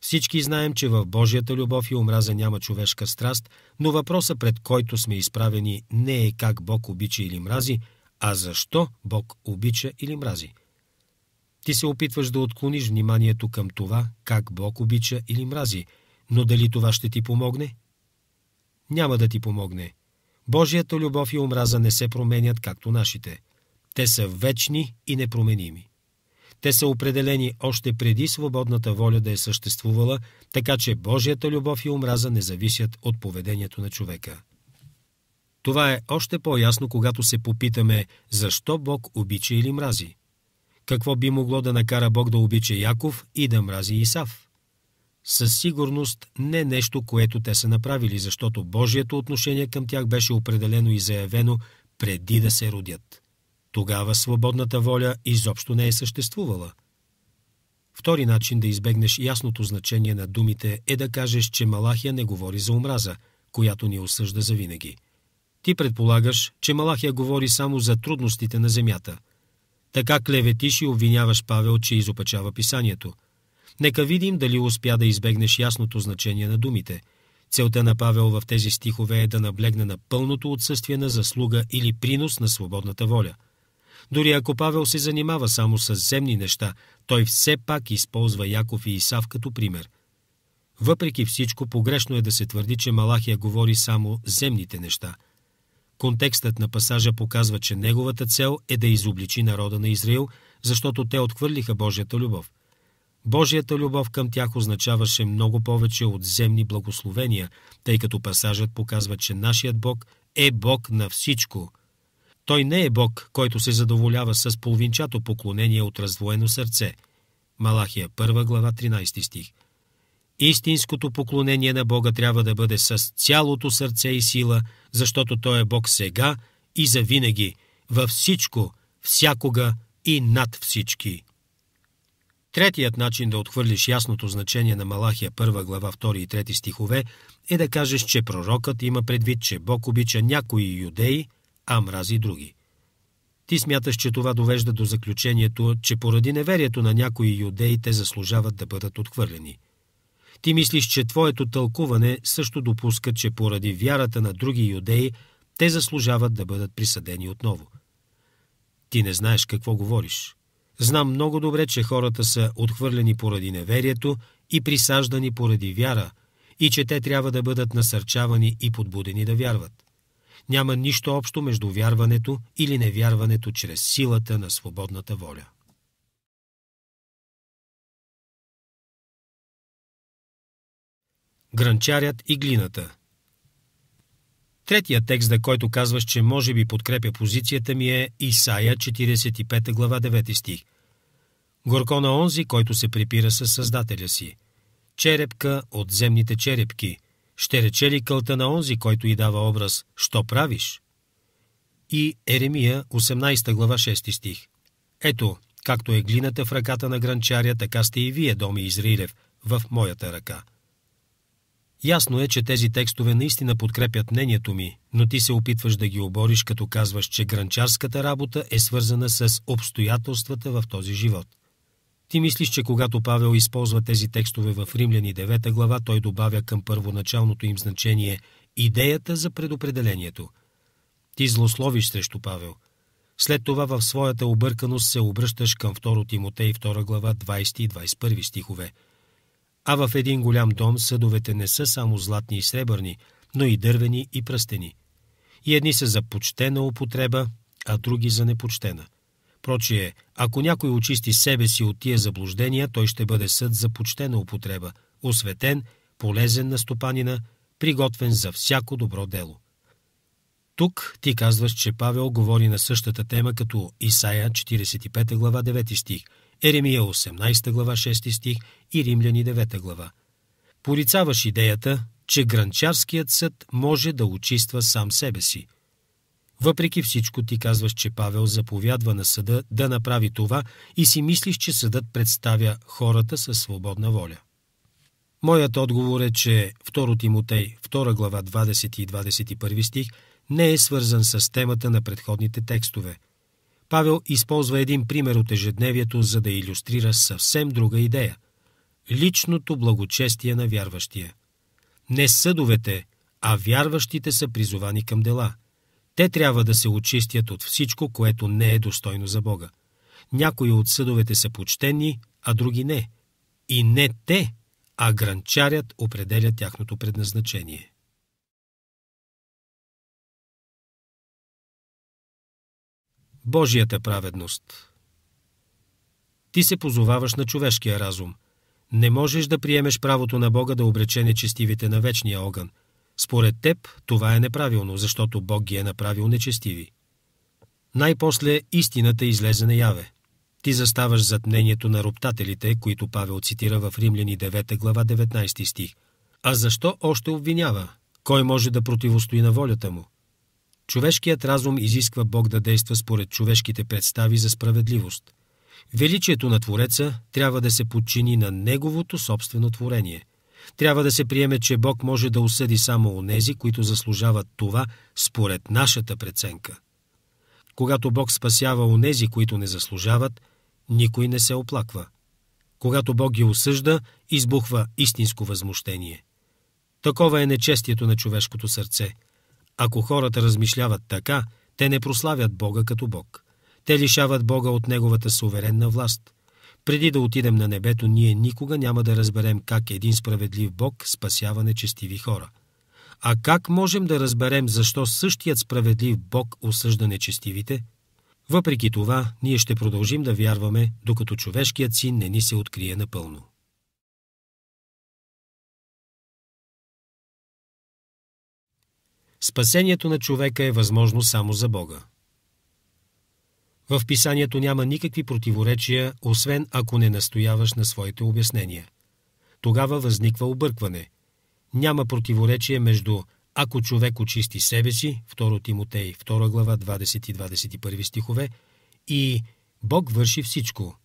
Всички знаем, че в Божията любов и омраза няма човешка страст, но въпроса, пред който сме изправени, не е как Бог обича или мрази, а защо Бог обича или мрази – ти се опитваш да отклониш вниманието към това, как Бог обича или мрази, но дали това ще ти помогне? Няма да ти помогне. Божията любов и омраза не се променят както нашите. Те са вечни и непроменими. Те са определени още преди свободната воля да е съществувала, така че Божията любов и омраза не зависят от поведението на човека. Това е още по-ясно, когато се попитаме защо Бог обича или мрази. Какво би могло да накара Бог да обича Яков и да мрази Исав? Със сигурност не нещо, което те са направили, защото Божието отношение към тях беше определено и заявено преди да се родят. Тогава свободната воля изобщо не е съществувала. Втори начин да избегнеш ясното значение на думите е да кажеш, че Малахия не говори за омраза, която ни осъжда завинаги. Ти предполагаш, че Малахия говори само за трудностите на земята – така клеветиш и обвиняваш Павел, че изопачава писанието. Нека видим дали успя да избегнеш ясното значение на думите. Целта на Павел в тези стихове е да наблегне на пълното отсъствие на заслуга или принос на свободната воля. Дори ако Павел се занимава само с земни неща, той все пак използва Яков и Исав като пример. Въпреки всичко, погрешно е да се твърди, че Малахия говори само земните неща – Контекстът на пасажа показва, че неговата цел е да изобличи народа на Израил, защото те отхвърлиха Божията любов. Божията любов към тях означаваше много повече от земни благословения, тъй като пасажът показва, че нашият Бог е Бог на всичко. Той не е Бог, който се задоволява с половинчато поклонение от раздвоено сърце. Малахия 1 глава 13 стих. Истинското поклонение на Бога трябва да бъде с цялото сърце и сила, защото Той е Бог сега и завинаги, във всичко, всякога и над всички. Третият начин да отхвърлиш ясното значение на Малахия 1 глава 2 и 3 стихове е да кажеш, че пророкът има предвид, че Бог обича някои юдеи, а мрази други. Ти смяташ, че това довежда до заключението, че поради неверието на някои юдеи те заслужават да бъдат отхвърлени – ти мислиш, че твоето тълкуване също допуска, че поради вярата на други юдеи те заслужават да бъдат присъдени отново. Ти не знаеш какво говориш. Знам много добре, че хората са отхвърлени поради неверието и присаждани поради вяра, и че те трябва да бъдат насърчавани и подбудени да вярват. Няма нищо общо между вярването или невярването чрез силата на свободната воля. Гранчарят и глината. Третия текст, за който казваш, че може би подкрепя позицията ми е Исаия 45 глава 9 стих. Горко на онзи, който се припира със Създателя си. Черепка от земните черепки. Ще рече ли кълта на онзи, който й дава образ, що правиш? И Еремия 18 глава 6 стих. Ето, както е глината в ръката на гранчаря, така сте и вие, доми Израилев, в моята ръка. Ясно е, че тези текстове наистина подкрепят мнението ми, но ти се опитваш да ги обориш, като казваш, че гранчарската работа е свързана с обстоятелствата в този живот. Ти мислиш, че когато Павел използва тези текстове в Римляни 9 глава, той добавя към първоначалното им значение идеята за предопределението. Ти злословиш срещу Павел. След това в своята обърканост се обръщаш към 2 Тимотей 2 глава 20 и 21 стихове – а в един голям дом съдовете не са само златни и сребърни, но и дървени и пръстени. И едни са за почтена употреба, а други за непочтена. Прочие, ако някой очисти себе си от тия заблуждения, той ще бъде съд за почтена употреба, осветен, полезен на стопанина, приготвен за всяко добро дело. Тук ти казваш, че Павел говори на същата тема като Исаия 45 глава 9 стих – Еремия 18 глава 6 стих и Римляни 9 глава. Порицаваш идеята, че гранчарският съд може да очиства сам себе си. Въпреки всичко ти казваш, че Павел заповядва на съда да направи това и си мислиш, че съдът представя хората със свободна воля. Моят отговор е, че 2 Тимотей 2 глава 20 и 21 стих не е свързан с темата на предходните текстове – Павел използва един пример от ежедневието, за да иллюстрира съвсем друга идея – личното благочестие на вярващия. Не съдовете, а вярващите са призовани към дела. Те трябва да се очистят от всичко, което не е достойно за Бога. Някои от съдовете са почтени, а други не. И не те, а гранчарят определя тяхното предназначение. Божията праведност. Ти се позоваваш на човешкия разум. Не можеш да приемеш правото на Бога да обрече нечестивите на вечния огън. Според теб това е неправилно, защото Бог ги е направил нечестиви. Най-после истината излезе наяве. Ти заставаш зад мнението на роптателите, които Павел цитира в Римляни 9 глава 19 стих. А защо още обвинява? Кой може да противостои на волята му? Човешкият разум изисква Бог да действа според човешките представи за справедливост. Величието на Твореца трябва да се подчини на Неговото собствено творение. Трябва да се приеме, че Бог може да осъди само онези, които заслужават това според нашата преценка. Когато Бог спасява онези, които не заслужават, никой не се оплаква. Когато Бог ги осъжда, избухва истинско възмущение. Такова е нечестието на човешкото сърце – ако хората размишляват така, те не прославят Бога като Бог. Те лишават Бога от Неговата суверенна власт. Преди да отидем на небето, ние никога няма да разберем как един справедлив Бог спасява нечестиви хора. А как можем да разберем защо същият справедлив Бог осъжда нечестивите? Въпреки това, ние ще продължим да вярваме, докато човешкият син не ни се открие напълно. Спасението на човека е възможно само за Бога. В писанието няма никакви противоречия, освен ако не настояваш на своите обяснения. Тогава възниква объркване. Няма противоречие между «Ако човек очисти себе си» 2 Тимотей 2 глава 20 и 21 стихове и «Бог върши всичко»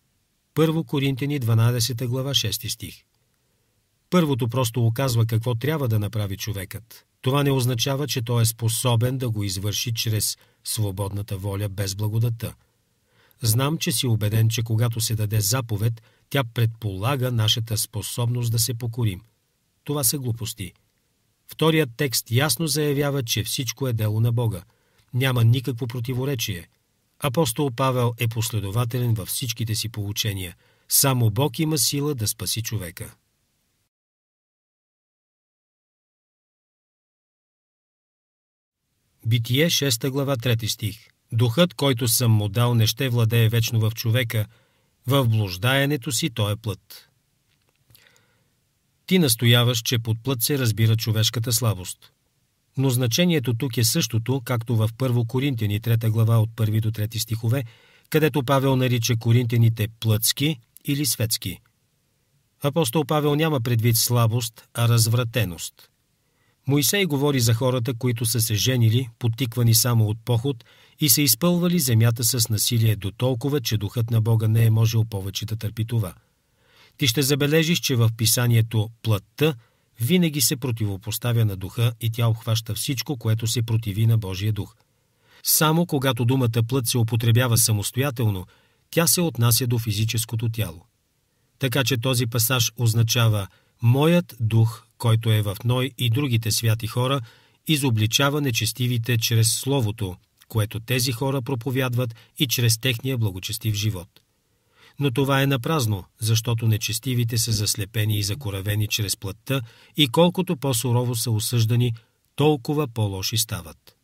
1 Коринтени 12 глава 6 стих. Първото просто оказва какво трябва да направи човекът, това не означава, че той е способен да го извърши чрез свободната воля без благодата. Знам, че си убеден, че когато се даде заповед, тя предполага нашата способност да се покорим. Това са глупости. Вторият текст ясно заявява, че всичко е дело на Бога. Няма никакво противоречие. Апостол Павел е последователен във всичките си получения. Само Бог има сила да спаси човека. Битие 6 глава 3 стих. Духът, който съм му дал, не ще владее вечно в човека, в блуждаенето си той е плът. Ти настояваш, че под плът се разбира човешката слабост. Но значението тук е същото, както в 1 Коринтияни 3 глава от 1 до 3 стихове, където Павел нарича коринтяните плътски или светски. Апостол Павел няма предвид слабост, а развратеност – Моисей говори за хората, които са се женили, потиквани само от поход и са изпълвали земята с насилие до толкова, че духът на Бога не е можел повече да търпи това. Ти ще забележиш, че в писанието плътта винаги се противопоставя на духа и тя обхваща всичко, което се противи на Божия дух. Само когато думата плът се употребява самостоятелно, тя се отнася до физическото тяло. Така че този пасаж означава «Моят дух който е в Ной и другите святи хора, изобличава нечестивите чрез Словото, което тези хора проповядват и чрез техния благочестив живот. Но това е напразно, защото нечестивите са заслепени и закоравени чрез плътта и колкото по-сурово са осъждани, толкова по-лоши стават.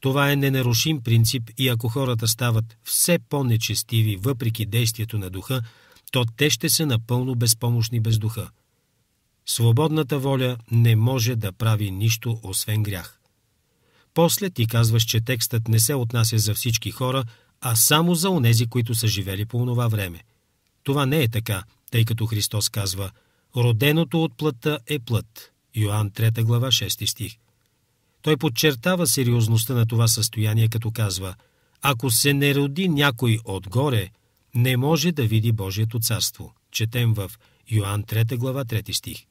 Това е ненарушим принцип и ако хората стават все по-нечестиви въпреки действието на духа, то те ще са напълно безпомощни без духа – Свободната воля не може да прави нищо, освен грях. После ти казваш, че текстът не се отнася за всички хора, а само за онези, които са живели по онова време. Това не е така, тъй като Христос казва «Роденото от плътта е плът» Йоанн 3 глава 6 стих. Той подчертава сериозността на това състояние, като казва «Ако се не роди някой отгоре, не може да види Божието царство». Четем в Йоанн 3 глава 3 стих.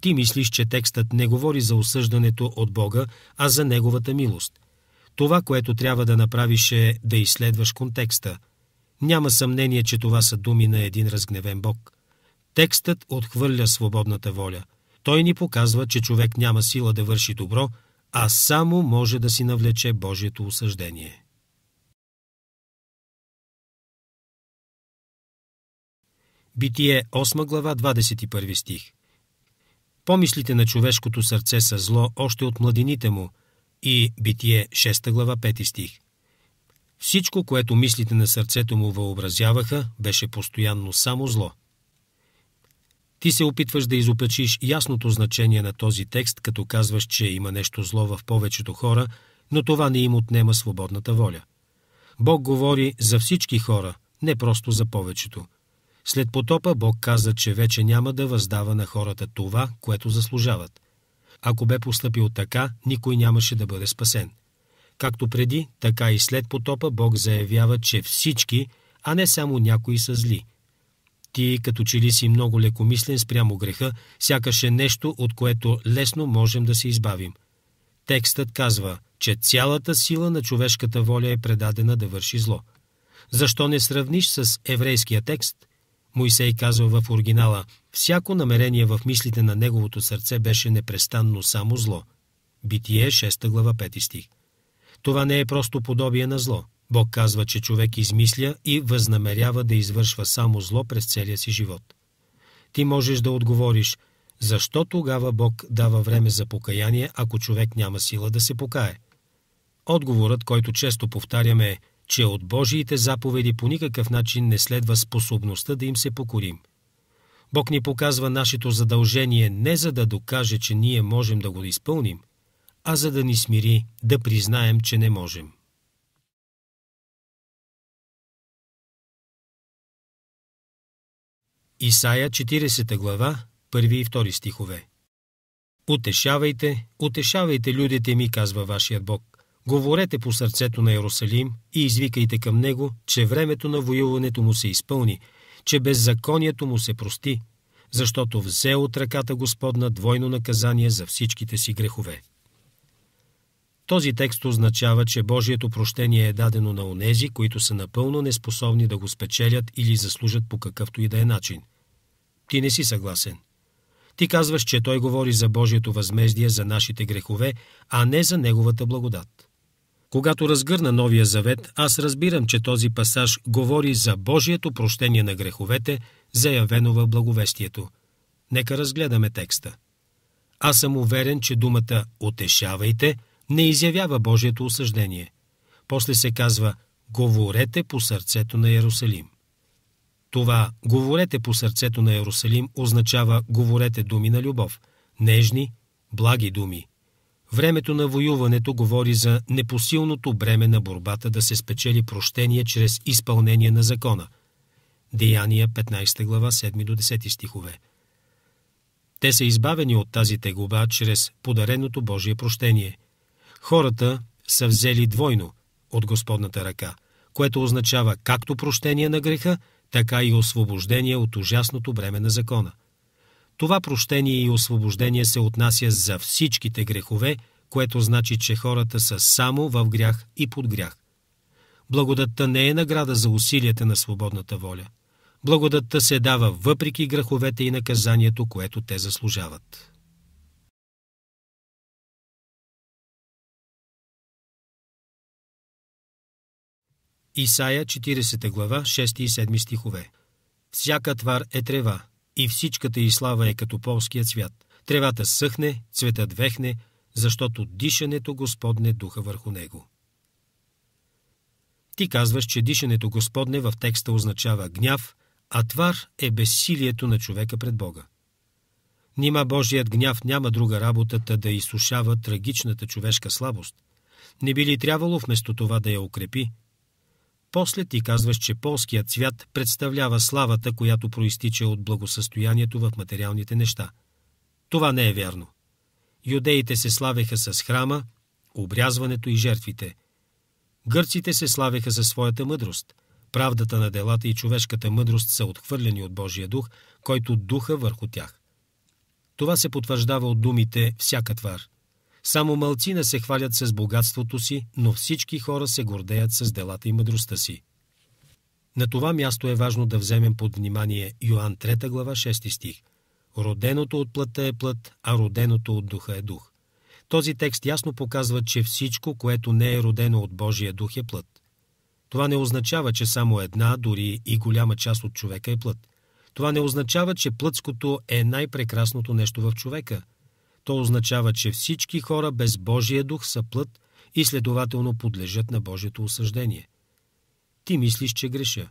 Ти мислиш, че текстът не говори за осъждането от Бога, а за Неговата милост. Това, което трябва да направиш е да изследваш контекста. Няма съмнение, че това са думи на един разгневен Бог. Текстът отхвърля свободната воля. Той ни показва, че човек няма сила да върши добро, а само може да си навлече Божието осъждение. Битие 8 глава 21 стих Помислите на човешкото сърце са зло още от младените му и Битие 6 глава 5 стих. Всичко, което мислите на сърцето му въобразяваха, беше постоянно само зло. Ти се опитваш да изопечиш ясното значение на този текст, като казваш, че има нещо зло в повечето хора, но това не им отнема свободната воля. Бог говори за всички хора, не просто за повечето – след потопа Бог каза, че вече няма да въздава на хората това, което заслужават. Ако бе постъпил така, никой нямаше да бъде спасен. Както преди, така и след потопа Бог заявява, че всички, а не само някои са зли. Ти, като че ли си много лекомислен спрямо греха, сякаш е нещо, от което лесно можем да се избавим. Текстът казва, че цялата сила на човешката воля е предадена да върши зло. Защо не сравниш с еврейския текст – Моисей казва в оригинала, всяко намерение в мислите на неговото сърце беше непрестанно само зло. Битие 6 глава 5 стих. Това не е просто подобие на зло. Бог казва, че човек измисля и възнамерява да извършва само зло през целия си живот. Ти можеш да отговориш, защо тогава Бог дава време за покаяние, ако човек няма сила да се покае? Отговорът, който често повтаряме е, че от Божиите заповеди по никакъв начин не следва способността да им се покорим. Бог ни показва нашето задължение не за да докаже, че ние можем да го изпълним, а за да ни смири да признаем, че не можем. Исая 40 глава, 1 и 2 стихове Утешавайте, утешавайте людите ми, казва вашият Бог. Говорете по сърцето на Иерусалим и извикайте към него, че времето на воюването му се изпълни, че беззаконието му се прости, защото взе от ръката Господна двойно наказание за всичките си грехове. Този текст означава, че Божието прощение е дадено на онези, които са напълно неспособни да го спечелят или заслужат по какъвто и да е начин. Ти не си съгласен. Ти казваш, че той говори за Божието възмездие за нашите грехове, а не за Неговата благодат. Когато разгърна Новия завет, аз разбирам, че този пасаж говори за Божието прощение на греховете, заявено в благовестието. Нека разгледаме текста. Аз съм уверен, че думата «отешавайте» не изявява Божието осъждение. После се казва «говорете по сърцето на Ярусалим». Това «говорете по сърцето на Ярусалим» означава «говорете думи на любов», нежни, благи думи, Времето на воюването говори за непосилното бреме на борбата да се спечели прощение чрез изпълнение на закона. Деяния 15 глава 7 до 10 стихове. Те са избавени от тази тегуба чрез подареното Божие прощение. Хората са взели двойно от Господната ръка, което означава както прощение на греха, така и освобождение от ужасното бреме на закона. Това прощение и освобождение се отнася за всичките грехове, което значи, че хората са само в грях и под грях. Благодатта не е награда за усилията на свободната воля. Благодатта се дава въпреки греховете и наказанието, което те заслужават. Исая 40 глава 6 и 7 стихове Всяка твар е трева, и всичката й слава е като полския цвят. Тревата съхне, цветът вехне, защото дишането Господне духа върху него. Ти казваш, че дишането Господне в текста означава гняв, а твар е безсилието на човека пред Бога. Нима Божият гняв няма друга работата да изсушава трагичната човешка слабост. Не би ли трябвало вместо това да я укрепи? После ти казваш, че полският цвят представлява славата, която проистича от благосъстоянието в материалните неща. Това не е вярно. Юдеите се славеха с храма, обрязването и жертвите. Гърците се славеха за своята мъдрост. Правдата на делата и човешката мъдрост са отхвърлени от Божия дух, който духа върху тях. Това се потвърждава от думите «всяка твар». Само малцина се хвалят с богатството си, но всички хора се гордеят с делата и мъдростта си. На това място е важно да вземем под внимание Йоанн 3 глава 6 стих. Роденото от плътта е плът, а роденото от духа е дух. Този текст ясно показва, че всичко, което не е родено от Божия дух е плът. Това не означава, че само една, дори и голяма част от човека е плът. Това не означава, че плътското е най-прекрасното нещо в човека, то означава, че всички хора без Божия дух са плът и следователно подлежат на Божието осъждение. Ти мислиш, че греша.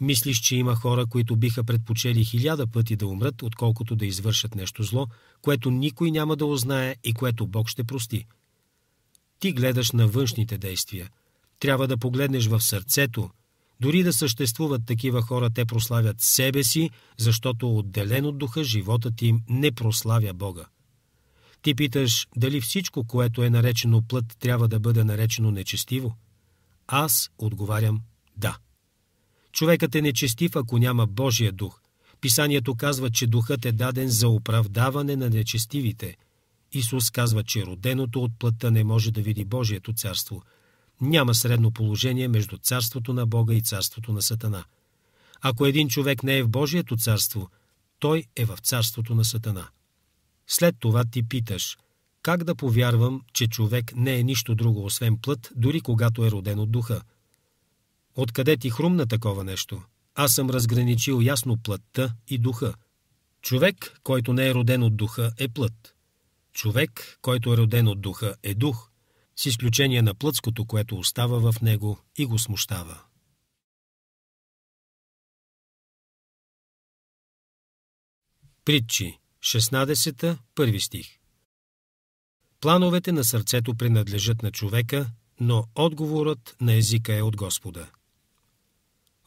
Мислиш, че има хора, които биха предпочели хиляда пъти да умрат, отколкото да извършат нещо зло, което никой няма да узнае и което Бог ще прости. Ти гледаш на външните действия. Трябва да погледнеш в сърцето. Дори да съществуват такива хора, те прославят себе си, защото отделен от духа животът им не прославя Бога. Ти питаш дали всичко, което е наречено плът, трябва да бъде наречено нечестиво? Аз отговарям да. Човекът е нечестив, ако няма Божия дух. Писанието казва, че духът е даден за оправдаване на нечестивите. Исус казва, че роденото от плътта не може да види Божието царство. Няма средно положение между царството на Бога и царството на Сатана. Ако един човек не е в Божието царство, той е в царството на Сатана. След това ти питаш – как да повярвам, че човек не е нищо друго освен плът, дори когато е роден от духа? Откъде ти хрумна такова нещо? Аз съм разграничил ясно плътта и духа. Човек, който не е роден от духа, е плът. Човек, който е роден от духа, е дух, с изключение на плътското, което остава в него и го смущава. Притчи 16, първи стих. Плановете на сърцето принадлежат на човека, но отговорът на езика е от Господа.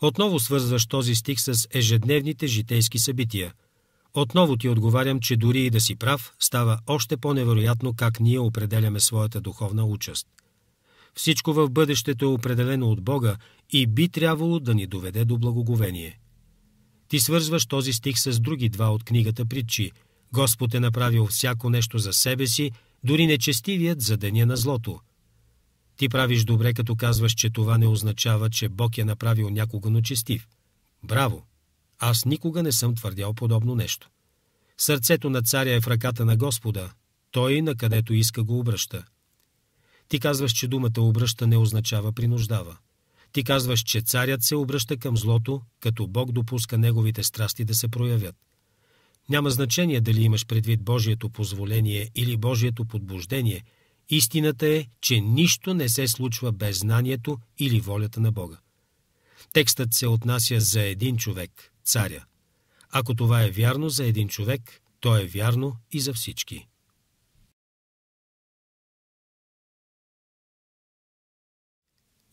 Отново свързваш този стих с ежедневните житейски събития. Отново ти отговарям, че дори и да си прав, става още по-невероятно как ние определяме своята духовна участ. Всичко в бъдещето е определено от Бога и би трябвало да ни доведе до благоговение. Ти свързваш този стих с други два от книгата Притчи – Господ е направил всяко нещо за себе си, дори нечестивият за деня на злото. Ти правиш добре, като казваш, че това не означава, че Бог е направил някого нечестив. Браво! Аз никога не съм твърдял подобно нещо. Сърцето на царя е в ръката на Господа. Той, на където иска, го обръща. Ти казваш, че думата обръща не означава принуждава. Ти казваш, че царят се обръща към злото, като Бог допуска неговите страсти да се проявят – няма значение дали имаш предвид Божието позволение или Божието подбуждение. Истината е, че нищо не се случва без знанието или волята на Бога. Текстът се отнася за един човек, царя. Ако това е вярно за един човек, то е вярно и за всички.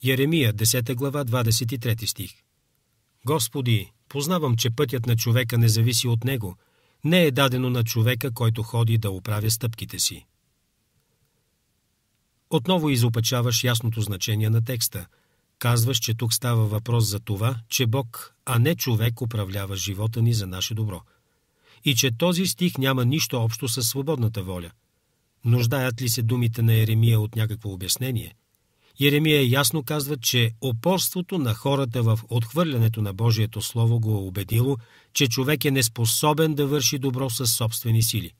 Еремия, 10 глава, 23 стих. Господи, познавам, че пътят на човека не зависи от него – не е дадено на човека, който ходи да оправя стъпките си. Отново изопачаваш ясното значение на текста. Казваш, че тук става въпрос за това, че Бог, а не човек, управлява живота ни за наше добро. И че този стих няма нищо общо с свободната воля. Нуждаят ли се думите на Еремия от някакво обяснение? Еремия ясно казва, че опорството на хората в отхвърлянето на Божието Слово го е убедило, че човек е неспособен да върши добро със собствени сили.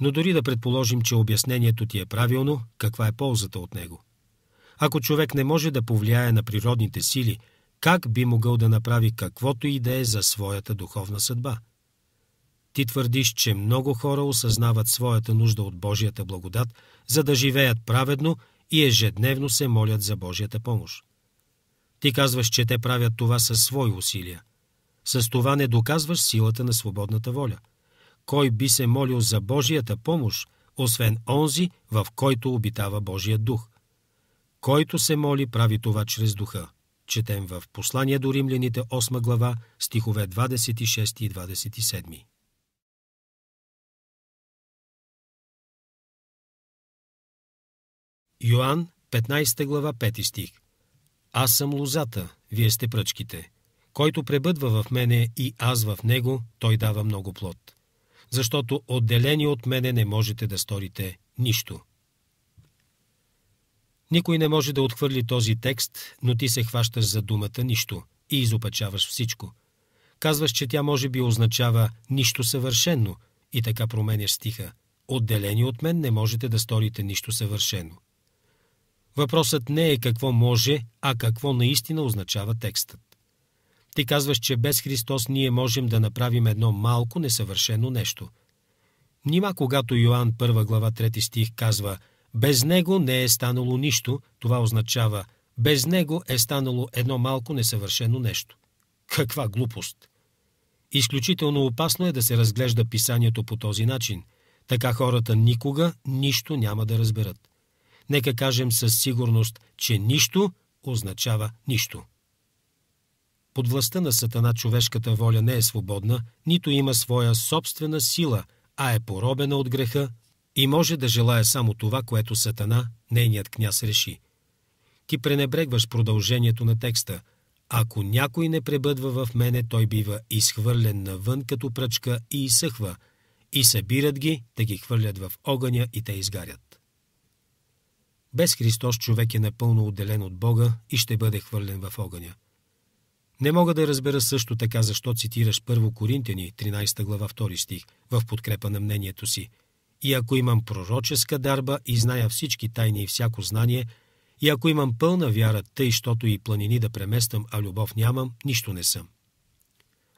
Но дори да предположим, че обяснението ти е правилно, каква е ползата от него? Ако човек не може да повлияе на природните сили, как би могъл да направи каквото и да е за своята духовна съдба? Ти твърдиш, че много хора осъзнават своята нужда от Божията благодат, за да живеят праведно и ежедневно се молят за Божията помощ. Ти казваш, че те правят това със свои усилия. С това не доказваш силата на свободната воля. Кой би се молил за Божията помощ, освен онзи, в който обитава Божия дух? Който се моли, прави това чрез духа. Четем в Послание до римляните 8 глава, стихове 26 и 27. Йоан, 15 глава, 5 стих. Аз съм лозата, вие сте пръчките. Който пребъдва в мене и аз в него, той дава много плод. Защото отделени от мене не можете да сторите нищо. Никой не може да отхвърли този текст, но ти се хващаш за думата нищо и изопачаваш всичко. Казваш, че тя може би означава нищо съвършено и така променяш стиха. Отделени от мен не можете да сторите нищо съвършено. Въпросът не е какво може, а какво наистина означава текстът. Ти казваш, че без Христос ние можем да направим едно малко несъвършено нещо. Нима когато Йоанн 1 глава 3 стих казва «Без него не е станало нищо», това означава «Без него е станало едно малко несъвършено нещо». Каква глупост! Изключително опасно е да се разглежда писанието по този начин. Така хората никога нищо няма да разберат. Нека кажем със сигурност, че нищо означава нищо. Под властта на Сатана човешката воля не е свободна, нито има своя собствена сила, а е поробена от греха и може да желая само това, което Сатана, нейният княз, реши. Ти пренебрегваш продължението на текста. Ако някой не пребъдва в мене, той бива изхвърлен навън като пръчка и изсъхва, и събират ги, да ги хвърлят в огъня и те изгарят. Без Христос човек е напълно отделен от Бога и ще бъде хвърлен в огъня – не мога да разбера също така защо цитираш първо Коринтяни, 13 глава 2 стих, в подкрепа на мнението си. И ако имам пророческа дарба и зная всички тайни и всяко знание, и ако имам пълна вяра, тъй, щото и планини да премествам, а любов нямам, нищо не съм.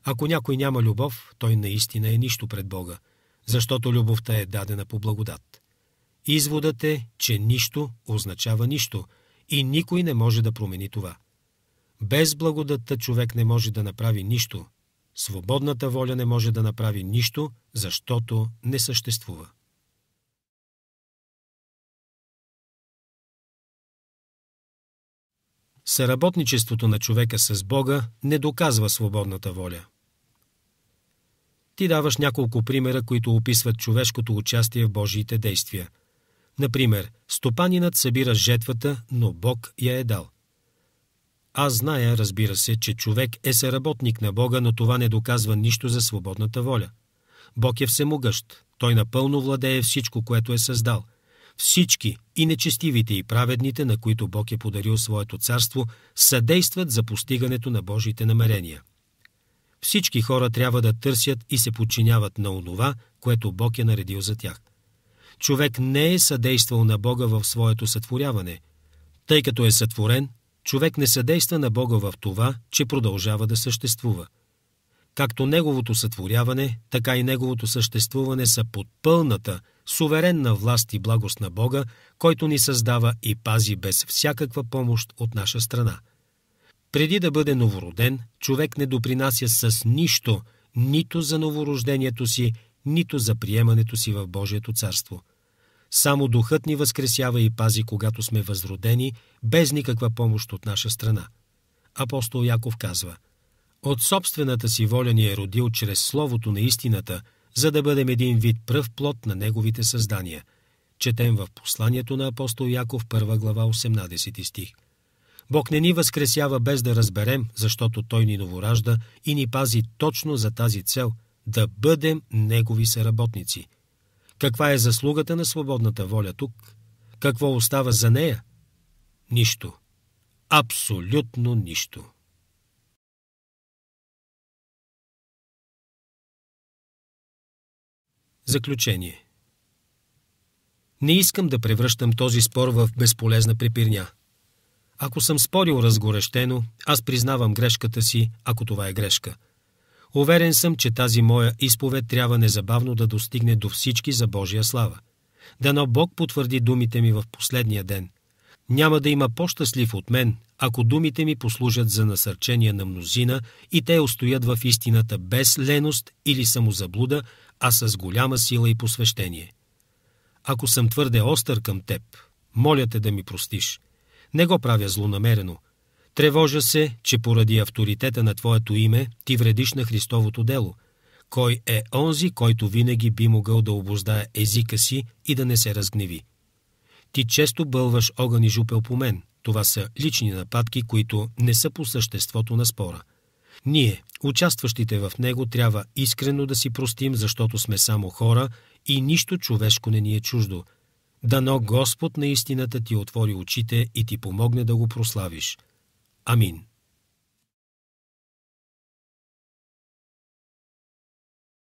Ако някой няма любов, той наистина е нищо пред Бога, защото любовта е дадена по благодат. Изводът е, че нищо означава нищо и никой не може да промени това – без благодатта човек не може да направи нищо. Свободната воля не може да направи нищо, защото не съществува. Съработничеството на човека с Бога не доказва свободната воля. Ти даваш няколко примера, които описват човешкото участие в Божиите действия. Например, стопанинът събира жетвата, но Бог я е дал – аз зная, разбира се, че човек е съработник на Бога, но това не доказва нищо за свободната воля. Бог е всемогъщ. Той напълно владее всичко, което е създал. Всички, и нечестивите, и праведните, на които Бог е подарил своето царство, съдействат за постигането на Божите намерения. Всички хора трябва да търсят и се подчиняват на онова, което Бог е наредил за тях. Човек не е съдействал на Бога в своето сътворяване. Тъй като е сътворен, човек не съдейства на Бога в това, че продължава да съществува. Както неговото сътворяване, така и неговото съществуване са под пълната, суверенна власт и благост на Бога, който ни създава и пази без всякаква помощ от наша страна. Преди да бъде новороден, човек не допринася с нищо, нито за новорождението си, нито за приемането си в Божието царство – само духът ни възкресява и пази, когато сме възродени, без никаква помощ от наша страна. Апостол Яков казва, От собствената си воля ни е родил чрез Словото на истината, за да бъдем един вид пръв плод на Неговите създания. Четем в посланието на апостол Яков, 1 глава, 18 стих. Бог не ни възкресява без да разберем, защото Той ни новоражда и ни пази точно за тази цел – да бъдем Негови съработници – каква е заслугата на свободната воля тук? Какво остава за нея? Нищо. Абсолютно нищо. Заключение Не искам да превръщам този спор в безполезна припирня. Ако съм спорил разгорещено, аз признавам грешката си, ако това е грешка – Уверен съм, че тази моя изповед трябва незабавно да достигне до всички за Божия слава. Дано Бог потвърди думите ми в последния ден. Няма да има по-щастлив от мен, ако думите ми послужат за насърчение на мнозина и те устоят в истината без леност или самозаблуда, а с голяма сила и посвещение. Ако съм твърде остър към теб, моля те да ми простиш. Не го правя злонамерено – Тревожа се, че поради авторитета на Твоето име ти вредиш на Христовото дело. Кой е онзи, който винаги би могъл да обоздае езика си и да не се разгневи? Ти често бълваш огън и жупел по мен. Това са лични нападки, които не са по съществото на спора. Ние, участващите в него, трябва искрено да си простим, защото сме само хора и нищо човешко не ни е чуждо. Дано Господ на истината ти отвори очите и ти помогне да го прославиш – Amin.